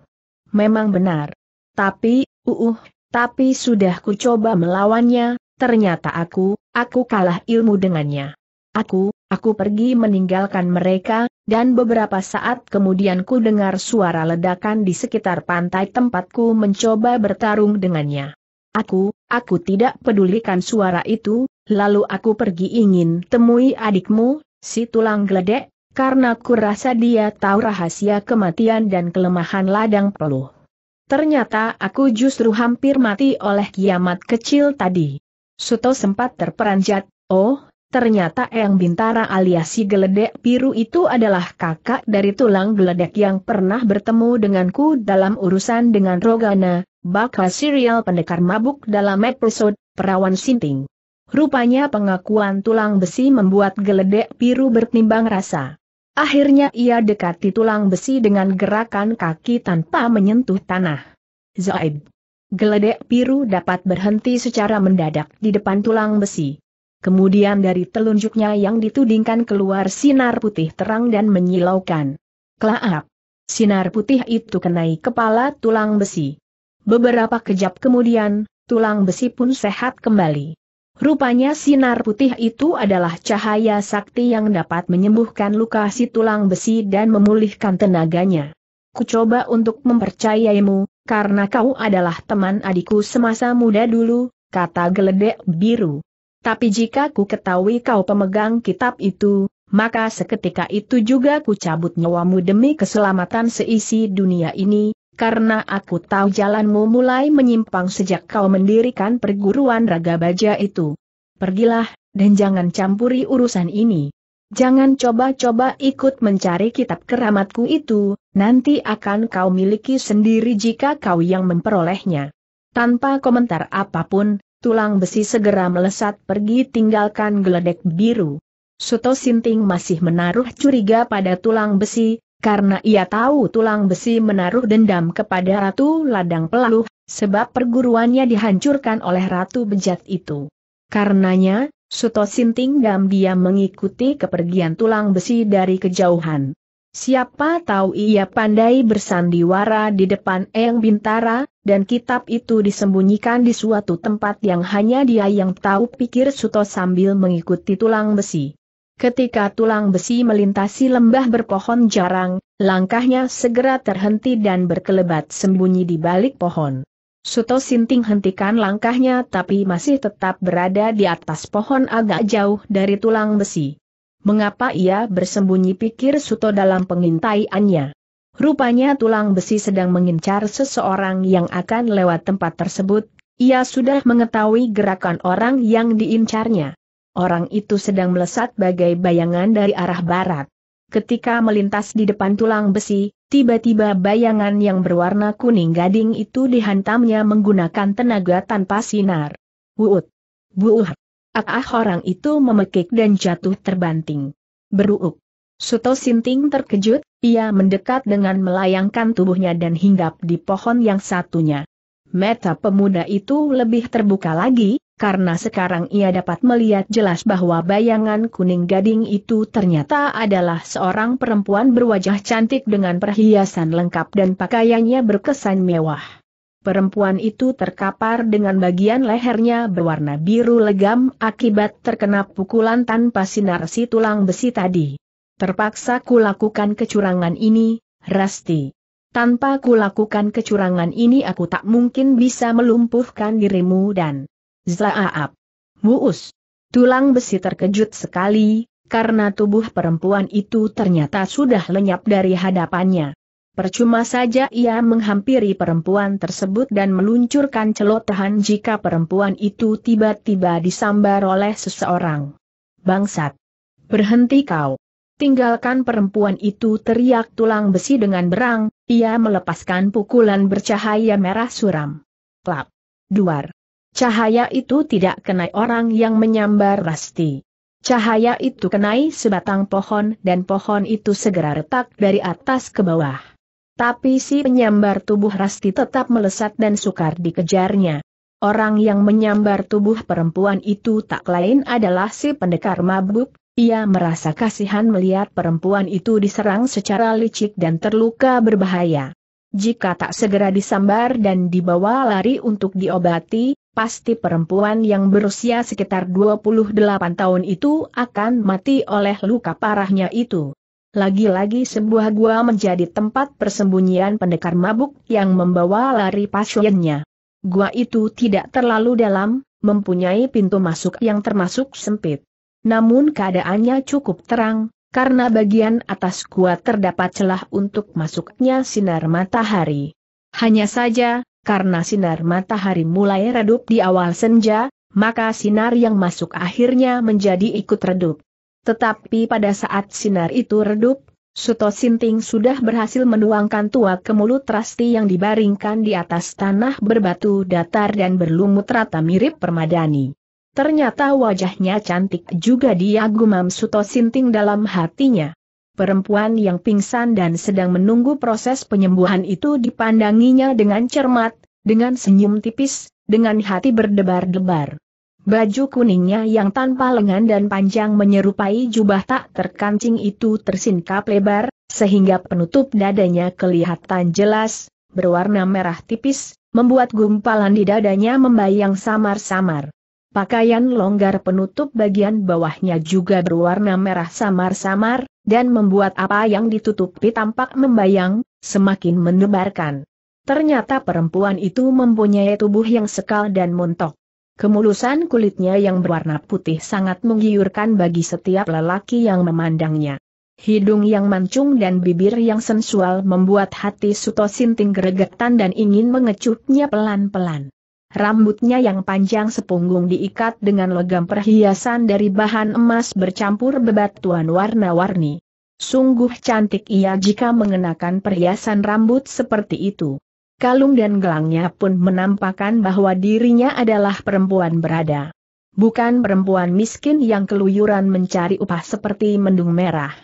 Memang benar. Tapi, uh, uh tapi sudah ku coba melawannya, Ternyata aku, aku kalah ilmu dengannya. Aku, aku pergi meninggalkan mereka, dan beberapa saat kemudian ku dengar suara ledakan di sekitar pantai tempatku mencoba bertarung dengannya. Aku, aku tidak pedulikan suara itu, lalu aku pergi ingin temui adikmu, si tulang geledek, karena ku rasa dia tahu rahasia kematian dan kelemahan ladang peluh. Ternyata aku justru hampir mati oleh kiamat kecil tadi. Suto sempat terperanjat, oh, ternyata Eyang Bintara alias si geledek biru itu adalah kakak dari tulang geledek yang pernah bertemu denganku dalam urusan dengan Rogana, bakal serial pendekar mabuk dalam episode Perawan Sinting. Rupanya pengakuan tulang besi membuat geledek biru bertimbang rasa. Akhirnya ia dekati tulang besi dengan gerakan kaki tanpa menyentuh tanah. Zaib. Geledek biru dapat berhenti secara mendadak di depan tulang besi. Kemudian dari telunjuknya yang ditudingkan keluar sinar putih terang dan menyilaukan. Klaap! Sinar putih itu kenai kepala tulang besi. Beberapa kejap kemudian, tulang besi pun sehat kembali. Rupanya sinar putih itu adalah cahaya sakti yang dapat menyembuhkan luka si tulang besi dan memulihkan tenaganya. Kucoba untuk mempercayaimu, karena kau adalah teman adikku semasa muda dulu, kata geledek biru. Tapi jika ku ketahui kau pemegang kitab itu, maka seketika itu juga ku cabut nyawamu demi keselamatan seisi dunia ini, karena aku tahu jalanmu mulai menyimpang sejak kau mendirikan perguruan raga baja itu. Pergilah, dan jangan campuri urusan ini. Jangan coba-coba ikut mencari kitab keramatku itu, nanti akan kau miliki sendiri jika kau yang memperolehnya. Tanpa komentar apapun, tulang besi segera melesat pergi tinggalkan geledek biru. Suto Sinting masih menaruh curiga pada tulang besi, karena ia tahu tulang besi menaruh dendam kepada Ratu Ladang peluh, sebab perguruannya dihancurkan oleh Ratu Bejat itu. Karenanya, Suto Sinting diam-diam mengikuti kepergian tulang besi dari kejauhan. Siapa tahu ia pandai bersandiwara di depan Eyang Bintara, dan kitab itu disembunyikan di suatu tempat yang hanya dia yang tahu pikir Suto sambil mengikuti tulang besi. Ketika tulang besi melintasi lembah berpohon jarang, langkahnya segera terhenti dan berkelebat sembunyi di balik pohon. Suto Sinting hentikan langkahnya tapi masih tetap berada di atas pohon agak jauh dari tulang besi. Mengapa ia bersembunyi pikir Suto dalam pengintaiannya? Rupanya tulang besi sedang mengincar seseorang yang akan lewat tempat tersebut, ia sudah mengetahui gerakan orang yang diincarnya. Orang itu sedang melesat bagai bayangan dari arah barat. Ketika melintas di depan tulang besi, Tiba-tiba bayangan yang berwarna kuning gading itu dihantamnya menggunakan tenaga tanpa sinar. Wuut! Buuh! Ah, ah orang itu memekik dan jatuh terbanting. Beruuk! Suto Sinting terkejut, ia mendekat dengan melayangkan tubuhnya dan hinggap di pohon yang satunya. Meta pemuda itu lebih terbuka lagi, karena sekarang ia dapat melihat jelas bahwa bayangan kuning gading itu ternyata adalah seorang perempuan berwajah cantik dengan perhiasan lengkap dan pakaiannya berkesan mewah. Perempuan itu terkapar dengan bagian lehernya berwarna biru legam akibat terkena pukulan tanpa sinar si tulang besi tadi. Terpaksa kulakukan kecurangan ini, Rasti. Tanpa kulakukan kecurangan ini aku tak mungkin bisa melumpuhkan dirimu dan Zlaaap. Muus. Tulang besi terkejut sekali, karena tubuh perempuan itu ternyata sudah lenyap dari hadapannya. Percuma saja ia menghampiri perempuan tersebut dan meluncurkan celotehan jika perempuan itu tiba-tiba disambar oleh seseorang. Bangsat! Berhenti kau! Tinggalkan perempuan itu teriak tulang besi dengan berang, ia melepaskan pukulan bercahaya merah suram. Klap! Duar! Cahaya itu tidak kenai orang yang menyambar Rasti. Cahaya itu kenai sebatang pohon dan pohon itu segera retak dari atas ke bawah. Tapi si penyambar tubuh Rasti tetap melesat dan sukar dikejarnya. Orang yang menyambar tubuh perempuan itu tak lain adalah si pendekar mabuk, ia merasa kasihan melihat perempuan itu diserang secara licik dan terluka berbahaya. Jika tak segera disambar dan dibawa lari untuk diobati, pasti perempuan yang berusia sekitar 28 tahun itu akan mati oleh luka parahnya itu. Lagi-lagi sebuah gua menjadi tempat persembunyian pendekar mabuk yang membawa lari pasiennya. Gua itu tidak terlalu dalam, mempunyai pintu masuk yang termasuk sempit. Namun keadaannya cukup terang, karena bagian atas gua terdapat celah untuk masuknya sinar matahari. Hanya saja, karena sinar matahari mulai redup di awal senja, maka sinar yang masuk akhirnya menjadi ikut redup. Tetapi pada saat sinar itu redup, Suto Sinting sudah berhasil menuangkan tuak ke mulut Trasti yang dibaringkan di atas tanah berbatu datar dan berlumut rata mirip permadani. Ternyata wajahnya cantik juga dia gumam Suto Sinting dalam hatinya perempuan yang pingsan dan sedang menunggu proses penyembuhan itu dipandanginya dengan cermat, dengan senyum tipis, dengan hati berdebar-debar. Baju kuningnya yang tanpa lengan dan panjang menyerupai jubah tak terkancing itu tersingkap lebar, sehingga penutup dadanya kelihatan jelas, berwarna merah tipis, membuat gumpalan di dadanya membayang samar-samar. Pakaian longgar penutup bagian bawahnya juga berwarna merah samar-samar, dan membuat apa yang ditutupi tampak membayang, semakin menebarkan. Ternyata perempuan itu mempunyai tubuh yang sekal dan montok. Kemulusan kulitnya yang berwarna putih sangat menggiurkan bagi setiap lelaki yang memandangnya. Hidung yang mancung dan bibir yang sensual membuat hati Suto Sinting geregetan dan ingin mengecutnya pelan-pelan. Rambutnya yang panjang sepunggung diikat dengan logam perhiasan dari bahan emas bercampur bebatuan warna-warni. Sungguh cantik ia jika mengenakan perhiasan rambut seperti itu. Kalung dan gelangnya pun menampakkan bahwa dirinya adalah perempuan berada. Bukan perempuan miskin yang keluyuran mencari upah seperti mendung merah.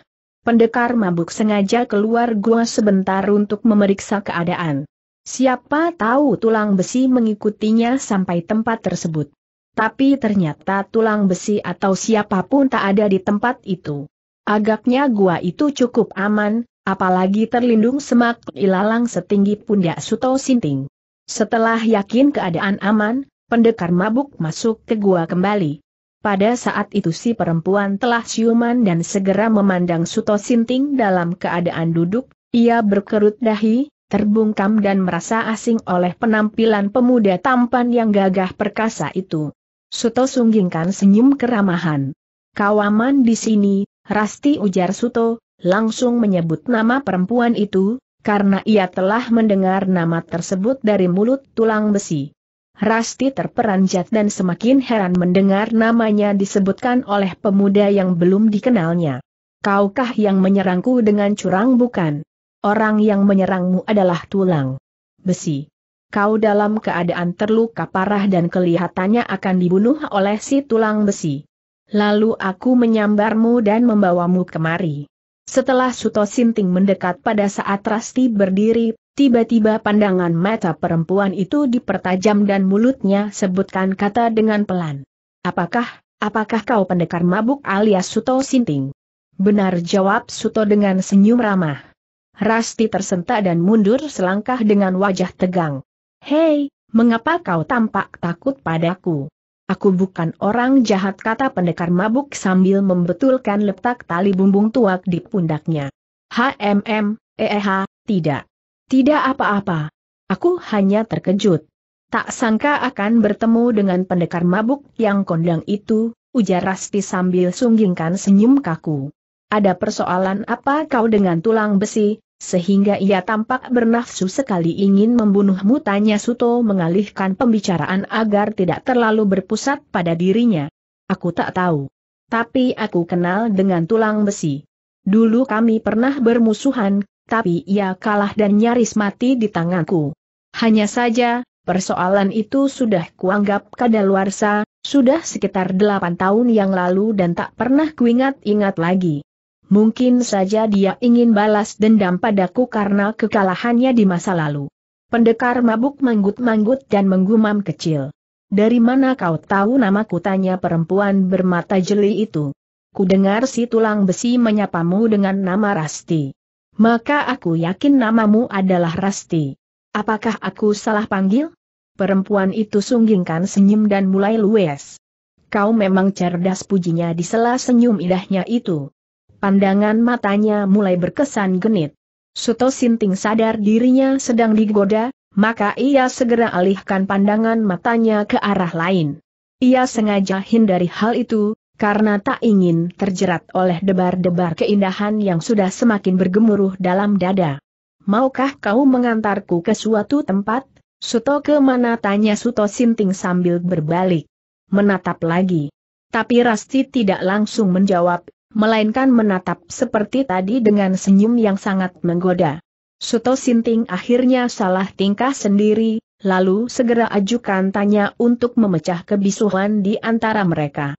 Pendekar mabuk sengaja keluar gua sebentar untuk memeriksa keadaan. Siapa tahu tulang besi mengikutinya sampai tempat tersebut. Tapi ternyata tulang besi atau siapapun tak ada di tempat itu. Agaknya gua itu cukup aman, apalagi terlindung semak ilalang setinggi pundak Suto Sinting. Setelah yakin keadaan aman, pendekar mabuk masuk ke gua kembali. Pada saat itu si perempuan telah siuman dan segera memandang Suto Sinting dalam keadaan duduk, ia berkerut dahi, terbungkam dan merasa asing oleh penampilan pemuda tampan yang gagah perkasa itu. Suto sunggingkan senyum keramahan. Kawaman di sini, Rasti ujar Suto, langsung menyebut nama perempuan itu, karena ia telah mendengar nama tersebut dari mulut tulang besi. Rasti terperanjat dan semakin heran mendengar namanya disebutkan oleh pemuda yang belum dikenalnya. Kaukah yang menyerangku dengan curang bukan? Orang yang menyerangmu adalah tulang besi. Kau dalam keadaan terluka parah dan kelihatannya akan dibunuh oleh si tulang besi. Lalu aku menyambarmu dan membawamu kemari. Setelah Suto Sinting mendekat pada saat Rasti berdiri, tiba-tiba pandangan mata perempuan itu dipertajam dan mulutnya sebutkan kata dengan pelan. Apakah, apakah kau pendekar mabuk alias Suto Sinting? Benar jawab Suto dengan senyum ramah. Rasti tersentak dan mundur selangkah dengan wajah tegang. Hei, mengapa kau tampak takut padaku? Aku bukan orang jahat kata pendekar mabuk sambil membetulkan letak tali bumbung tuak di pundaknya. HMM, eh, tidak. Tidak apa-apa. Aku hanya terkejut. Tak sangka akan bertemu dengan pendekar mabuk yang kondang itu, ujar Rasti sambil sunggingkan senyum kaku. Ada persoalan apa kau dengan tulang besi, sehingga ia tampak bernafsu sekali ingin membunuhmu tanya Suto mengalihkan pembicaraan agar tidak terlalu berpusat pada dirinya. Aku tak tahu. Tapi aku kenal dengan tulang besi. Dulu kami pernah bermusuhan, tapi ia kalah dan nyaris mati di tanganku. Hanya saja, persoalan itu sudah kuanggap kadaluarsa, sudah sekitar delapan tahun yang lalu dan tak pernah kuingat-ingat lagi. Mungkin saja dia ingin balas dendam padaku karena kekalahannya di masa lalu. Pendekar mabuk manggut-manggut dan menggumam kecil. Dari mana kau tahu nama kutanya perempuan bermata jeli itu? Ku dengar si tulang besi menyapamu dengan nama Rasti. Maka aku yakin namamu adalah Rasti. Apakah aku salah panggil? Perempuan itu sunggingkan senyum dan mulai lues. Kau memang cerdas pujinya di sela senyum indahnya itu pandangan matanya mulai berkesan genit. Suto Sinting sadar dirinya sedang digoda, maka ia segera alihkan pandangan matanya ke arah lain. Ia sengaja hindari hal itu, karena tak ingin terjerat oleh debar-debar keindahan yang sudah semakin bergemuruh dalam dada. Maukah kau mengantarku ke suatu tempat? Suto ke mana tanya Suto Sinting sambil berbalik. Menatap lagi. Tapi Rasti tidak langsung menjawab, melainkan menatap seperti tadi dengan senyum yang sangat menggoda. Suto Sinting akhirnya salah tingkah sendiri, lalu segera ajukan tanya untuk memecah kebisuhan di antara mereka.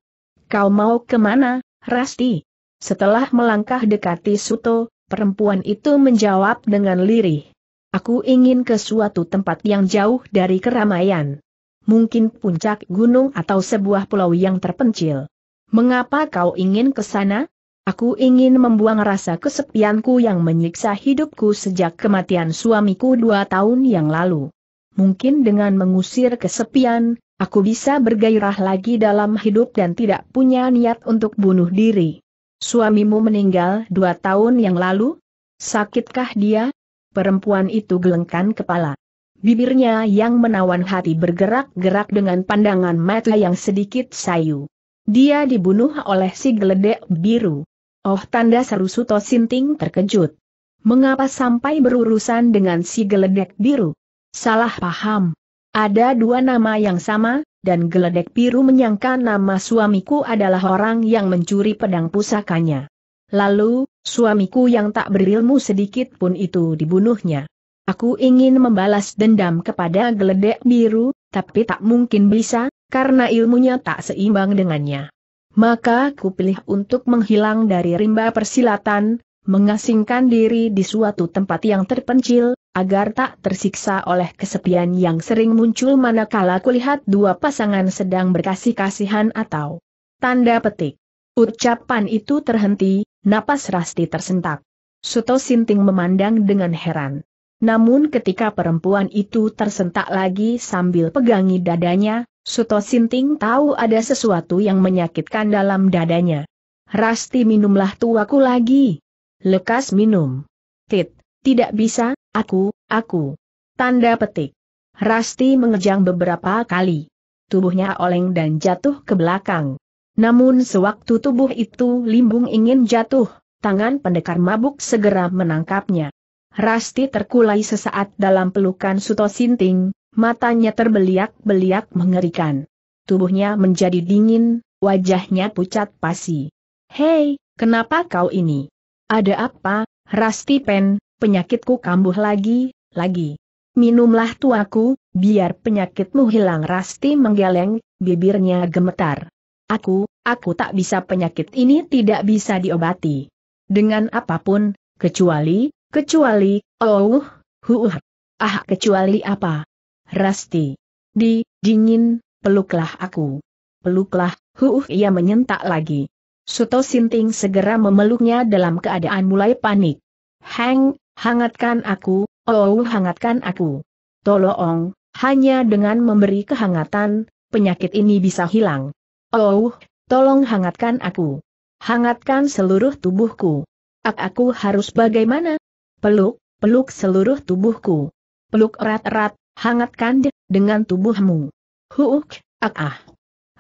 Kau mau kemana, Rasti? Setelah melangkah dekati Suto, perempuan itu menjawab dengan lirih. Aku ingin ke suatu tempat yang jauh dari keramaian. Mungkin puncak gunung atau sebuah pulau yang terpencil. Mengapa kau ingin ke sana? Aku ingin membuang rasa kesepianku yang menyiksa hidupku sejak kematian suamiku dua tahun yang lalu. Mungkin dengan mengusir kesepian, aku bisa bergairah lagi dalam hidup dan tidak punya niat untuk bunuh diri. Suamimu meninggal dua tahun yang lalu? Sakitkah dia? Perempuan itu gelengkan kepala. Bibirnya yang menawan hati bergerak-gerak dengan pandangan mata yang sedikit sayu. Dia dibunuh oleh si geledek biru. Oh tanda seru Suto Sinting terkejut. Mengapa sampai berurusan dengan si geledek biru? Salah paham. Ada dua nama yang sama, dan geledek biru menyangka nama suamiku adalah orang yang mencuri pedang pusakanya. Lalu, suamiku yang tak berilmu sedikit pun itu dibunuhnya. Aku ingin membalas dendam kepada geledek biru, tapi tak mungkin bisa, karena ilmunya tak seimbang dengannya. Maka kupilih untuk menghilang dari rimba persilatan, mengasingkan diri di suatu tempat yang terpencil, agar tak tersiksa oleh kesepian yang sering muncul manakala kulihat dua pasangan sedang berkasih-kasihan atau tanda petik. Ucapan itu terhenti, napas Rasti tersentak. Suto Sinting memandang dengan heran. Namun ketika perempuan itu tersentak lagi sambil pegangi dadanya, Suto Sinting tahu ada sesuatu yang menyakitkan dalam dadanya. Rasti minumlah tuaku lagi. Lekas minum. Tit, tidak bisa, aku, aku. Tanda petik. Rasti mengejang beberapa kali. Tubuhnya oleng dan jatuh ke belakang. Namun sewaktu tubuh itu limbung ingin jatuh, tangan pendekar mabuk segera menangkapnya. Rasti terkulai sesaat dalam pelukan Suto Sinting, Matanya terbeliak-beliak mengerikan. Tubuhnya menjadi dingin, wajahnya pucat pasi. Hei, kenapa kau ini? Ada apa, Rasti Pen, penyakitku kambuh lagi, lagi. Minumlah tuaku, biar penyakitmu hilang Rasti menggeleng, bibirnya gemetar. Aku, aku tak bisa penyakit ini tidak bisa diobati. Dengan apapun, kecuali, kecuali, oh, huuh, uh. ah kecuali apa? Rasti. Di, dingin, peluklah aku. Peluklah, huuh ia menyentak lagi. Suto Sinting segera memeluknya dalam keadaan mulai panik. Hang, hangatkan aku, oh hangatkan aku. Tolong, hanya dengan memberi kehangatan, penyakit ini bisa hilang. Oh, tolong hangatkan aku. Hangatkan seluruh tubuhku. Ak aku harus bagaimana? Peluk, peluk seluruh tubuhku. Peluk erat-erat, hangatkan deh, dengan tubuhmu. Huuk, ak ah.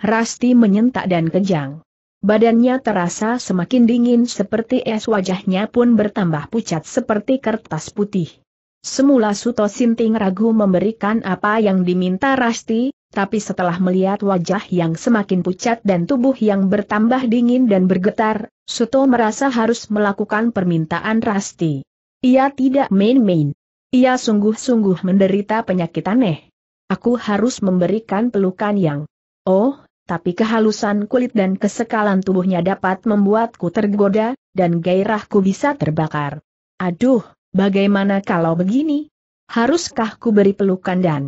Rasti menyentak dan kejang. Badannya terasa semakin dingin seperti es wajahnya pun bertambah pucat seperti kertas putih. Semula Suto Sinting ragu memberikan apa yang diminta Rasti, tapi setelah melihat wajah yang semakin pucat dan tubuh yang bertambah dingin dan bergetar, Suto merasa harus melakukan permintaan Rasti. Ia tidak main-main. Ia sungguh-sungguh menderita penyakit aneh. Aku harus memberikan pelukan yang... Oh, tapi kehalusan kulit dan kesekalan tubuhnya dapat membuatku tergoda, dan gairahku bisa terbakar. Aduh, bagaimana kalau begini? Haruskah ku beri pelukan dan...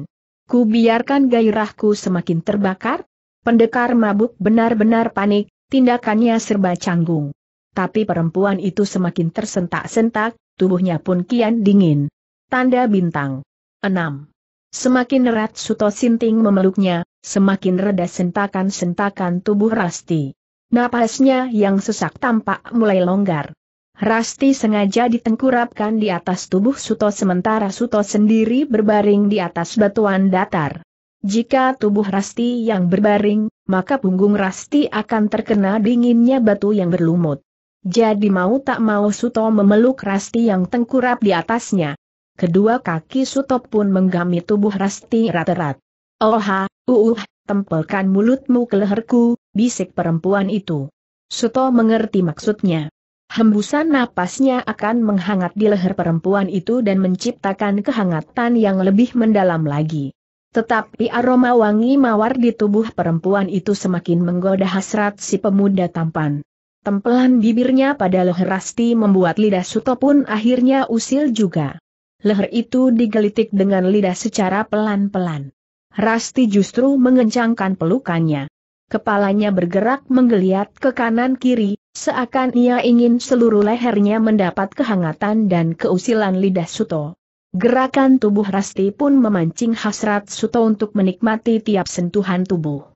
Ku biarkan gairahku semakin terbakar? Pendekar mabuk benar-benar panik, tindakannya serba canggung. Tapi perempuan itu semakin tersentak-sentak, tubuhnya pun kian dingin. Tanda bintang. 6. Semakin erat Suto Sinting memeluknya, semakin reda sentakan-sentakan tubuh Rasti. Napasnya yang sesak tampak mulai longgar. Rasti sengaja ditengkurapkan di atas tubuh Suto sementara Suto sendiri berbaring di atas batuan datar. Jika tubuh Rasti yang berbaring, maka punggung Rasti akan terkena dinginnya batu yang berlumut. Jadi mau tak mau Suto memeluk Rasti yang tengkurap di atasnya. Kedua kaki Sutop pun menggami tubuh Rasti rat-rat. Oha, uuh, tempelkan mulutmu ke leherku, bisik perempuan itu. Suto mengerti maksudnya. Hembusan napasnya akan menghangat di leher perempuan itu dan menciptakan kehangatan yang lebih mendalam lagi. Tetapi aroma wangi mawar di tubuh perempuan itu semakin menggoda hasrat si pemuda tampan. Tempelan bibirnya pada leher Rasti membuat lidah Suto pun akhirnya usil juga leher itu digelitik dengan lidah secara pelan-pelan. Rasti justru mengencangkan pelukannya. Kepalanya bergerak menggeliat ke kanan-kiri, seakan ia ingin seluruh lehernya mendapat kehangatan dan keusilan lidah Suto. Gerakan tubuh Rasti pun memancing hasrat Suto untuk menikmati tiap sentuhan tubuh.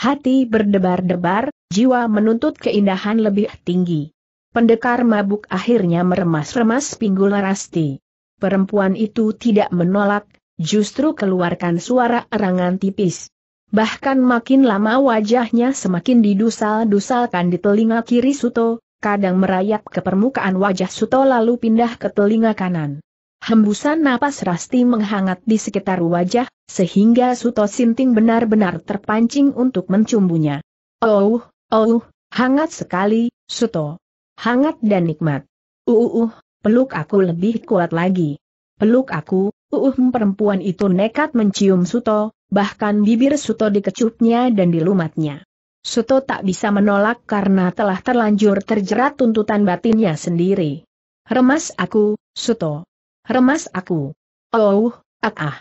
Hati berdebar-debar, jiwa menuntut keindahan lebih tinggi. Pendekar mabuk akhirnya meremas-remas pinggul Rasti perempuan itu tidak menolak, justru keluarkan suara erangan tipis. Bahkan makin lama wajahnya semakin didusal-dusalkan di telinga kiri Suto, kadang merayap ke permukaan wajah Suto lalu pindah ke telinga kanan. Hembusan napas Rasti menghangat di sekitar wajah, sehingga Suto Sinting benar-benar terpancing untuk mencumbunya. Oh, oh, hangat sekali, Suto. Hangat dan nikmat. Uh, uh, uh Peluk aku lebih kuat lagi. Peluk aku, uh, uh perempuan itu nekat mencium Suto, bahkan bibir Suto dikecupnya dan dilumatnya. Suto tak bisa menolak karena telah terlanjur terjerat tuntutan batinnya sendiri. Remas aku, Suto. Remas aku. Oh, ah ah.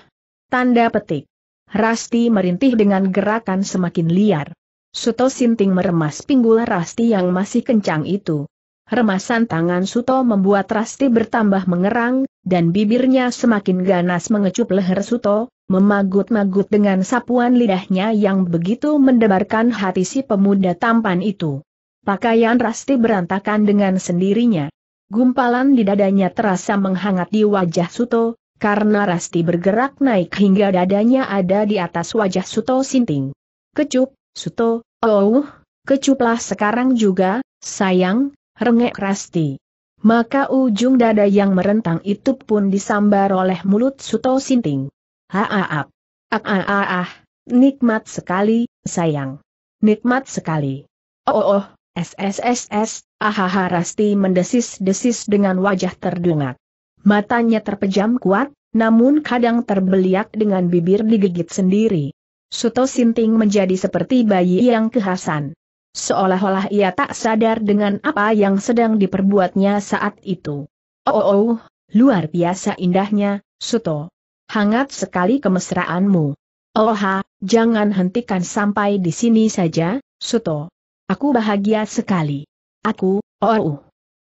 Tanda petik. Rasti merintih dengan gerakan semakin liar. Suto Sinting meremas pinggul Rasti yang masih kencang itu. Remasan tangan Suto membuat Rasti bertambah mengerang, dan bibirnya semakin ganas mengecup leher Suto, memagut-magut dengan sapuan lidahnya yang begitu mendebarkan hati si pemuda tampan itu. Pakaian Rasti berantakan dengan sendirinya. Gumpalan di dadanya terasa menghangat di wajah Suto, karena Rasti bergerak naik hingga dadanya ada di atas wajah Suto Sinting. Kecup, Suto, oh, kecuplah sekarang juga, sayang, Rengek Rasti. Maka ujung dada yang merentang itu pun disambar oleh mulut Suto Sinting. Haaap. Ah Nikmat sekali, sayang. Nikmat sekali. Oh oh oh, SSSS, ahaha Rasti mendesis-desis dengan wajah terdungak. Matanya terpejam kuat, namun kadang terbeliak dengan bibir digigit sendiri. Suto Sinting menjadi seperti bayi yang kehasan. Seolah-olah ia tak sadar dengan apa yang sedang diperbuatnya saat itu. Oh, oh, oh luar biasa indahnya, Suto. Hangat sekali kemesraanmu. Oh Oha, jangan hentikan sampai di sini saja, Suto. Aku bahagia sekali. Aku, oh, oh.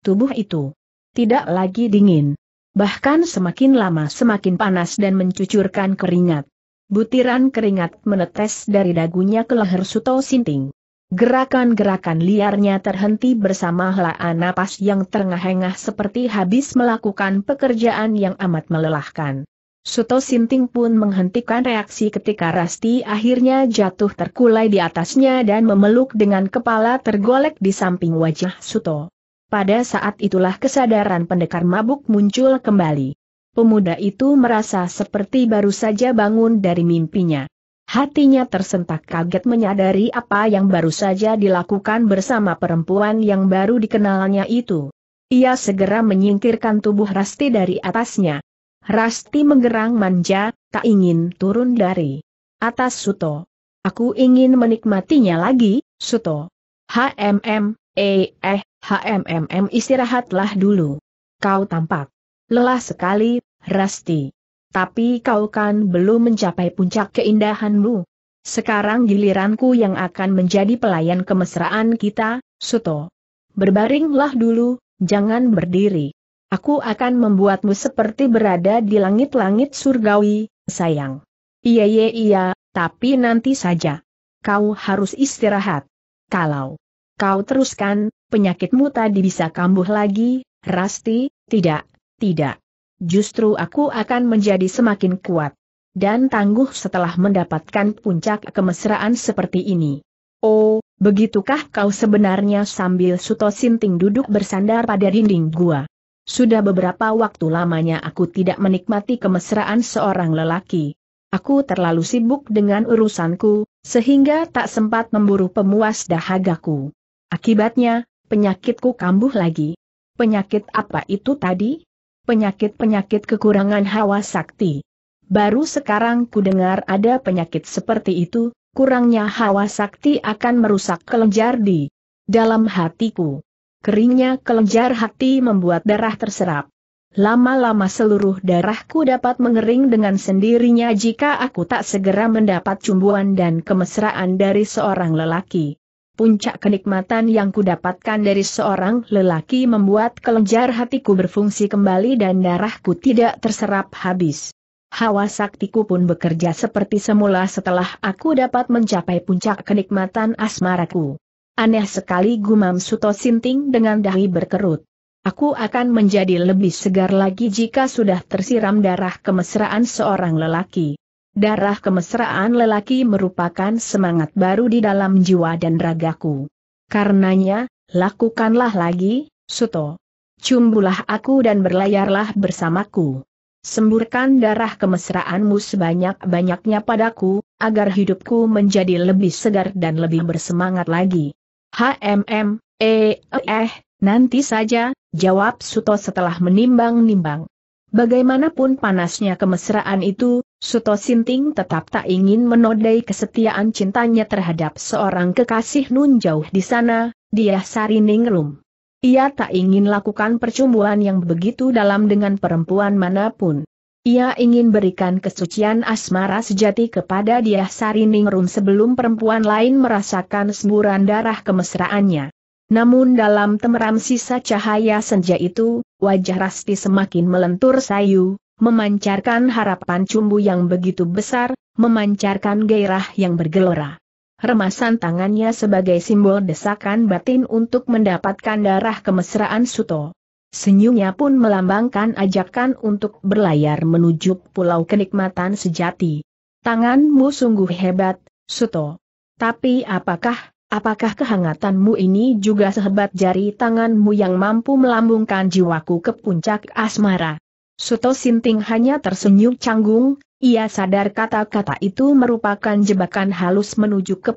Tubuh itu tidak lagi dingin. Bahkan semakin lama semakin panas dan mencucurkan keringat. Butiran keringat menetes dari dagunya ke leher Suto Sinting. Gerakan-gerakan liarnya terhenti bersama helaan napas yang terengah-engah seperti habis melakukan pekerjaan yang amat melelahkan. Suto Sinting pun menghentikan reaksi ketika Rasti akhirnya jatuh terkulai di atasnya dan memeluk dengan kepala tergolek di samping wajah Suto. Pada saat itulah kesadaran pendekar mabuk muncul kembali. Pemuda itu merasa seperti baru saja bangun dari mimpinya. Hatinya tersentak kaget menyadari apa yang baru saja dilakukan bersama perempuan yang baru dikenalnya itu. Ia segera menyingkirkan tubuh Rasti dari atasnya. Rasti menggerang manja, tak ingin turun dari atas Suto. Aku ingin menikmatinya lagi, Suto. HMM, eh, eh, HMMM istirahatlah dulu. Kau tampak lelah sekali, Rasti. Tapi kau kan belum mencapai puncak keindahanmu. Sekarang giliranku yang akan menjadi pelayan kemesraan kita, Suto. Berbaringlah dulu, jangan berdiri. Aku akan membuatmu seperti berada di langit-langit surgawi, sayang. Iya iya iya, tapi nanti saja. Kau harus istirahat. Kalau kau teruskan, penyakitmu tadi bisa kambuh lagi, Rasti, tidak, tidak justru aku akan menjadi semakin kuat dan tangguh setelah mendapatkan puncak kemesraan seperti ini. Oh, begitukah kau sebenarnya sambil Suto Sinting duduk bersandar pada dinding gua? Sudah beberapa waktu lamanya aku tidak menikmati kemesraan seorang lelaki. Aku terlalu sibuk dengan urusanku, sehingga tak sempat memburu pemuas dahagaku. Akibatnya, penyakitku kambuh lagi. Penyakit apa itu tadi? penyakit-penyakit kekurangan hawa sakti. Baru sekarang ku dengar ada penyakit seperti itu, kurangnya hawa sakti akan merusak kelenjar di dalam hatiku. Keringnya kelenjar hati membuat darah terserap. Lama-lama seluruh darahku dapat mengering dengan sendirinya jika aku tak segera mendapat cumbuan dan kemesraan dari seorang lelaki puncak kenikmatan yang kudapatkan dari seorang lelaki membuat kelenjar hatiku berfungsi kembali dan darahku tidak terserap habis. Hawa saktiku pun bekerja seperti semula setelah aku dapat mencapai puncak kenikmatan asmaraku. Aneh sekali gumam Suto Sinting dengan dahi berkerut. Aku akan menjadi lebih segar lagi jika sudah tersiram darah kemesraan seorang lelaki. Darah kemesraan lelaki merupakan semangat baru di dalam jiwa dan ragaku. Karenanya, lakukanlah lagi, Suto. Cumbulah aku dan berlayarlah bersamaku. Semburkan darah kemesraanmu sebanyak-banyaknya padaku, agar hidupku menjadi lebih segar dan lebih bersemangat lagi. HMM, eh, eh, nanti saja, jawab Suto setelah menimbang-nimbang. Bagaimanapun panasnya kemesraan itu, Suto Sinting tetap tak ingin menodai kesetiaan cintanya terhadap seorang kekasih nun jauh di sana, dia Sari Ningrum. Ia tak ingin lakukan percumbuan yang begitu dalam dengan perempuan manapun. Ia ingin berikan kesucian asmara sejati kepada dia Sari Ningrum sebelum perempuan lain merasakan semburan darah kemesraannya. Namun dalam temeram sisa cahaya senja itu, wajah Rasti semakin melentur sayu, memancarkan harapan cumbu yang begitu besar, memancarkan gairah yang bergelora. Remasan tangannya sebagai simbol desakan batin untuk mendapatkan darah kemesraan Suto. Senyumnya pun melambangkan ajakan untuk berlayar menuju pulau kenikmatan sejati. Tanganmu sungguh hebat, Suto. Tapi apakah Apakah kehangatanmu ini juga sehebat jari tanganmu yang mampu melambungkan jiwaku ke puncak asmara? Suto Sinting hanya tersenyum canggung, ia sadar kata-kata itu merupakan jebakan halus menuju ke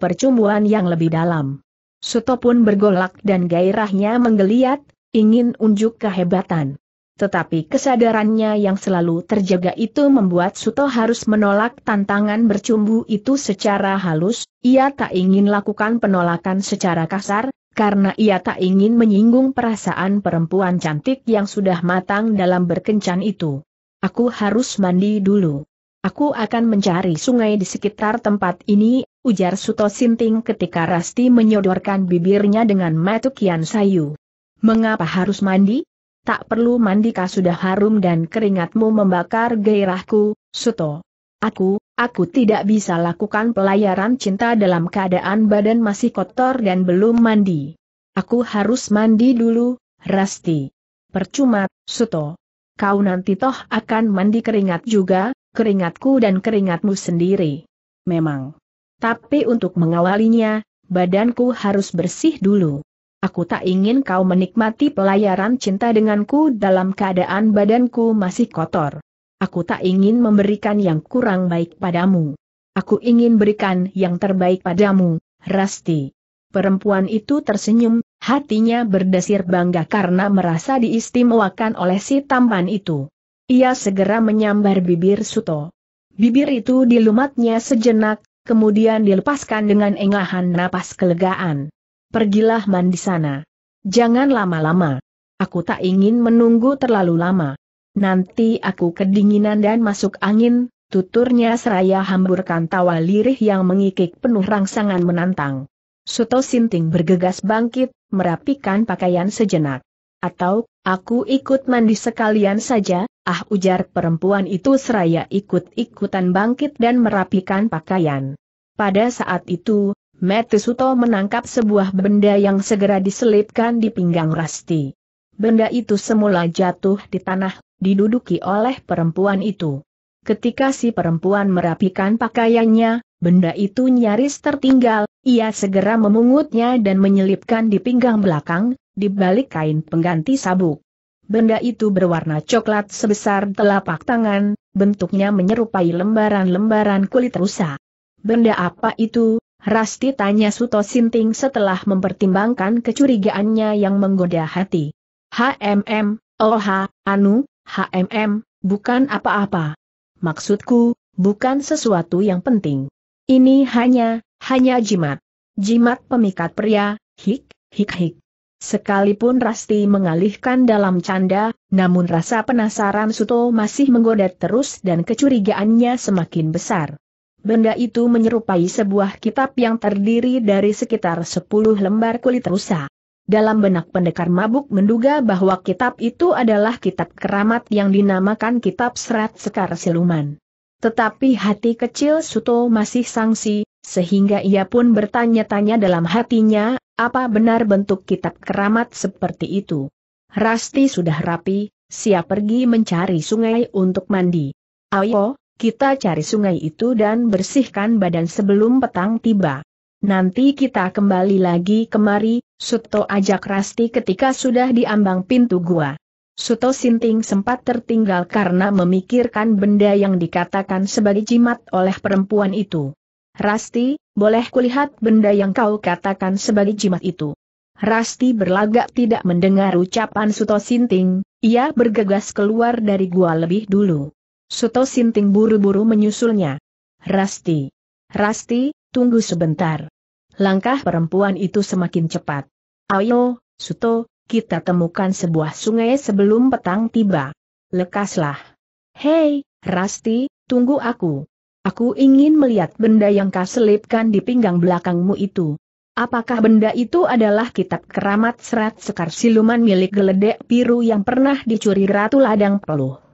yang lebih dalam. Suto pun bergolak dan gairahnya menggeliat, ingin unjuk kehebatan tetapi kesadarannya yang selalu terjaga itu membuat Suto harus menolak tantangan bercumbu itu secara halus, ia tak ingin lakukan penolakan secara kasar, karena ia tak ingin menyinggung perasaan perempuan cantik yang sudah matang dalam berkencan itu. Aku harus mandi dulu. Aku akan mencari sungai di sekitar tempat ini, ujar Suto Sinting ketika Rasti menyodorkan bibirnya dengan matukian sayu. Mengapa harus mandi? tak perlu mandi, mandika sudah harum dan keringatmu membakar gairahku, Suto. Aku, aku tidak bisa lakukan pelayaran cinta dalam keadaan badan masih kotor dan belum mandi. Aku harus mandi dulu, Rasti. Percuma, Suto. Kau nanti toh akan mandi keringat juga, keringatku dan keringatmu sendiri. Memang. Tapi untuk mengawalinya, badanku harus bersih dulu. Aku tak ingin kau menikmati pelayaran cinta denganku dalam keadaan badanku masih kotor. Aku tak ingin memberikan yang kurang baik padamu. Aku ingin berikan yang terbaik padamu, Rasti. Perempuan itu tersenyum, hatinya berdesir bangga karena merasa diistimewakan oleh si tampan itu. Ia segera menyambar bibir Suto. Bibir itu dilumatnya sejenak, kemudian dilepaskan dengan engahan napas kelegaan pergilah mandi sana. Jangan lama-lama. Aku tak ingin menunggu terlalu lama. Nanti aku kedinginan dan masuk angin, tuturnya seraya hamburkan tawa lirih yang mengikik penuh rangsangan menantang. Suto Sinting bergegas bangkit, merapikan pakaian sejenak. Atau, aku ikut mandi sekalian saja, ah ujar perempuan itu seraya ikut-ikutan bangkit dan merapikan pakaian. Pada saat itu, Metisuto menangkap sebuah benda yang segera diselipkan di pinggang Rasti. Benda itu semula jatuh di tanah, diduduki oleh perempuan itu. Ketika si perempuan merapikan pakaiannya, benda itu nyaris tertinggal, ia segera memungutnya dan menyelipkan di pinggang belakang, di balik kain pengganti sabuk. Benda itu berwarna coklat sebesar telapak tangan, bentuknya menyerupai lembaran-lembaran kulit rusa. Benda apa itu, Rasti tanya Suto Sinting setelah mempertimbangkan kecurigaannya yang menggoda hati. HMM, oh ha, anu, HMM, bukan apa-apa. Maksudku, bukan sesuatu yang penting. Ini hanya, hanya jimat. Jimat pemikat pria, hik, hik hik. Sekalipun Rasti mengalihkan dalam canda, namun rasa penasaran Suto masih menggoda terus dan kecurigaannya semakin besar. Benda itu menyerupai sebuah kitab yang terdiri dari sekitar 10 lembar kulit rusa. Dalam benak pendekar mabuk menduga bahwa kitab itu adalah kitab keramat yang dinamakan kitab serat sekar siluman. Tetapi hati kecil Suto masih sangsi, sehingga ia pun bertanya-tanya dalam hatinya, apa benar bentuk kitab keramat seperti itu. Rasti sudah rapi, siap pergi mencari sungai untuk mandi. Ayo, kita cari sungai itu dan bersihkan badan sebelum petang tiba. Nanti kita kembali lagi kemari, Suto ajak Rasti ketika sudah diambang pintu gua. Suto Sinting sempat tertinggal karena memikirkan benda yang dikatakan sebagai jimat oleh perempuan itu. Rasti, boleh kulihat benda yang kau katakan sebagai jimat itu? Rasti berlagak tidak mendengar ucapan Suto Sinting, ia bergegas keluar dari gua lebih dulu. Suto Sinting buru-buru menyusulnya. Rasti. Rasti, tunggu sebentar. Langkah perempuan itu semakin cepat. Ayo, Suto, kita temukan sebuah sungai sebelum petang tiba. Lekaslah. Hei, Rasti, tunggu aku. Aku ingin melihat benda yang kau selipkan di pinggang belakangmu itu. Apakah benda itu adalah kitab keramat serat sekar siluman milik geledek biru yang pernah dicuri Ratu Ladang Peluh?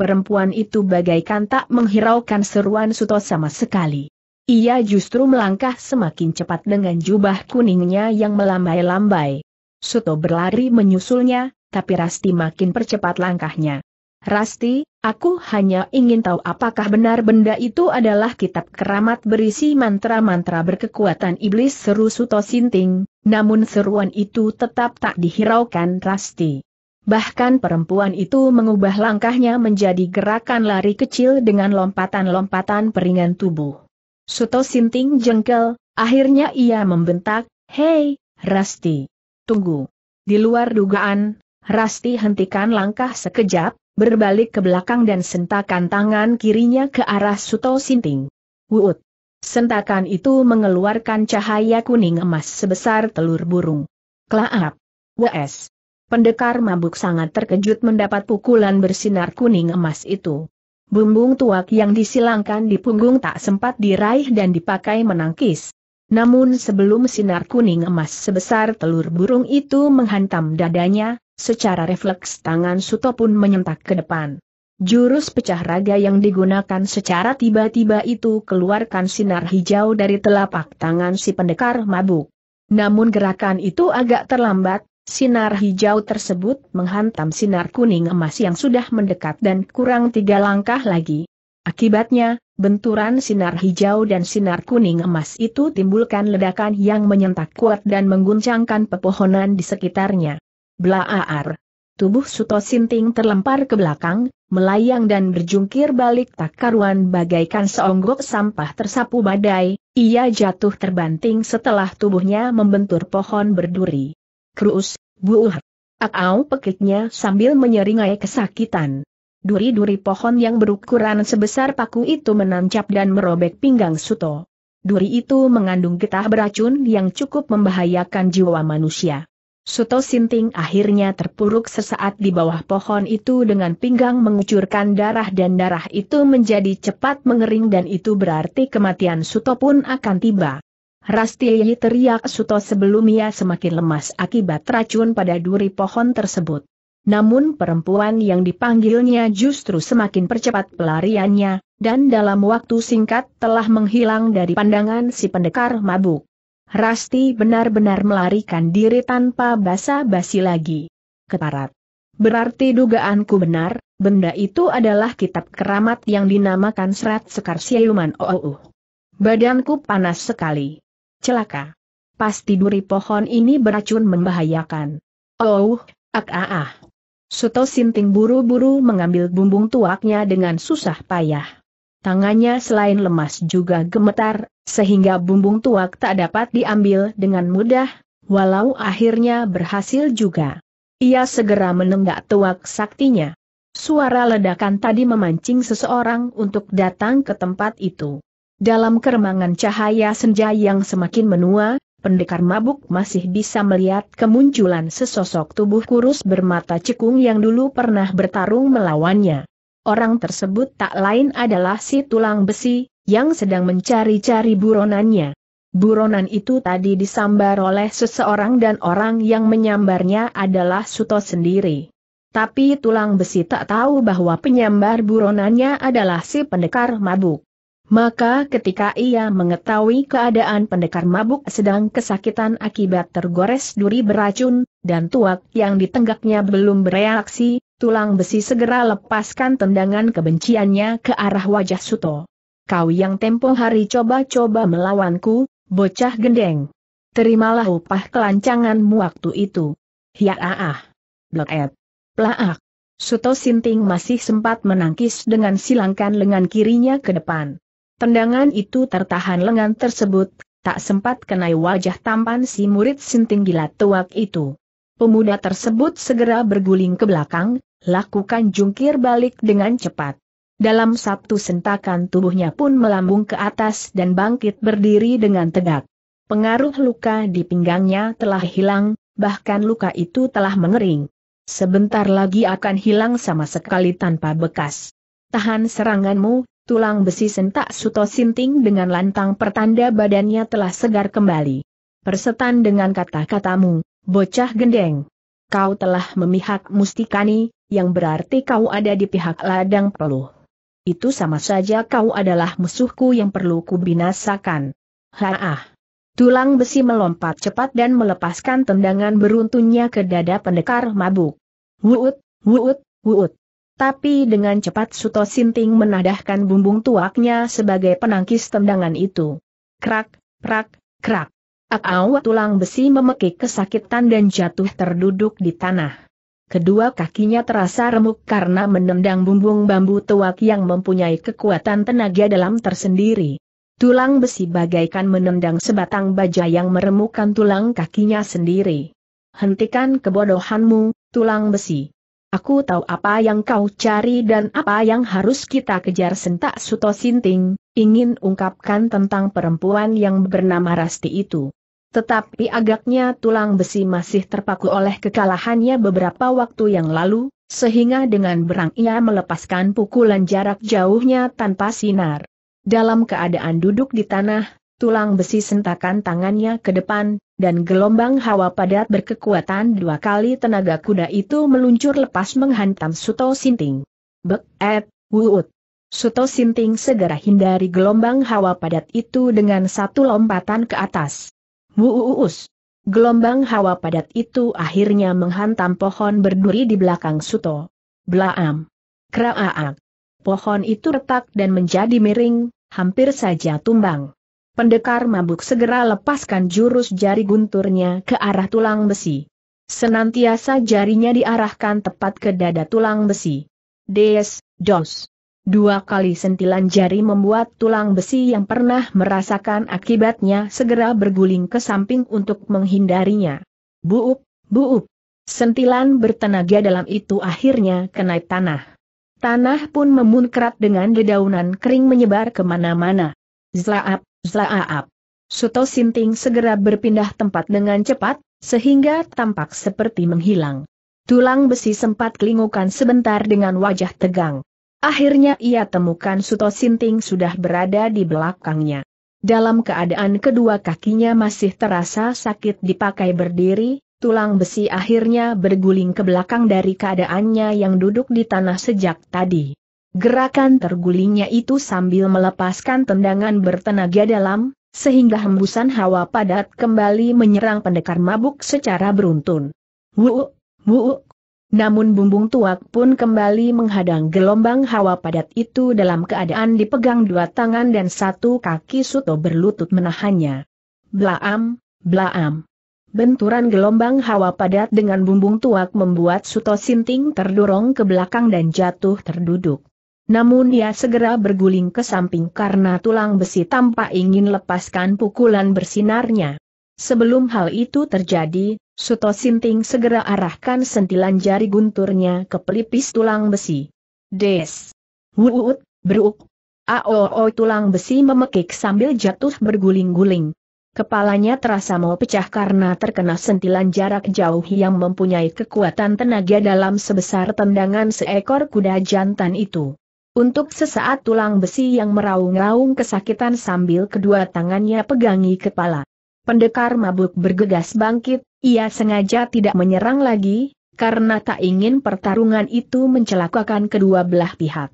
perempuan itu bagaikan tak menghiraukan seruan Suto sama sekali. Ia justru melangkah semakin cepat dengan jubah kuningnya yang melambai-lambai. Suto berlari menyusulnya, tapi Rasti makin percepat langkahnya. Rasti, aku hanya ingin tahu apakah benar benda itu adalah kitab keramat berisi mantra-mantra berkekuatan iblis seru Suto Sinting, namun seruan itu tetap tak dihiraukan Rasti. Bahkan perempuan itu mengubah langkahnya menjadi gerakan lari kecil dengan lompatan-lompatan peringan tubuh. Suto Sinting jengkel, akhirnya ia membentak, Hei, Rasti! Tunggu! Di luar dugaan, Rasti hentikan langkah sekejap, berbalik ke belakang dan sentakan tangan kirinya ke arah Suto Sinting. Wuut. Sentakan itu mengeluarkan cahaya kuning emas sebesar telur burung. Klaap. Wes. Pendekar mabuk sangat terkejut mendapat pukulan bersinar kuning emas itu. Bumbung tuak yang disilangkan di punggung tak sempat diraih dan dipakai menangkis. Namun sebelum sinar kuning emas sebesar telur burung itu menghantam dadanya, secara refleks tangan Suto pun menyentak ke depan. Jurus pecah raga yang digunakan secara tiba-tiba itu keluarkan sinar hijau dari telapak tangan si pendekar mabuk. Namun gerakan itu agak terlambat, Sinar hijau tersebut menghantam sinar kuning emas yang sudah mendekat dan kurang tiga langkah lagi. Akibatnya, benturan sinar hijau dan sinar kuning emas itu timbulkan ledakan yang menyentak kuat dan mengguncangkan pepohonan di sekitarnya. Blaar. Tubuh Suto Sinting terlempar ke belakang, melayang dan berjungkir balik tak karuan bagaikan seonggok sampah tersapu badai, ia jatuh terbanting setelah tubuhnya membentur pohon berduri. Krus. Buuh! Akau pekiknya sambil menyeringai kesakitan. Duri-duri pohon yang berukuran sebesar paku itu menancap dan merobek pinggang Suto. Duri itu mengandung getah beracun yang cukup membahayakan jiwa manusia. Suto Sinting akhirnya terpuruk sesaat di bawah pohon itu dengan pinggang mengucurkan darah dan darah itu menjadi cepat mengering dan itu berarti kematian Suto pun akan tiba. Rastiyi teriak Suto sebelum ia semakin lemas akibat racun pada duri pohon tersebut. Namun perempuan yang dipanggilnya justru semakin percepat pelariannya, dan dalam waktu singkat telah menghilang dari pandangan si pendekar mabuk. Rasti benar-benar melarikan diri tanpa basa-basi lagi. Keparat. Berarti dugaanku benar, benda itu adalah kitab keramat yang dinamakan serat sekar siluman Ouh. Badanku panas sekali celaka. Pasti duri pohon ini beracun membahayakan. Oh, ak ah ah. Suto Sinting buru-buru mengambil bumbung tuaknya dengan susah payah. Tangannya selain lemas juga gemetar, sehingga bumbung tuak tak dapat diambil dengan mudah, walau akhirnya berhasil juga. Ia segera menenggak tuak saktinya. Suara ledakan tadi memancing seseorang untuk datang ke tempat itu. Dalam keremangan cahaya senja yang semakin menua, pendekar mabuk masih bisa melihat kemunculan sesosok tubuh kurus bermata cekung yang dulu pernah bertarung melawannya. Orang tersebut tak lain adalah si tulang besi, yang sedang mencari-cari buronannya. Buronan itu tadi disambar oleh seseorang dan orang yang menyambarnya adalah Suto sendiri. Tapi tulang besi tak tahu bahwa penyambar buronannya adalah si pendekar mabuk. Maka ketika ia mengetahui keadaan pendekar mabuk sedang kesakitan akibat tergores duri beracun, dan tuak yang ditenggaknya belum bereaksi, tulang besi segera lepaskan tendangan kebenciannya ke arah wajah Suto. Kau yang tempo hari coba-coba melawanku, bocah gendeng. Terimalah upah kelancanganmu waktu itu. Ya ah ah. Bleket. Plaak. Suto Sinting masih sempat menangkis dengan silangkan lengan kirinya ke depan. Tendangan itu tertahan lengan tersebut, tak sempat kenai wajah tampan si murid sinting gila tuak itu. Pemuda tersebut segera berguling ke belakang, lakukan jungkir balik dengan cepat. Dalam satu sentakan tubuhnya pun melambung ke atas dan bangkit berdiri dengan tegak. Pengaruh luka di pinggangnya telah hilang, bahkan luka itu telah mengering. Sebentar lagi akan hilang sama sekali tanpa bekas. Tahan seranganmu, tulang besi sentak Suto Sinting dengan lantang pertanda badannya telah segar kembali. Persetan dengan kata-katamu, bocah gendeng. Kau telah memihak Mustikani, yang berarti kau ada di pihak ladang peluh. Itu sama saja kau adalah musuhku yang perlu kubinasakan. Haah. Tulang besi melompat cepat dan melepaskan tendangan beruntunnya ke dada pendekar mabuk. Wuut, wuut, wuut. Tapi dengan cepat Suto Sinting menadahkan bumbung tuaknya sebagai penangkis tendangan itu. Krak, krak, krak. Akau tulang besi memekik kesakitan dan jatuh terduduk di tanah. Kedua kakinya terasa remuk karena menendang bumbung bambu tuak yang mempunyai kekuatan tenaga dalam tersendiri. Tulang besi bagaikan menendang sebatang baja yang meremukkan tulang kakinya sendiri. Hentikan kebodohanmu, tulang besi. Aku tahu apa yang kau cari dan apa yang harus kita kejar sentak Suto Sinting, ingin ungkapkan tentang perempuan yang bernama Rasti itu. Tetapi agaknya tulang besi masih terpaku oleh kekalahannya beberapa waktu yang lalu, sehingga dengan berang ia melepaskan pukulan jarak jauhnya tanpa sinar. Dalam keadaan duduk di tanah, tulang besi sentakan tangannya ke depan, dan gelombang hawa padat berkekuatan dua kali tenaga kuda itu meluncur lepas menghantam Suto Sinting. Bek, et, wuut. Suto Sinting segera hindari gelombang hawa padat itu dengan satu lompatan ke atas. Wuuus. Gelombang hawa padat itu akhirnya menghantam pohon berduri di belakang Suto. Blaam. Kraaak. Pohon itu retak dan menjadi miring, hampir saja tumbang. Pendekar mabuk segera lepaskan jurus jari gunturnya ke arah tulang besi. Senantiasa jarinya diarahkan tepat ke dada tulang besi. Des, dos. Dua kali sentilan jari membuat tulang besi yang pernah merasakan akibatnya segera berguling ke samping untuk menghindarinya. Buup, buup. Sentilan bertenaga dalam itu akhirnya kena tanah. Tanah pun memunkrat dengan dedaunan kering menyebar kemana-mana. Zlaap, Zlaaap. Suto Sinting segera berpindah tempat dengan cepat, sehingga tampak seperti menghilang. Tulang besi sempat kelingukan sebentar dengan wajah tegang. Akhirnya ia temukan Suto Sinting sudah berada di belakangnya. Dalam keadaan kedua kakinya masih terasa sakit dipakai berdiri, tulang besi akhirnya berguling ke belakang dari keadaannya yang duduk di tanah sejak tadi. Gerakan tergulingnya itu sambil melepaskan tendangan bertenaga dalam, sehingga hembusan hawa padat kembali menyerang pendekar mabuk secara beruntun. Wuuk, wuuk. Namun bumbung tuak pun kembali menghadang gelombang hawa padat itu dalam keadaan dipegang dua tangan dan satu kaki Suto berlutut menahannya. Blaam, blaam. Benturan gelombang hawa padat dengan bumbung tuak membuat Suto Sinting terdorong ke belakang dan jatuh terduduk. Namun ia segera berguling ke samping karena tulang besi tampak ingin lepaskan pukulan bersinarnya. Sebelum hal itu terjadi, Suto Sinting segera arahkan sentilan jari gunturnya ke pelipis tulang besi. Des! Wuut, beruk! Aoo tulang besi memekik sambil jatuh berguling-guling. Kepalanya terasa mau pecah karena terkena sentilan jarak jauh yang mempunyai kekuatan tenaga dalam sebesar tendangan seekor kuda jantan itu. Untuk sesaat tulang besi yang meraung-raung kesakitan sambil kedua tangannya pegangi kepala. Pendekar mabuk bergegas bangkit, ia sengaja tidak menyerang lagi, karena tak ingin pertarungan itu mencelakakan kedua belah pihak.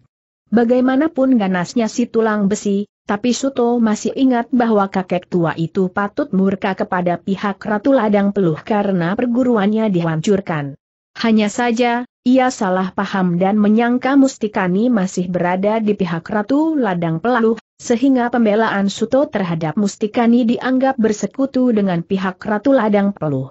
Bagaimanapun ganasnya si tulang besi, tapi Suto masih ingat bahwa kakek tua itu patut murka kepada pihak Ratu Ladang Peluh karena perguruannya dihancurkan. Hanya saja, ia salah paham dan menyangka Mustikani masih berada di pihak Ratu Ladang Peluh, sehingga pembelaan Suto terhadap Mustikani dianggap bersekutu dengan pihak Ratu Ladang Peluh.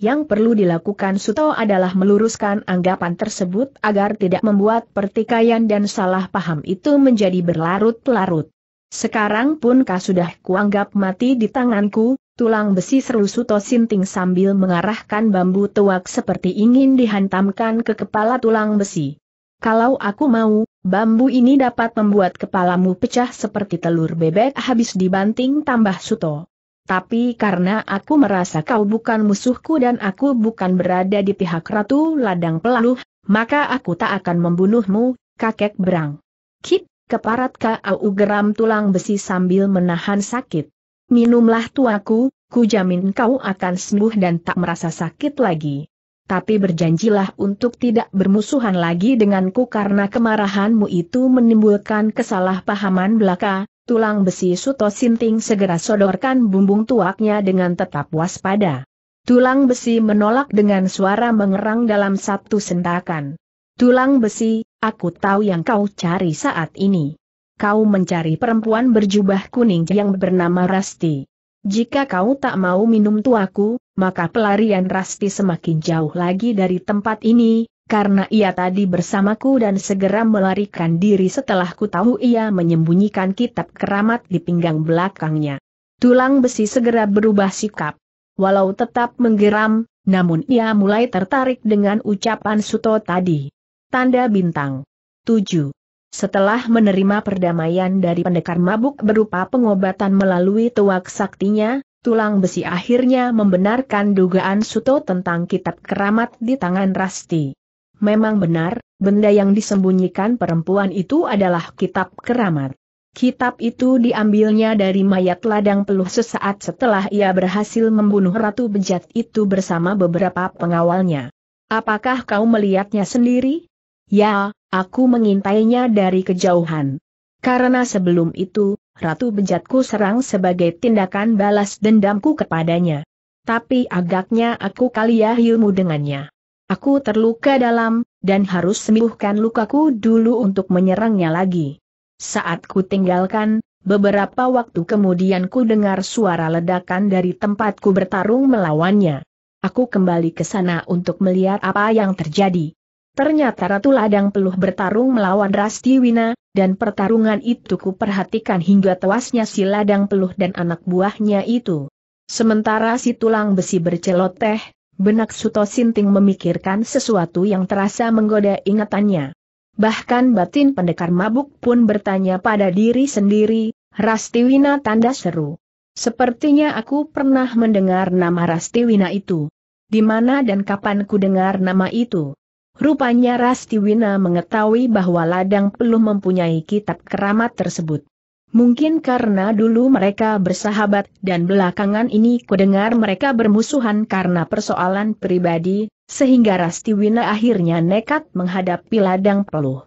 Yang perlu dilakukan Suto adalah meluruskan anggapan tersebut agar tidak membuat pertikaian dan salah paham itu menjadi berlarut-larut. Sekarang pun kau sudah kuanggap mati di tanganku, Tulang besi seru Suto Sinting sambil mengarahkan bambu tuak seperti ingin dihantamkan ke kepala tulang besi. Kalau aku mau, bambu ini dapat membuat kepalamu pecah seperti telur bebek habis dibanting tambah Suto. Tapi karena aku merasa kau bukan musuhku dan aku bukan berada di pihak Ratu Ladang Peluh, maka aku tak akan membunuhmu, kakek berang. Kip, keparat kau geram tulang besi sambil menahan sakit. Minumlah tuaku, ku jamin kau akan sembuh dan tak merasa sakit lagi. Tapi berjanjilah untuk tidak bermusuhan lagi denganku karena kemarahanmu itu menimbulkan kesalahpahaman belaka, tulang besi Suto Sinting segera sodorkan bumbung tuaknya dengan tetap waspada. Tulang besi menolak dengan suara mengerang dalam satu sentakan. Tulang besi, aku tahu yang kau cari saat ini kau mencari perempuan berjubah kuning yang bernama Rasti. Jika kau tak mau minum tuaku, maka pelarian Rasti semakin jauh lagi dari tempat ini, karena ia tadi bersamaku dan segera melarikan diri setelah ku tahu ia menyembunyikan kitab keramat di pinggang belakangnya. Tulang besi segera berubah sikap. Walau tetap menggeram, namun ia mulai tertarik dengan ucapan Suto tadi. Tanda bintang. 7. Setelah menerima perdamaian dari pendekar mabuk berupa pengobatan melalui tuak saktinya, tulang besi akhirnya membenarkan dugaan Suto tentang kitab keramat di tangan Rasti. Memang benar, benda yang disembunyikan perempuan itu adalah kitab keramat. Kitab itu diambilnya dari mayat ladang peluh sesaat setelah ia berhasil membunuh Ratu Bejat itu bersama beberapa pengawalnya. Apakah kau melihatnya sendiri? Ya, aku mengintainya dari kejauhan. Karena sebelum itu, Ratu Bejatku serang sebagai tindakan balas dendamku kepadanya. Tapi agaknya aku ya ilmu dengannya. Aku terluka dalam, dan harus sembuhkan lukaku dulu untuk menyerangnya lagi. Saat ku tinggalkan, beberapa waktu kemudian ku dengar suara ledakan dari tempatku bertarung melawannya. Aku kembali ke sana untuk melihat apa yang terjadi. Ternyata Ratu Ladang Peluh bertarung melawan Rasti Wina, dan pertarungan itu kuperhatikan hingga tewasnya si Ladang Peluh dan anak buahnya itu. Sementara si tulang besi berceloteh, benak Suto Sinting memikirkan sesuatu yang terasa menggoda ingatannya. Bahkan batin pendekar mabuk pun bertanya pada diri sendiri, Rasti Wina tanda seru. Sepertinya aku pernah mendengar nama Rasti Wina itu. Di mana dan kapan ku dengar nama itu? Rupanya Rastiwina mengetahui bahwa ladang peluh mempunyai kitab keramat tersebut. Mungkin karena dulu mereka bersahabat dan belakangan ini kudengar mereka bermusuhan karena persoalan pribadi, sehingga Rastiwina akhirnya nekat menghadapi ladang peluh.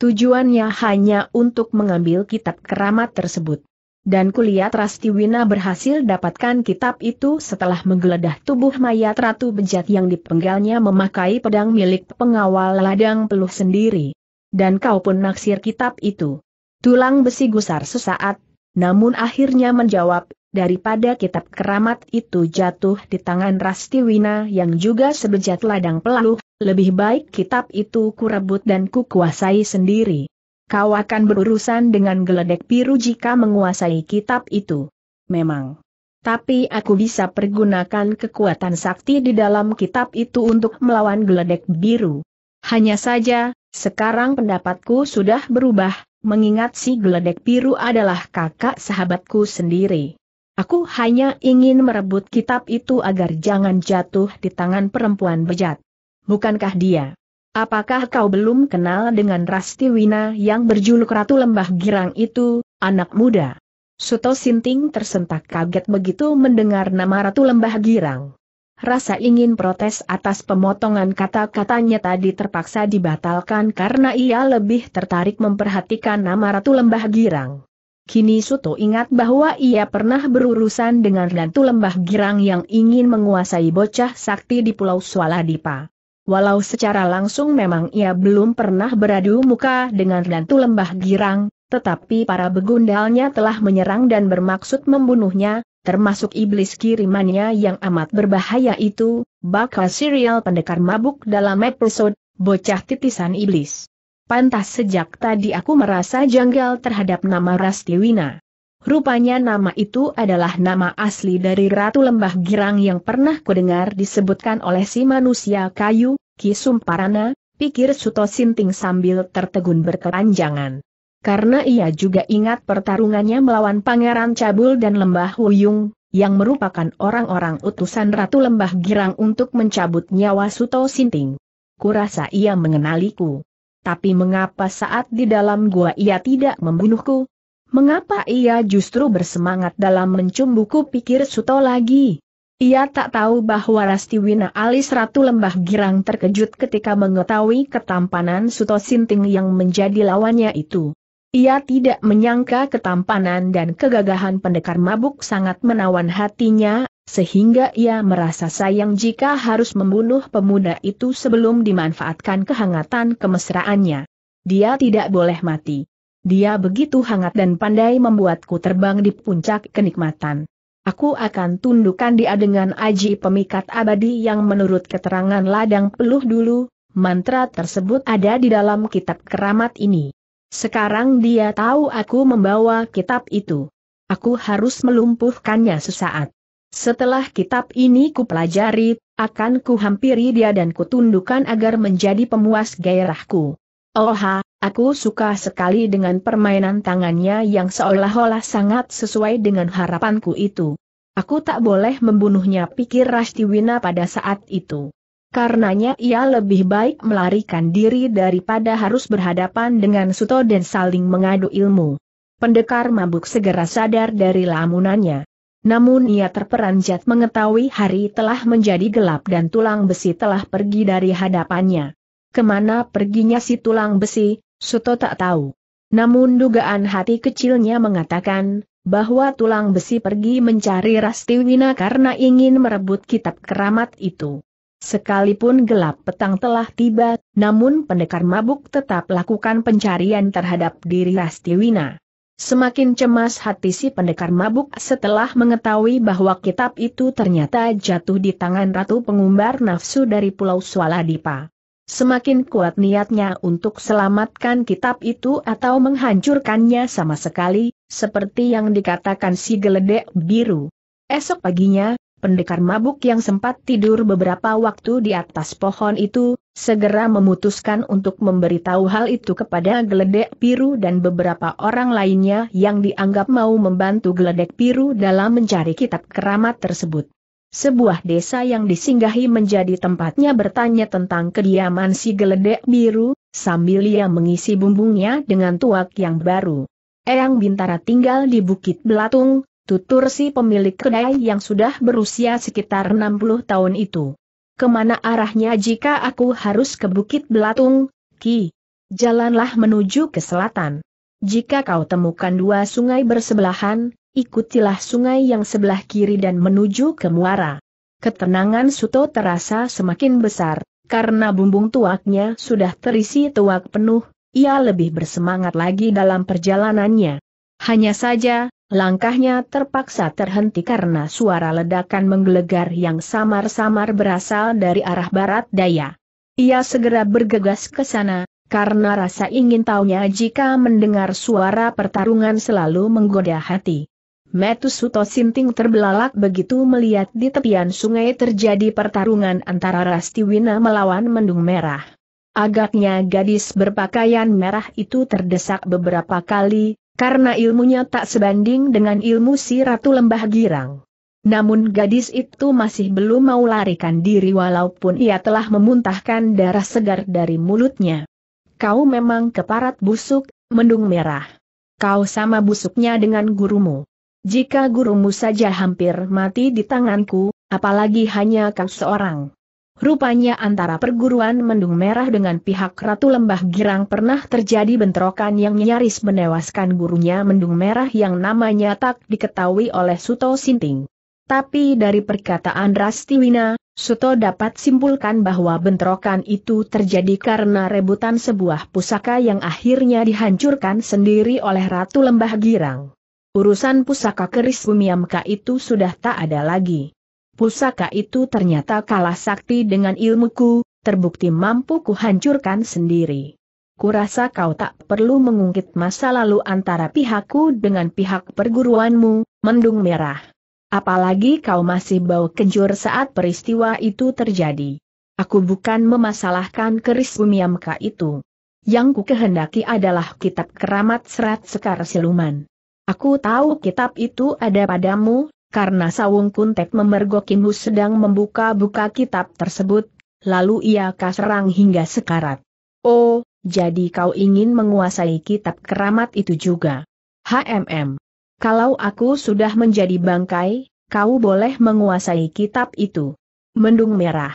Tujuannya hanya untuk mengambil kitab keramat tersebut. Dan kulihat Rasti berhasil dapatkan kitab itu setelah menggeledah tubuh mayat Ratu Bejat yang dipenggalnya memakai pedang milik pengawal ladang peluh sendiri. Dan kau pun naksir kitab itu. Tulang besi gusar sesaat, namun akhirnya menjawab, daripada kitab keramat itu jatuh di tangan Rasti yang juga sebejat ladang peluh, lebih baik kitab itu kurebut dan kukuasai sendiri kau akan berurusan dengan geledek biru jika menguasai kitab itu. Memang. Tapi aku bisa pergunakan kekuatan sakti di dalam kitab itu untuk melawan geledek biru. Hanya saja, sekarang pendapatku sudah berubah, mengingat si geledek biru adalah kakak sahabatku sendiri. Aku hanya ingin merebut kitab itu agar jangan jatuh di tangan perempuan bejat. Bukankah dia? Apakah kau belum kenal dengan Rastiwina yang berjuluk Ratu Lembah Girang itu, anak muda? Suto Sinting tersentak kaget begitu mendengar nama Ratu Lembah Girang. Rasa ingin protes atas pemotongan kata-katanya tadi terpaksa dibatalkan karena ia lebih tertarik memperhatikan nama Ratu Lembah Girang. Kini Suto ingat bahwa ia pernah berurusan dengan Ratu Lembah Girang yang ingin menguasai bocah sakti di Pulau Swaladipa. Walau secara langsung memang ia belum pernah beradu muka dengan Dantu Lembah Girang, tetapi para begundalnya telah menyerang dan bermaksud membunuhnya, termasuk iblis kirimannya yang amat berbahaya itu, bakal serial pendekar mabuk dalam episode Bocah Titisan Iblis. Pantas sejak tadi aku merasa janggal terhadap nama Rastiwina. Rupanya nama itu adalah nama asli dari Ratu Lembah Girang yang pernah kudengar disebutkan oleh si manusia kayu, Kisumparana, pikir Suto Sinting sambil tertegun berkepanjangan. Karena ia juga ingat pertarungannya melawan Pangeran Cabul dan Lembah Huyung, yang merupakan orang-orang utusan Ratu Lembah Girang untuk mencabut nyawa Suto Sinting. Kurasa ia mengenaliku. Tapi mengapa saat di dalam gua ia tidak membunuhku? Mengapa ia justru bersemangat dalam mencumbuku pikir Suto lagi? Ia tak tahu bahwa Rastiwina alis Ratu Lembah Girang terkejut ketika mengetahui ketampanan Suto Sinting yang menjadi lawannya itu. Ia tidak menyangka ketampanan dan kegagahan pendekar mabuk sangat menawan hatinya, sehingga ia merasa sayang jika harus membunuh pemuda itu sebelum dimanfaatkan kehangatan kemesraannya. Dia tidak boleh mati. Dia begitu hangat dan pandai membuatku terbang di puncak kenikmatan. Aku akan tundukkan dia dengan aji pemikat abadi yang menurut keterangan ladang peluh dulu, mantra tersebut ada di dalam kitab keramat ini. Sekarang dia tahu aku membawa kitab itu. Aku harus melumpuhkannya sesaat. Setelah kitab ini kupelajari, akan kuhampiri dia dan kutundukkan agar menjadi pemuas gairahku. Oh ha, aku suka sekali dengan permainan tangannya yang seolah-olah sangat sesuai dengan harapanku itu. Aku tak boleh membunuhnya pikir Rastiwina pada saat itu. Karenanya ia lebih baik melarikan diri daripada harus berhadapan dengan Suto dan saling mengadu ilmu. Pendekar mabuk segera sadar dari lamunannya. Namun ia terperanjat mengetahui hari telah menjadi gelap dan tulang besi telah pergi dari hadapannya. Kemana perginya si tulang besi, Suto tak tahu. Namun dugaan hati kecilnya mengatakan, bahwa tulang besi pergi mencari Rastiwina karena ingin merebut kitab keramat itu. Sekalipun gelap petang telah tiba, namun pendekar mabuk tetap lakukan pencarian terhadap diri Rastiwina. Semakin cemas hati si pendekar mabuk setelah mengetahui bahwa kitab itu ternyata jatuh di tangan Ratu Pengumbar Nafsu dari Pulau Swaladipa semakin kuat niatnya untuk selamatkan kitab itu atau menghancurkannya sama sekali, seperti yang dikatakan si geledek biru. Esok paginya, pendekar mabuk yang sempat tidur beberapa waktu di atas pohon itu, segera memutuskan untuk memberitahu hal itu kepada geledek biru dan beberapa orang lainnya yang dianggap mau membantu geledek biru dalam mencari kitab keramat tersebut sebuah desa yang disinggahi menjadi tempatnya bertanya tentang kediaman si geledek biru, sambil ia mengisi bumbungnya dengan tuak yang baru. Eyang Bintara tinggal di Bukit Belatung, tutur si pemilik kedai yang sudah berusia sekitar 60 tahun itu. Kemana arahnya jika aku harus ke Bukit Belatung, Ki? Jalanlah menuju ke selatan. Jika kau temukan dua sungai bersebelahan, ikutilah sungai yang sebelah kiri dan menuju ke muara. Ketenangan Suto terasa semakin besar, karena bumbung tuaknya sudah terisi tuak penuh, ia lebih bersemangat lagi dalam perjalanannya. Hanya saja, langkahnya terpaksa terhenti karena suara ledakan menggelegar yang samar-samar berasal dari arah barat daya. Ia segera bergegas ke sana, karena rasa ingin taunya jika mendengar suara pertarungan selalu menggoda hati. Metusuto Sinting terbelalak begitu melihat di tepian sungai terjadi pertarungan antara Rastiwina melawan Mendung Merah. Agaknya gadis berpakaian merah itu terdesak beberapa kali, karena ilmunya tak sebanding dengan ilmu si Ratu Lembah Girang. Namun gadis itu masih belum mau larikan diri walaupun ia telah memuntahkan darah segar dari mulutnya. Kau memang keparat busuk, mendung merah. Kau sama busuknya dengan gurumu. Jika gurumu saja hampir mati di tanganku, apalagi hanya kau seorang. Rupanya antara perguruan Mendung Merah dengan pihak Ratu Lembah Girang pernah terjadi bentrokan yang nyaris menewaskan gurunya Mendung Merah yang namanya tak diketahui oleh Suto Sinting. Tapi dari perkataan Rastiwina, Suto dapat simpulkan bahwa bentrokan itu terjadi karena rebutan sebuah pusaka yang akhirnya dihancurkan sendiri oleh Ratu Lembah Girang. Urusan pusaka keris bumiamka itu sudah tak ada lagi. Pusaka itu ternyata kalah sakti dengan ilmuku, terbukti mampu kuhancurkan sendiri. Kurasa kau tak perlu mengungkit masa lalu antara pihakku dengan pihak perguruanmu, mendung merah. Apalagi kau masih bau kencur saat peristiwa itu terjadi. Aku bukan memasalahkan keris bumiamka itu. Yang ku kehendaki adalah kitab keramat serat sekar siluman. Aku tahu kitab itu ada padamu, karena Sawung Kuntek memergokimu sedang membuka-buka kitab tersebut, lalu ia kaserang hingga sekarat. Oh, jadi kau ingin menguasai kitab keramat itu juga. HMM. Kalau aku sudah menjadi bangkai, kau boleh menguasai kitab itu. Mendung merah.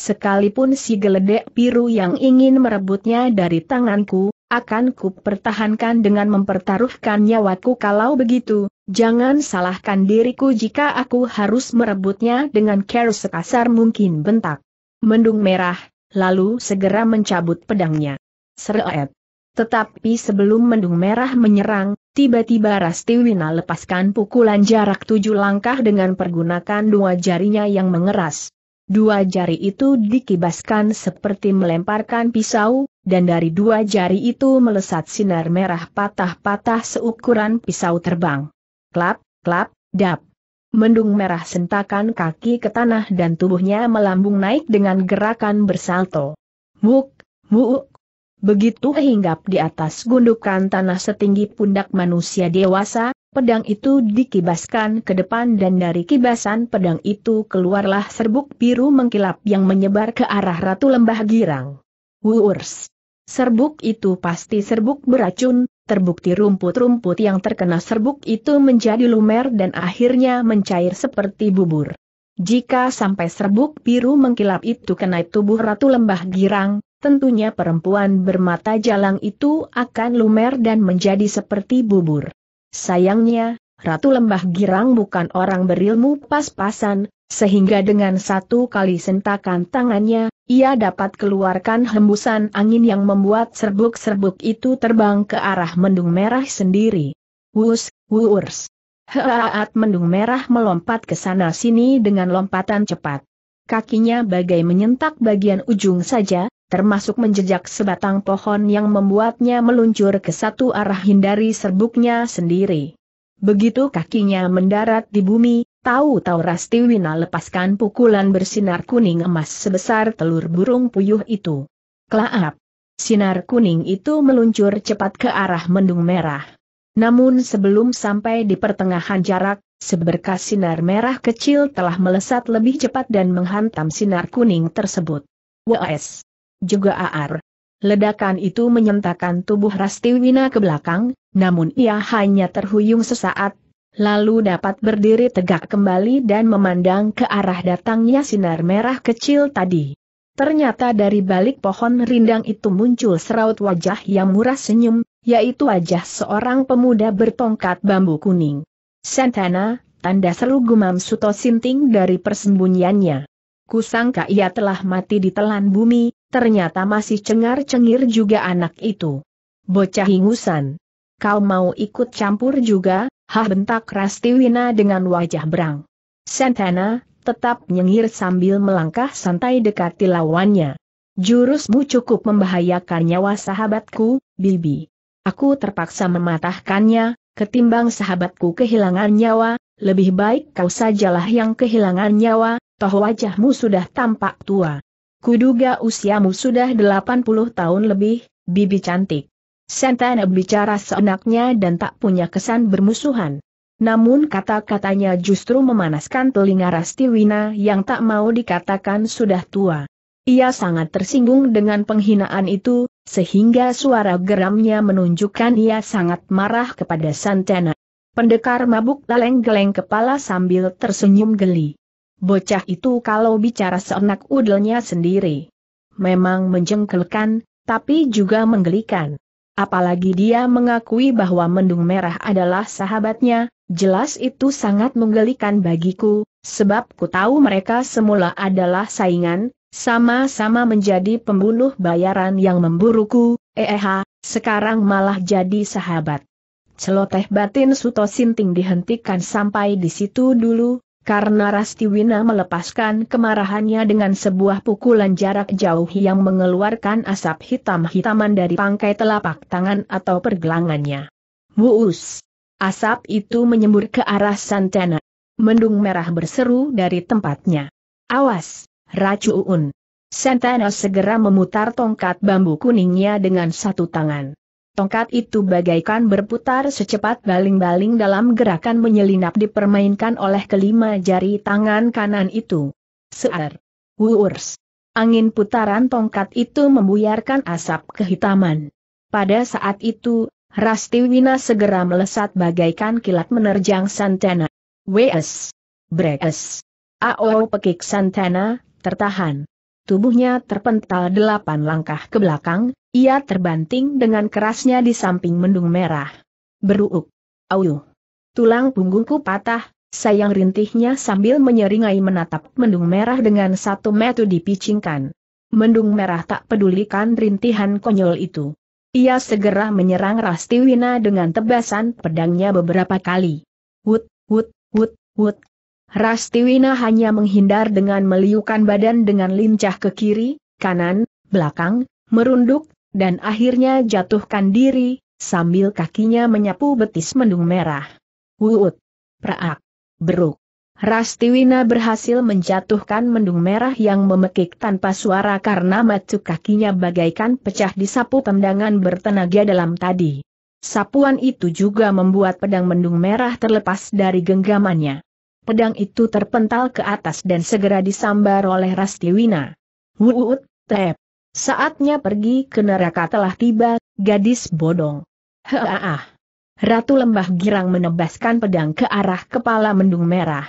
Sekalipun si geledek biru yang ingin merebutnya dari tanganku, akan ku pertahankan dengan mempertaruhkan nyawaku kalau begitu, jangan salahkan diriku jika aku harus merebutnya dengan care sekasar mungkin bentak. Mendung merah, lalu segera mencabut pedangnya. Seret. Tetapi sebelum mendung merah menyerang, tiba-tiba Rastiwina lepaskan pukulan jarak tujuh langkah dengan pergunakan dua jarinya yang mengeras. Dua jari itu dikibaskan seperti melemparkan pisau, dan dari dua jari itu melesat sinar merah patah-patah seukuran pisau terbang. Klap, klap, dap. Mendung merah sentakan kaki ke tanah dan tubuhnya melambung naik dengan gerakan bersalto. Muk, muk. Begitu hinggap di atas gundukan tanah setinggi pundak manusia dewasa, Pedang itu dikibaskan ke depan dan dari kibasan pedang itu keluarlah serbuk biru mengkilap yang menyebar ke arah Ratu Lembah Girang. Wurs! Serbuk itu pasti serbuk beracun, terbukti rumput-rumput yang terkena serbuk itu menjadi lumer dan akhirnya mencair seperti bubur. Jika sampai serbuk biru mengkilap itu kena tubuh Ratu Lembah Girang, tentunya perempuan bermata jalang itu akan lumer dan menjadi seperti bubur. Sayangnya, Ratu Lembah Girang bukan orang berilmu pas-pasan, sehingga dengan satu kali sentakan tangannya, ia dapat keluarkan hembusan angin yang membuat serbuk-serbuk itu terbang ke arah mendung merah sendiri. Wus, wurs. Heaat mendung merah melompat ke sana-sini dengan lompatan cepat. Kakinya bagai menyentak bagian ujung saja, termasuk menjejak sebatang pohon yang membuatnya meluncur ke satu arah hindari serbuknya sendiri. Begitu kakinya mendarat di bumi, tahu-tahu Rastiwina lepaskan pukulan bersinar kuning emas sebesar telur burung puyuh itu. Kelaap! Sinar kuning itu meluncur cepat ke arah mendung merah. Namun sebelum sampai di pertengahan jarak, seberkas sinar merah kecil telah melesat lebih cepat dan menghantam sinar kuning tersebut. WS juga aar. Ledakan itu menyentakkan tubuh Rastiwina ke belakang, namun ia hanya terhuyung sesaat, lalu dapat berdiri tegak kembali dan memandang ke arah datangnya sinar merah kecil tadi. Ternyata dari balik pohon rindang itu muncul seraut wajah yang murah senyum, yaitu wajah seorang pemuda bertongkat bambu kuning. Santana, tanda seru gumam Suto Sinting dari persembunyiannya. Kusangka ia telah mati di telan bumi, ternyata masih cengar-cengir juga anak itu. Bocah ingusan. Kau mau ikut campur juga, hah bentak Rastiwina dengan wajah berang. Santana, tetap nyengir sambil melangkah santai dekati lawannya. Jurusmu cukup membahayakan nyawa sahabatku, Bibi. Aku terpaksa mematahkannya, ketimbang sahabatku kehilangan nyawa, lebih baik kau sajalah yang kehilangan nyawa, toh wajahmu sudah tampak tua. Kuduga usiamu sudah 80 tahun lebih, bibi cantik. Santana bicara seenaknya dan tak punya kesan bermusuhan. Namun kata-katanya justru memanaskan telinga Rastiwina yang tak mau dikatakan sudah tua. Ia sangat tersinggung dengan penghinaan itu, sehingga suara geramnya menunjukkan ia sangat marah kepada Santana. Pendekar mabuk geleng-geleng kepala sambil tersenyum geli. Bocah itu kalau bicara seenak udelnya sendiri. Memang menjengkelkan, tapi juga menggelikan. Apalagi dia mengakui bahwa Mendung Merah adalah sahabatnya, jelas itu sangat menggelikan bagiku, sebab ku tahu mereka semula adalah saingan, sama-sama menjadi pembunuh bayaran yang memburuku, eh, sekarang malah jadi sahabat. Celoteh batin Suto Sinting dihentikan sampai di situ dulu, karena Rastiwina melepaskan kemarahannya dengan sebuah pukulan jarak jauh yang mengeluarkan asap hitam-hitaman dari pangkai telapak tangan atau pergelangannya. Muus! Asap itu menyembur ke arah Santana. Mendung merah berseru dari tempatnya. Awas, Racu un. Santana segera memutar tongkat bambu kuningnya dengan satu tangan. Tongkat itu bagaikan berputar secepat baling-baling dalam gerakan menyelinap dipermainkan oleh kelima jari tangan kanan itu. Sear. wurs, Angin putaran tongkat itu membuyarkan asap kehitaman. Pada saat itu, Rasti segera melesat bagaikan kilat menerjang Santana. W.S. Bres. A.O. pekik Santana, tertahan. Tubuhnya terpental delapan langkah ke belakang, ia terbanting dengan kerasnya di samping mendung merah. Beruuk. Auyuh. Tulang punggungku patah, sayang rintihnya sambil menyeringai menatap mendung merah dengan satu metu dipicingkan. Mendung merah tak pedulikan rintihan konyol itu. Ia segera menyerang Rastiwina dengan tebasan pedangnya beberapa kali. Wut, wut, wut, wut, Rastiwina hanya menghindar dengan meliukan badan dengan lincah ke kiri, kanan, belakang, merunduk, dan akhirnya jatuhkan diri, sambil kakinya menyapu betis mendung merah. Wuut! Praak! Beruk! Rastiwina berhasil menjatuhkan mendung merah yang memekik tanpa suara karena matu kakinya bagaikan pecah disapu tendangan bertenaga dalam tadi. Sapuan itu juga membuat pedang mendung merah terlepas dari genggamannya. Pedang itu terpental ke atas dan segera disambar oleh Rastiwina. Wuut, tep. Saatnya pergi ke neraka telah tiba, gadis bodong. Heaah. Ratu Lembah Girang menebaskan pedang ke arah kepala mendung merah.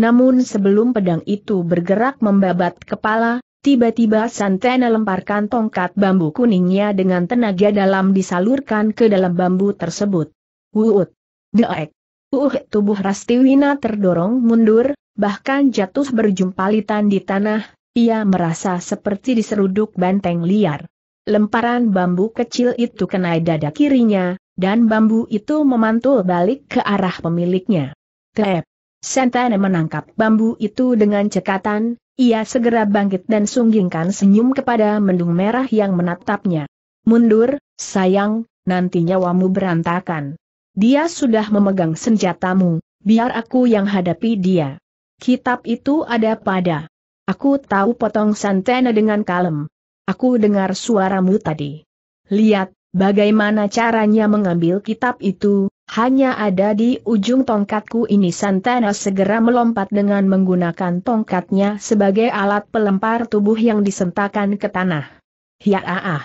Namun sebelum pedang itu bergerak membabat kepala, tiba-tiba Santana lemparkan tongkat bambu kuningnya dengan tenaga dalam disalurkan ke dalam bambu tersebut. Wuut. Deek. Uh, tubuh Rastiwina terdorong mundur, bahkan jatuh berjumpalitan di tanah, ia merasa seperti diseruduk banteng liar. Lemparan bambu kecil itu kena dada kirinya, dan bambu itu memantul balik ke arah pemiliknya. Tep! Sentane menangkap bambu itu dengan cekatan, ia segera bangkit dan sunggingkan senyum kepada mendung merah yang menatapnya. Mundur, sayang, nanti nyawamu berantakan. Dia sudah memegang senjatamu, biar aku yang hadapi dia. Kitab itu ada pada. Aku tahu potong Santana dengan kalem. Aku dengar suaramu tadi. Lihat, bagaimana caranya mengambil kitab itu, hanya ada di ujung tongkatku ini Santana segera melompat dengan menggunakan tongkatnya sebagai alat pelempar tubuh yang disentakan ke tanah. ah.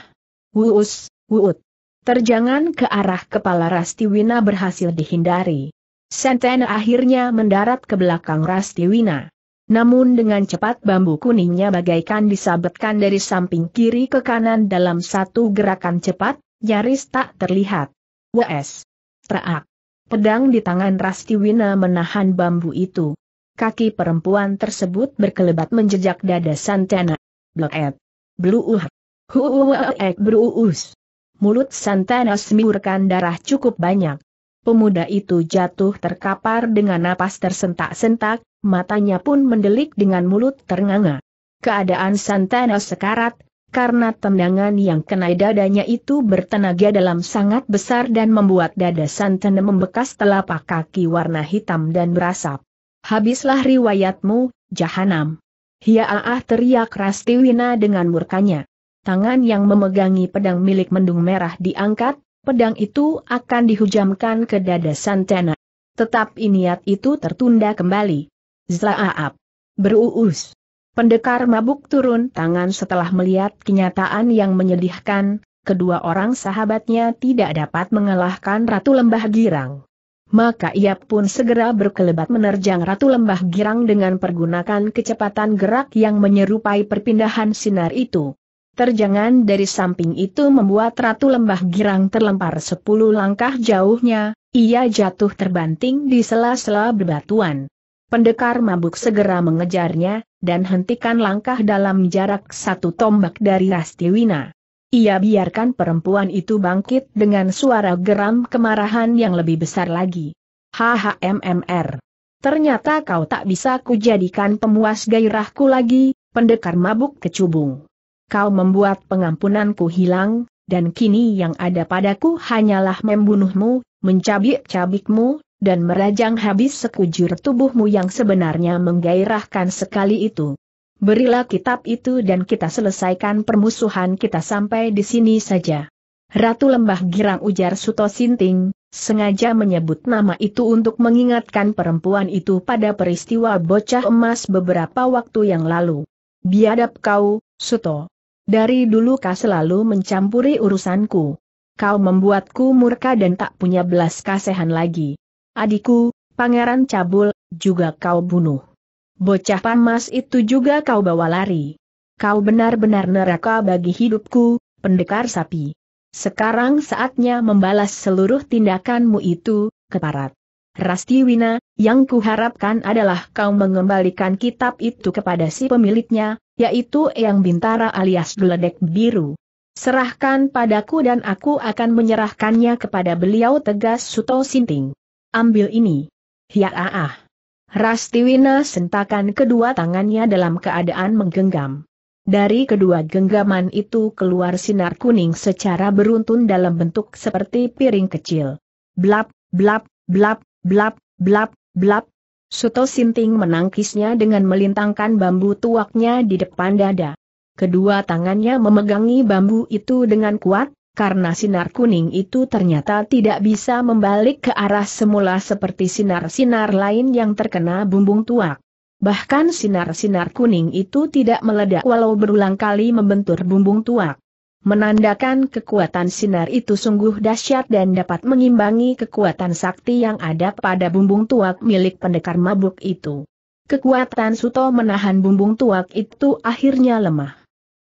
Wuus, wuut. Terjangan ke arah kepala Rastiwina berhasil dihindari. Sentena akhirnya mendarat ke belakang Rastiwina. Namun dengan cepat bambu kuningnya bagaikan disabetkan dari samping kiri ke kanan dalam satu gerakan cepat, nyaris tak terlihat. WS. Traak. Pedang di tangan Rastiwina menahan bambu itu. Kaki perempuan tersebut berkelebat menjejak dada Santana. Bleet. Bluuh. Huuuek bruus mulut Santana semburkan darah cukup banyak. Pemuda itu jatuh terkapar dengan napas tersentak-sentak, matanya pun mendelik dengan mulut ternganga. Keadaan Santana sekarat, karena tendangan yang kena dadanya itu bertenaga dalam sangat besar dan membuat dada Santana membekas telapak kaki warna hitam dan berasap. Habislah riwayatmu, Jahanam. Hiaaah! teriak Rastiwina dengan murkanya tangan yang memegangi pedang milik mendung merah diangkat, pedang itu akan dihujamkan ke dada Santana. Tetapi niat itu tertunda kembali. Zlaaap. Beruus. Pendekar mabuk turun tangan setelah melihat kenyataan yang menyedihkan, kedua orang sahabatnya tidak dapat mengalahkan Ratu Lembah Girang. Maka ia pun segera berkelebat menerjang Ratu Lembah Girang dengan pergunakan kecepatan gerak yang menyerupai perpindahan sinar itu. Terjangan dari samping itu membuat Ratu Lembah Girang terlempar sepuluh langkah jauhnya, ia jatuh terbanting di sela-sela bebatuan. Pendekar mabuk segera mengejarnya, dan hentikan langkah dalam jarak satu tombak dari Rastiwina. Ia biarkan perempuan itu bangkit dengan suara geram kemarahan yang lebih besar lagi. HHMMR. Ternyata kau tak bisa kujadikan pemuas gairahku lagi, pendekar mabuk kecubung kau membuat pengampunanku hilang, dan kini yang ada padaku hanyalah membunuhmu, mencabik-cabikmu, dan merajang habis sekujur tubuhmu yang sebenarnya menggairahkan sekali itu. Berilah kitab itu dan kita selesaikan permusuhan kita sampai di sini saja. Ratu Lembah Girang ujar Suto Sinting, sengaja menyebut nama itu untuk mengingatkan perempuan itu pada peristiwa bocah emas beberapa waktu yang lalu. Biadab kau, Suto. Dari dulu kau selalu mencampuri urusanku. Kau membuatku murka dan tak punya belas kasihan lagi. Adikku, Pangeran Cabul, juga kau bunuh. Bocah pamas itu juga kau bawa lari. Kau benar-benar neraka bagi hidupku, pendekar sapi. Sekarang saatnya membalas seluruh tindakanmu itu, keparat. Rastiwina, yang kuharapkan adalah kau mengembalikan kitab itu kepada si pemiliknya, yaitu Eyang Bintara alias Duledek Biru. Serahkan padaku dan aku akan menyerahkannya kepada beliau tegas Suto Sinting. Ambil ini. Ya ah ah. Rastiwina sentakan kedua tangannya dalam keadaan menggenggam. Dari kedua genggaman itu keluar sinar kuning secara beruntun dalam bentuk seperti piring kecil. Blap, blap, blap, Blap, blap, blap. Suto Sinting menangkisnya dengan melintangkan bambu tuaknya di depan dada. Kedua tangannya memegangi bambu itu dengan kuat, karena sinar kuning itu ternyata tidak bisa membalik ke arah semula seperti sinar-sinar lain yang terkena bumbung tuak. Bahkan sinar-sinar kuning itu tidak meledak walau berulang kali membentur bumbung tuak menandakan kekuatan sinar itu sungguh dahsyat dan dapat mengimbangi kekuatan sakti yang ada pada bumbung tuak milik pendekar mabuk itu. Kekuatan Suto menahan bumbung tuak itu akhirnya lemah.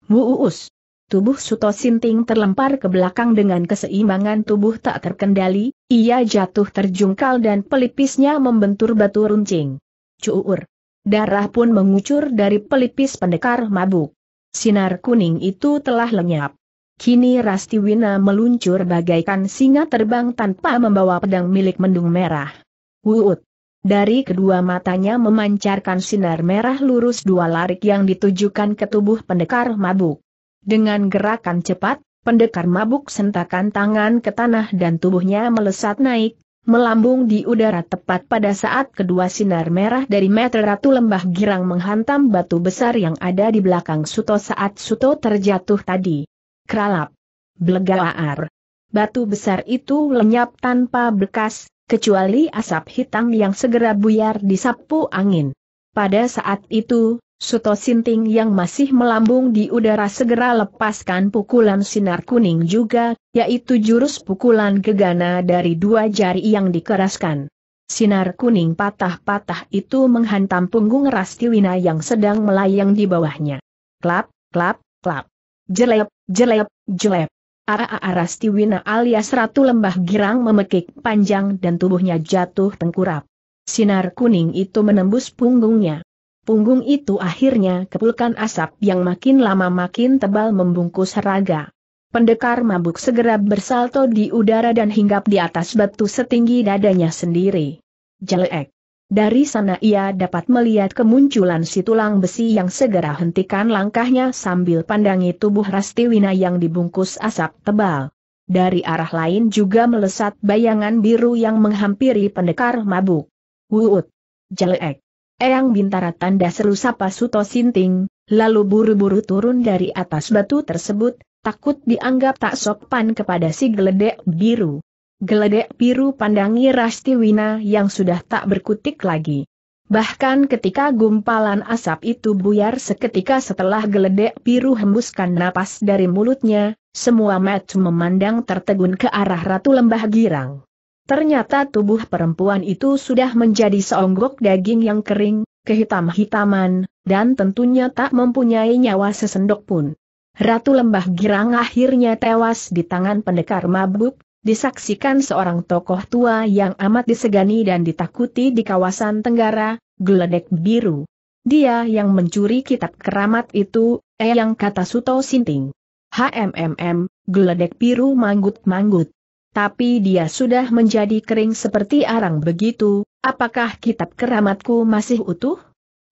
Muus, Tubuh Suto Sinting terlempar ke belakang dengan keseimbangan tubuh tak terkendali, ia jatuh terjungkal dan pelipisnya membentur batu runcing. Cuur. Darah pun mengucur dari pelipis pendekar mabuk. Sinar kuning itu telah lenyap. Kini Rastiwina meluncur bagaikan singa terbang tanpa membawa pedang milik mendung merah. Wuut! Dari kedua matanya memancarkan sinar merah lurus dua larik yang ditujukan ke tubuh pendekar mabuk. Dengan gerakan cepat, pendekar mabuk sentakan tangan ke tanah dan tubuhnya melesat naik, melambung di udara tepat pada saat kedua sinar merah dari meter ratu lembah girang menghantam batu besar yang ada di belakang Suto saat Suto terjatuh tadi. Kralap. Blegaar. Batu besar itu lenyap tanpa bekas, kecuali asap hitam yang segera buyar disapu angin. Pada saat itu, Suto Sinting yang masih melambung di udara segera lepaskan pukulan sinar kuning juga, yaitu jurus pukulan gegana dari dua jari yang dikeraskan. Sinar kuning patah-patah itu menghantam punggung Rastiwina yang sedang melayang di bawahnya. Klap, klap, klap. Jelep, jelep, jelep. Ara Tiwina alias Ratu Lembah Girang memekik panjang dan tubuhnya jatuh tengkurap. Sinar kuning itu menembus punggungnya. Punggung itu akhirnya kepulkan asap yang makin lama makin tebal membungkus raga. Pendekar mabuk segera bersalto di udara dan hinggap di atas batu setinggi dadanya sendiri. Jelek. Dari sana ia dapat melihat kemunculan si tulang besi yang segera hentikan langkahnya sambil pandangi tubuh Rastiwina yang dibungkus asap tebal. Dari arah lain juga melesat bayangan biru yang menghampiri pendekar mabuk. Wuut! Jelek! Eyang Bintara tanda seru sapa Suto Sinting, lalu buru-buru turun dari atas batu tersebut, takut dianggap tak sopan kepada si geledek biru. Geledek biru pandangi Rastiwina yang sudah tak berkutik lagi. Bahkan ketika gumpalan asap itu buyar seketika setelah geledek biru hembuskan napas dari mulutnya, semua mat memandang tertegun ke arah Ratu Lembah Girang. Ternyata tubuh perempuan itu sudah menjadi seonggok daging yang kering, kehitam-hitaman, dan tentunya tak mempunyai nyawa sesendok pun. Ratu Lembah Girang akhirnya tewas di tangan pendekar mabuk, disaksikan seorang tokoh tua yang amat disegani dan ditakuti di kawasan Tenggara, Geledek Biru. Dia yang mencuri kitab keramat itu, eh kata Suto Sinting. HMMM, Geledek Biru manggut-manggut. Tapi dia sudah menjadi kering seperti arang begitu, apakah kitab keramatku masih utuh?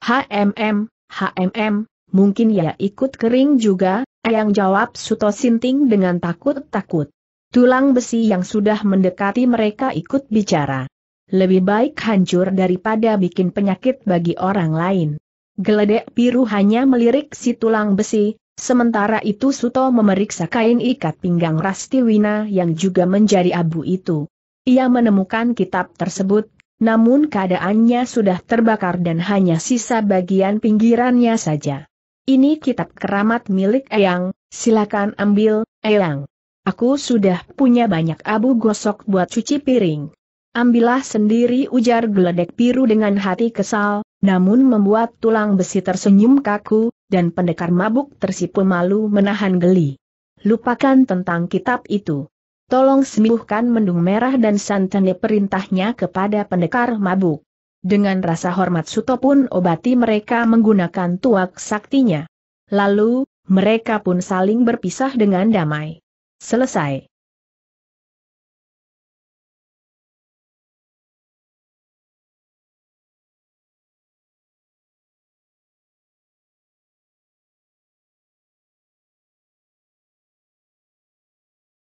HMM, HMM, mungkin ya ikut kering juga, Eyang jawab Suto Sinting dengan takut-takut. Tulang besi yang sudah mendekati mereka ikut bicara. Lebih baik hancur daripada bikin penyakit bagi orang lain. Geledek biru hanya melirik si tulang besi, sementara itu Suto memeriksa kain ikat pinggang Rastiwina yang juga menjadi abu itu. Ia menemukan kitab tersebut, namun keadaannya sudah terbakar dan hanya sisa bagian pinggirannya saja. Ini kitab keramat milik Eyang, silakan ambil, Eyang. Aku sudah punya banyak abu gosok buat cuci piring. Ambillah sendiri ujar geledek biru dengan hati kesal, namun membuat tulang besi tersenyum kaku, dan pendekar mabuk tersipu malu menahan geli. Lupakan tentang kitab itu. Tolong sembuhkan mendung merah dan santene perintahnya kepada pendekar mabuk. Dengan rasa hormat Suto pun obati mereka menggunakan tuak saktinya. Lalu, mereka pun saling berpisah dengan damai. Selesai.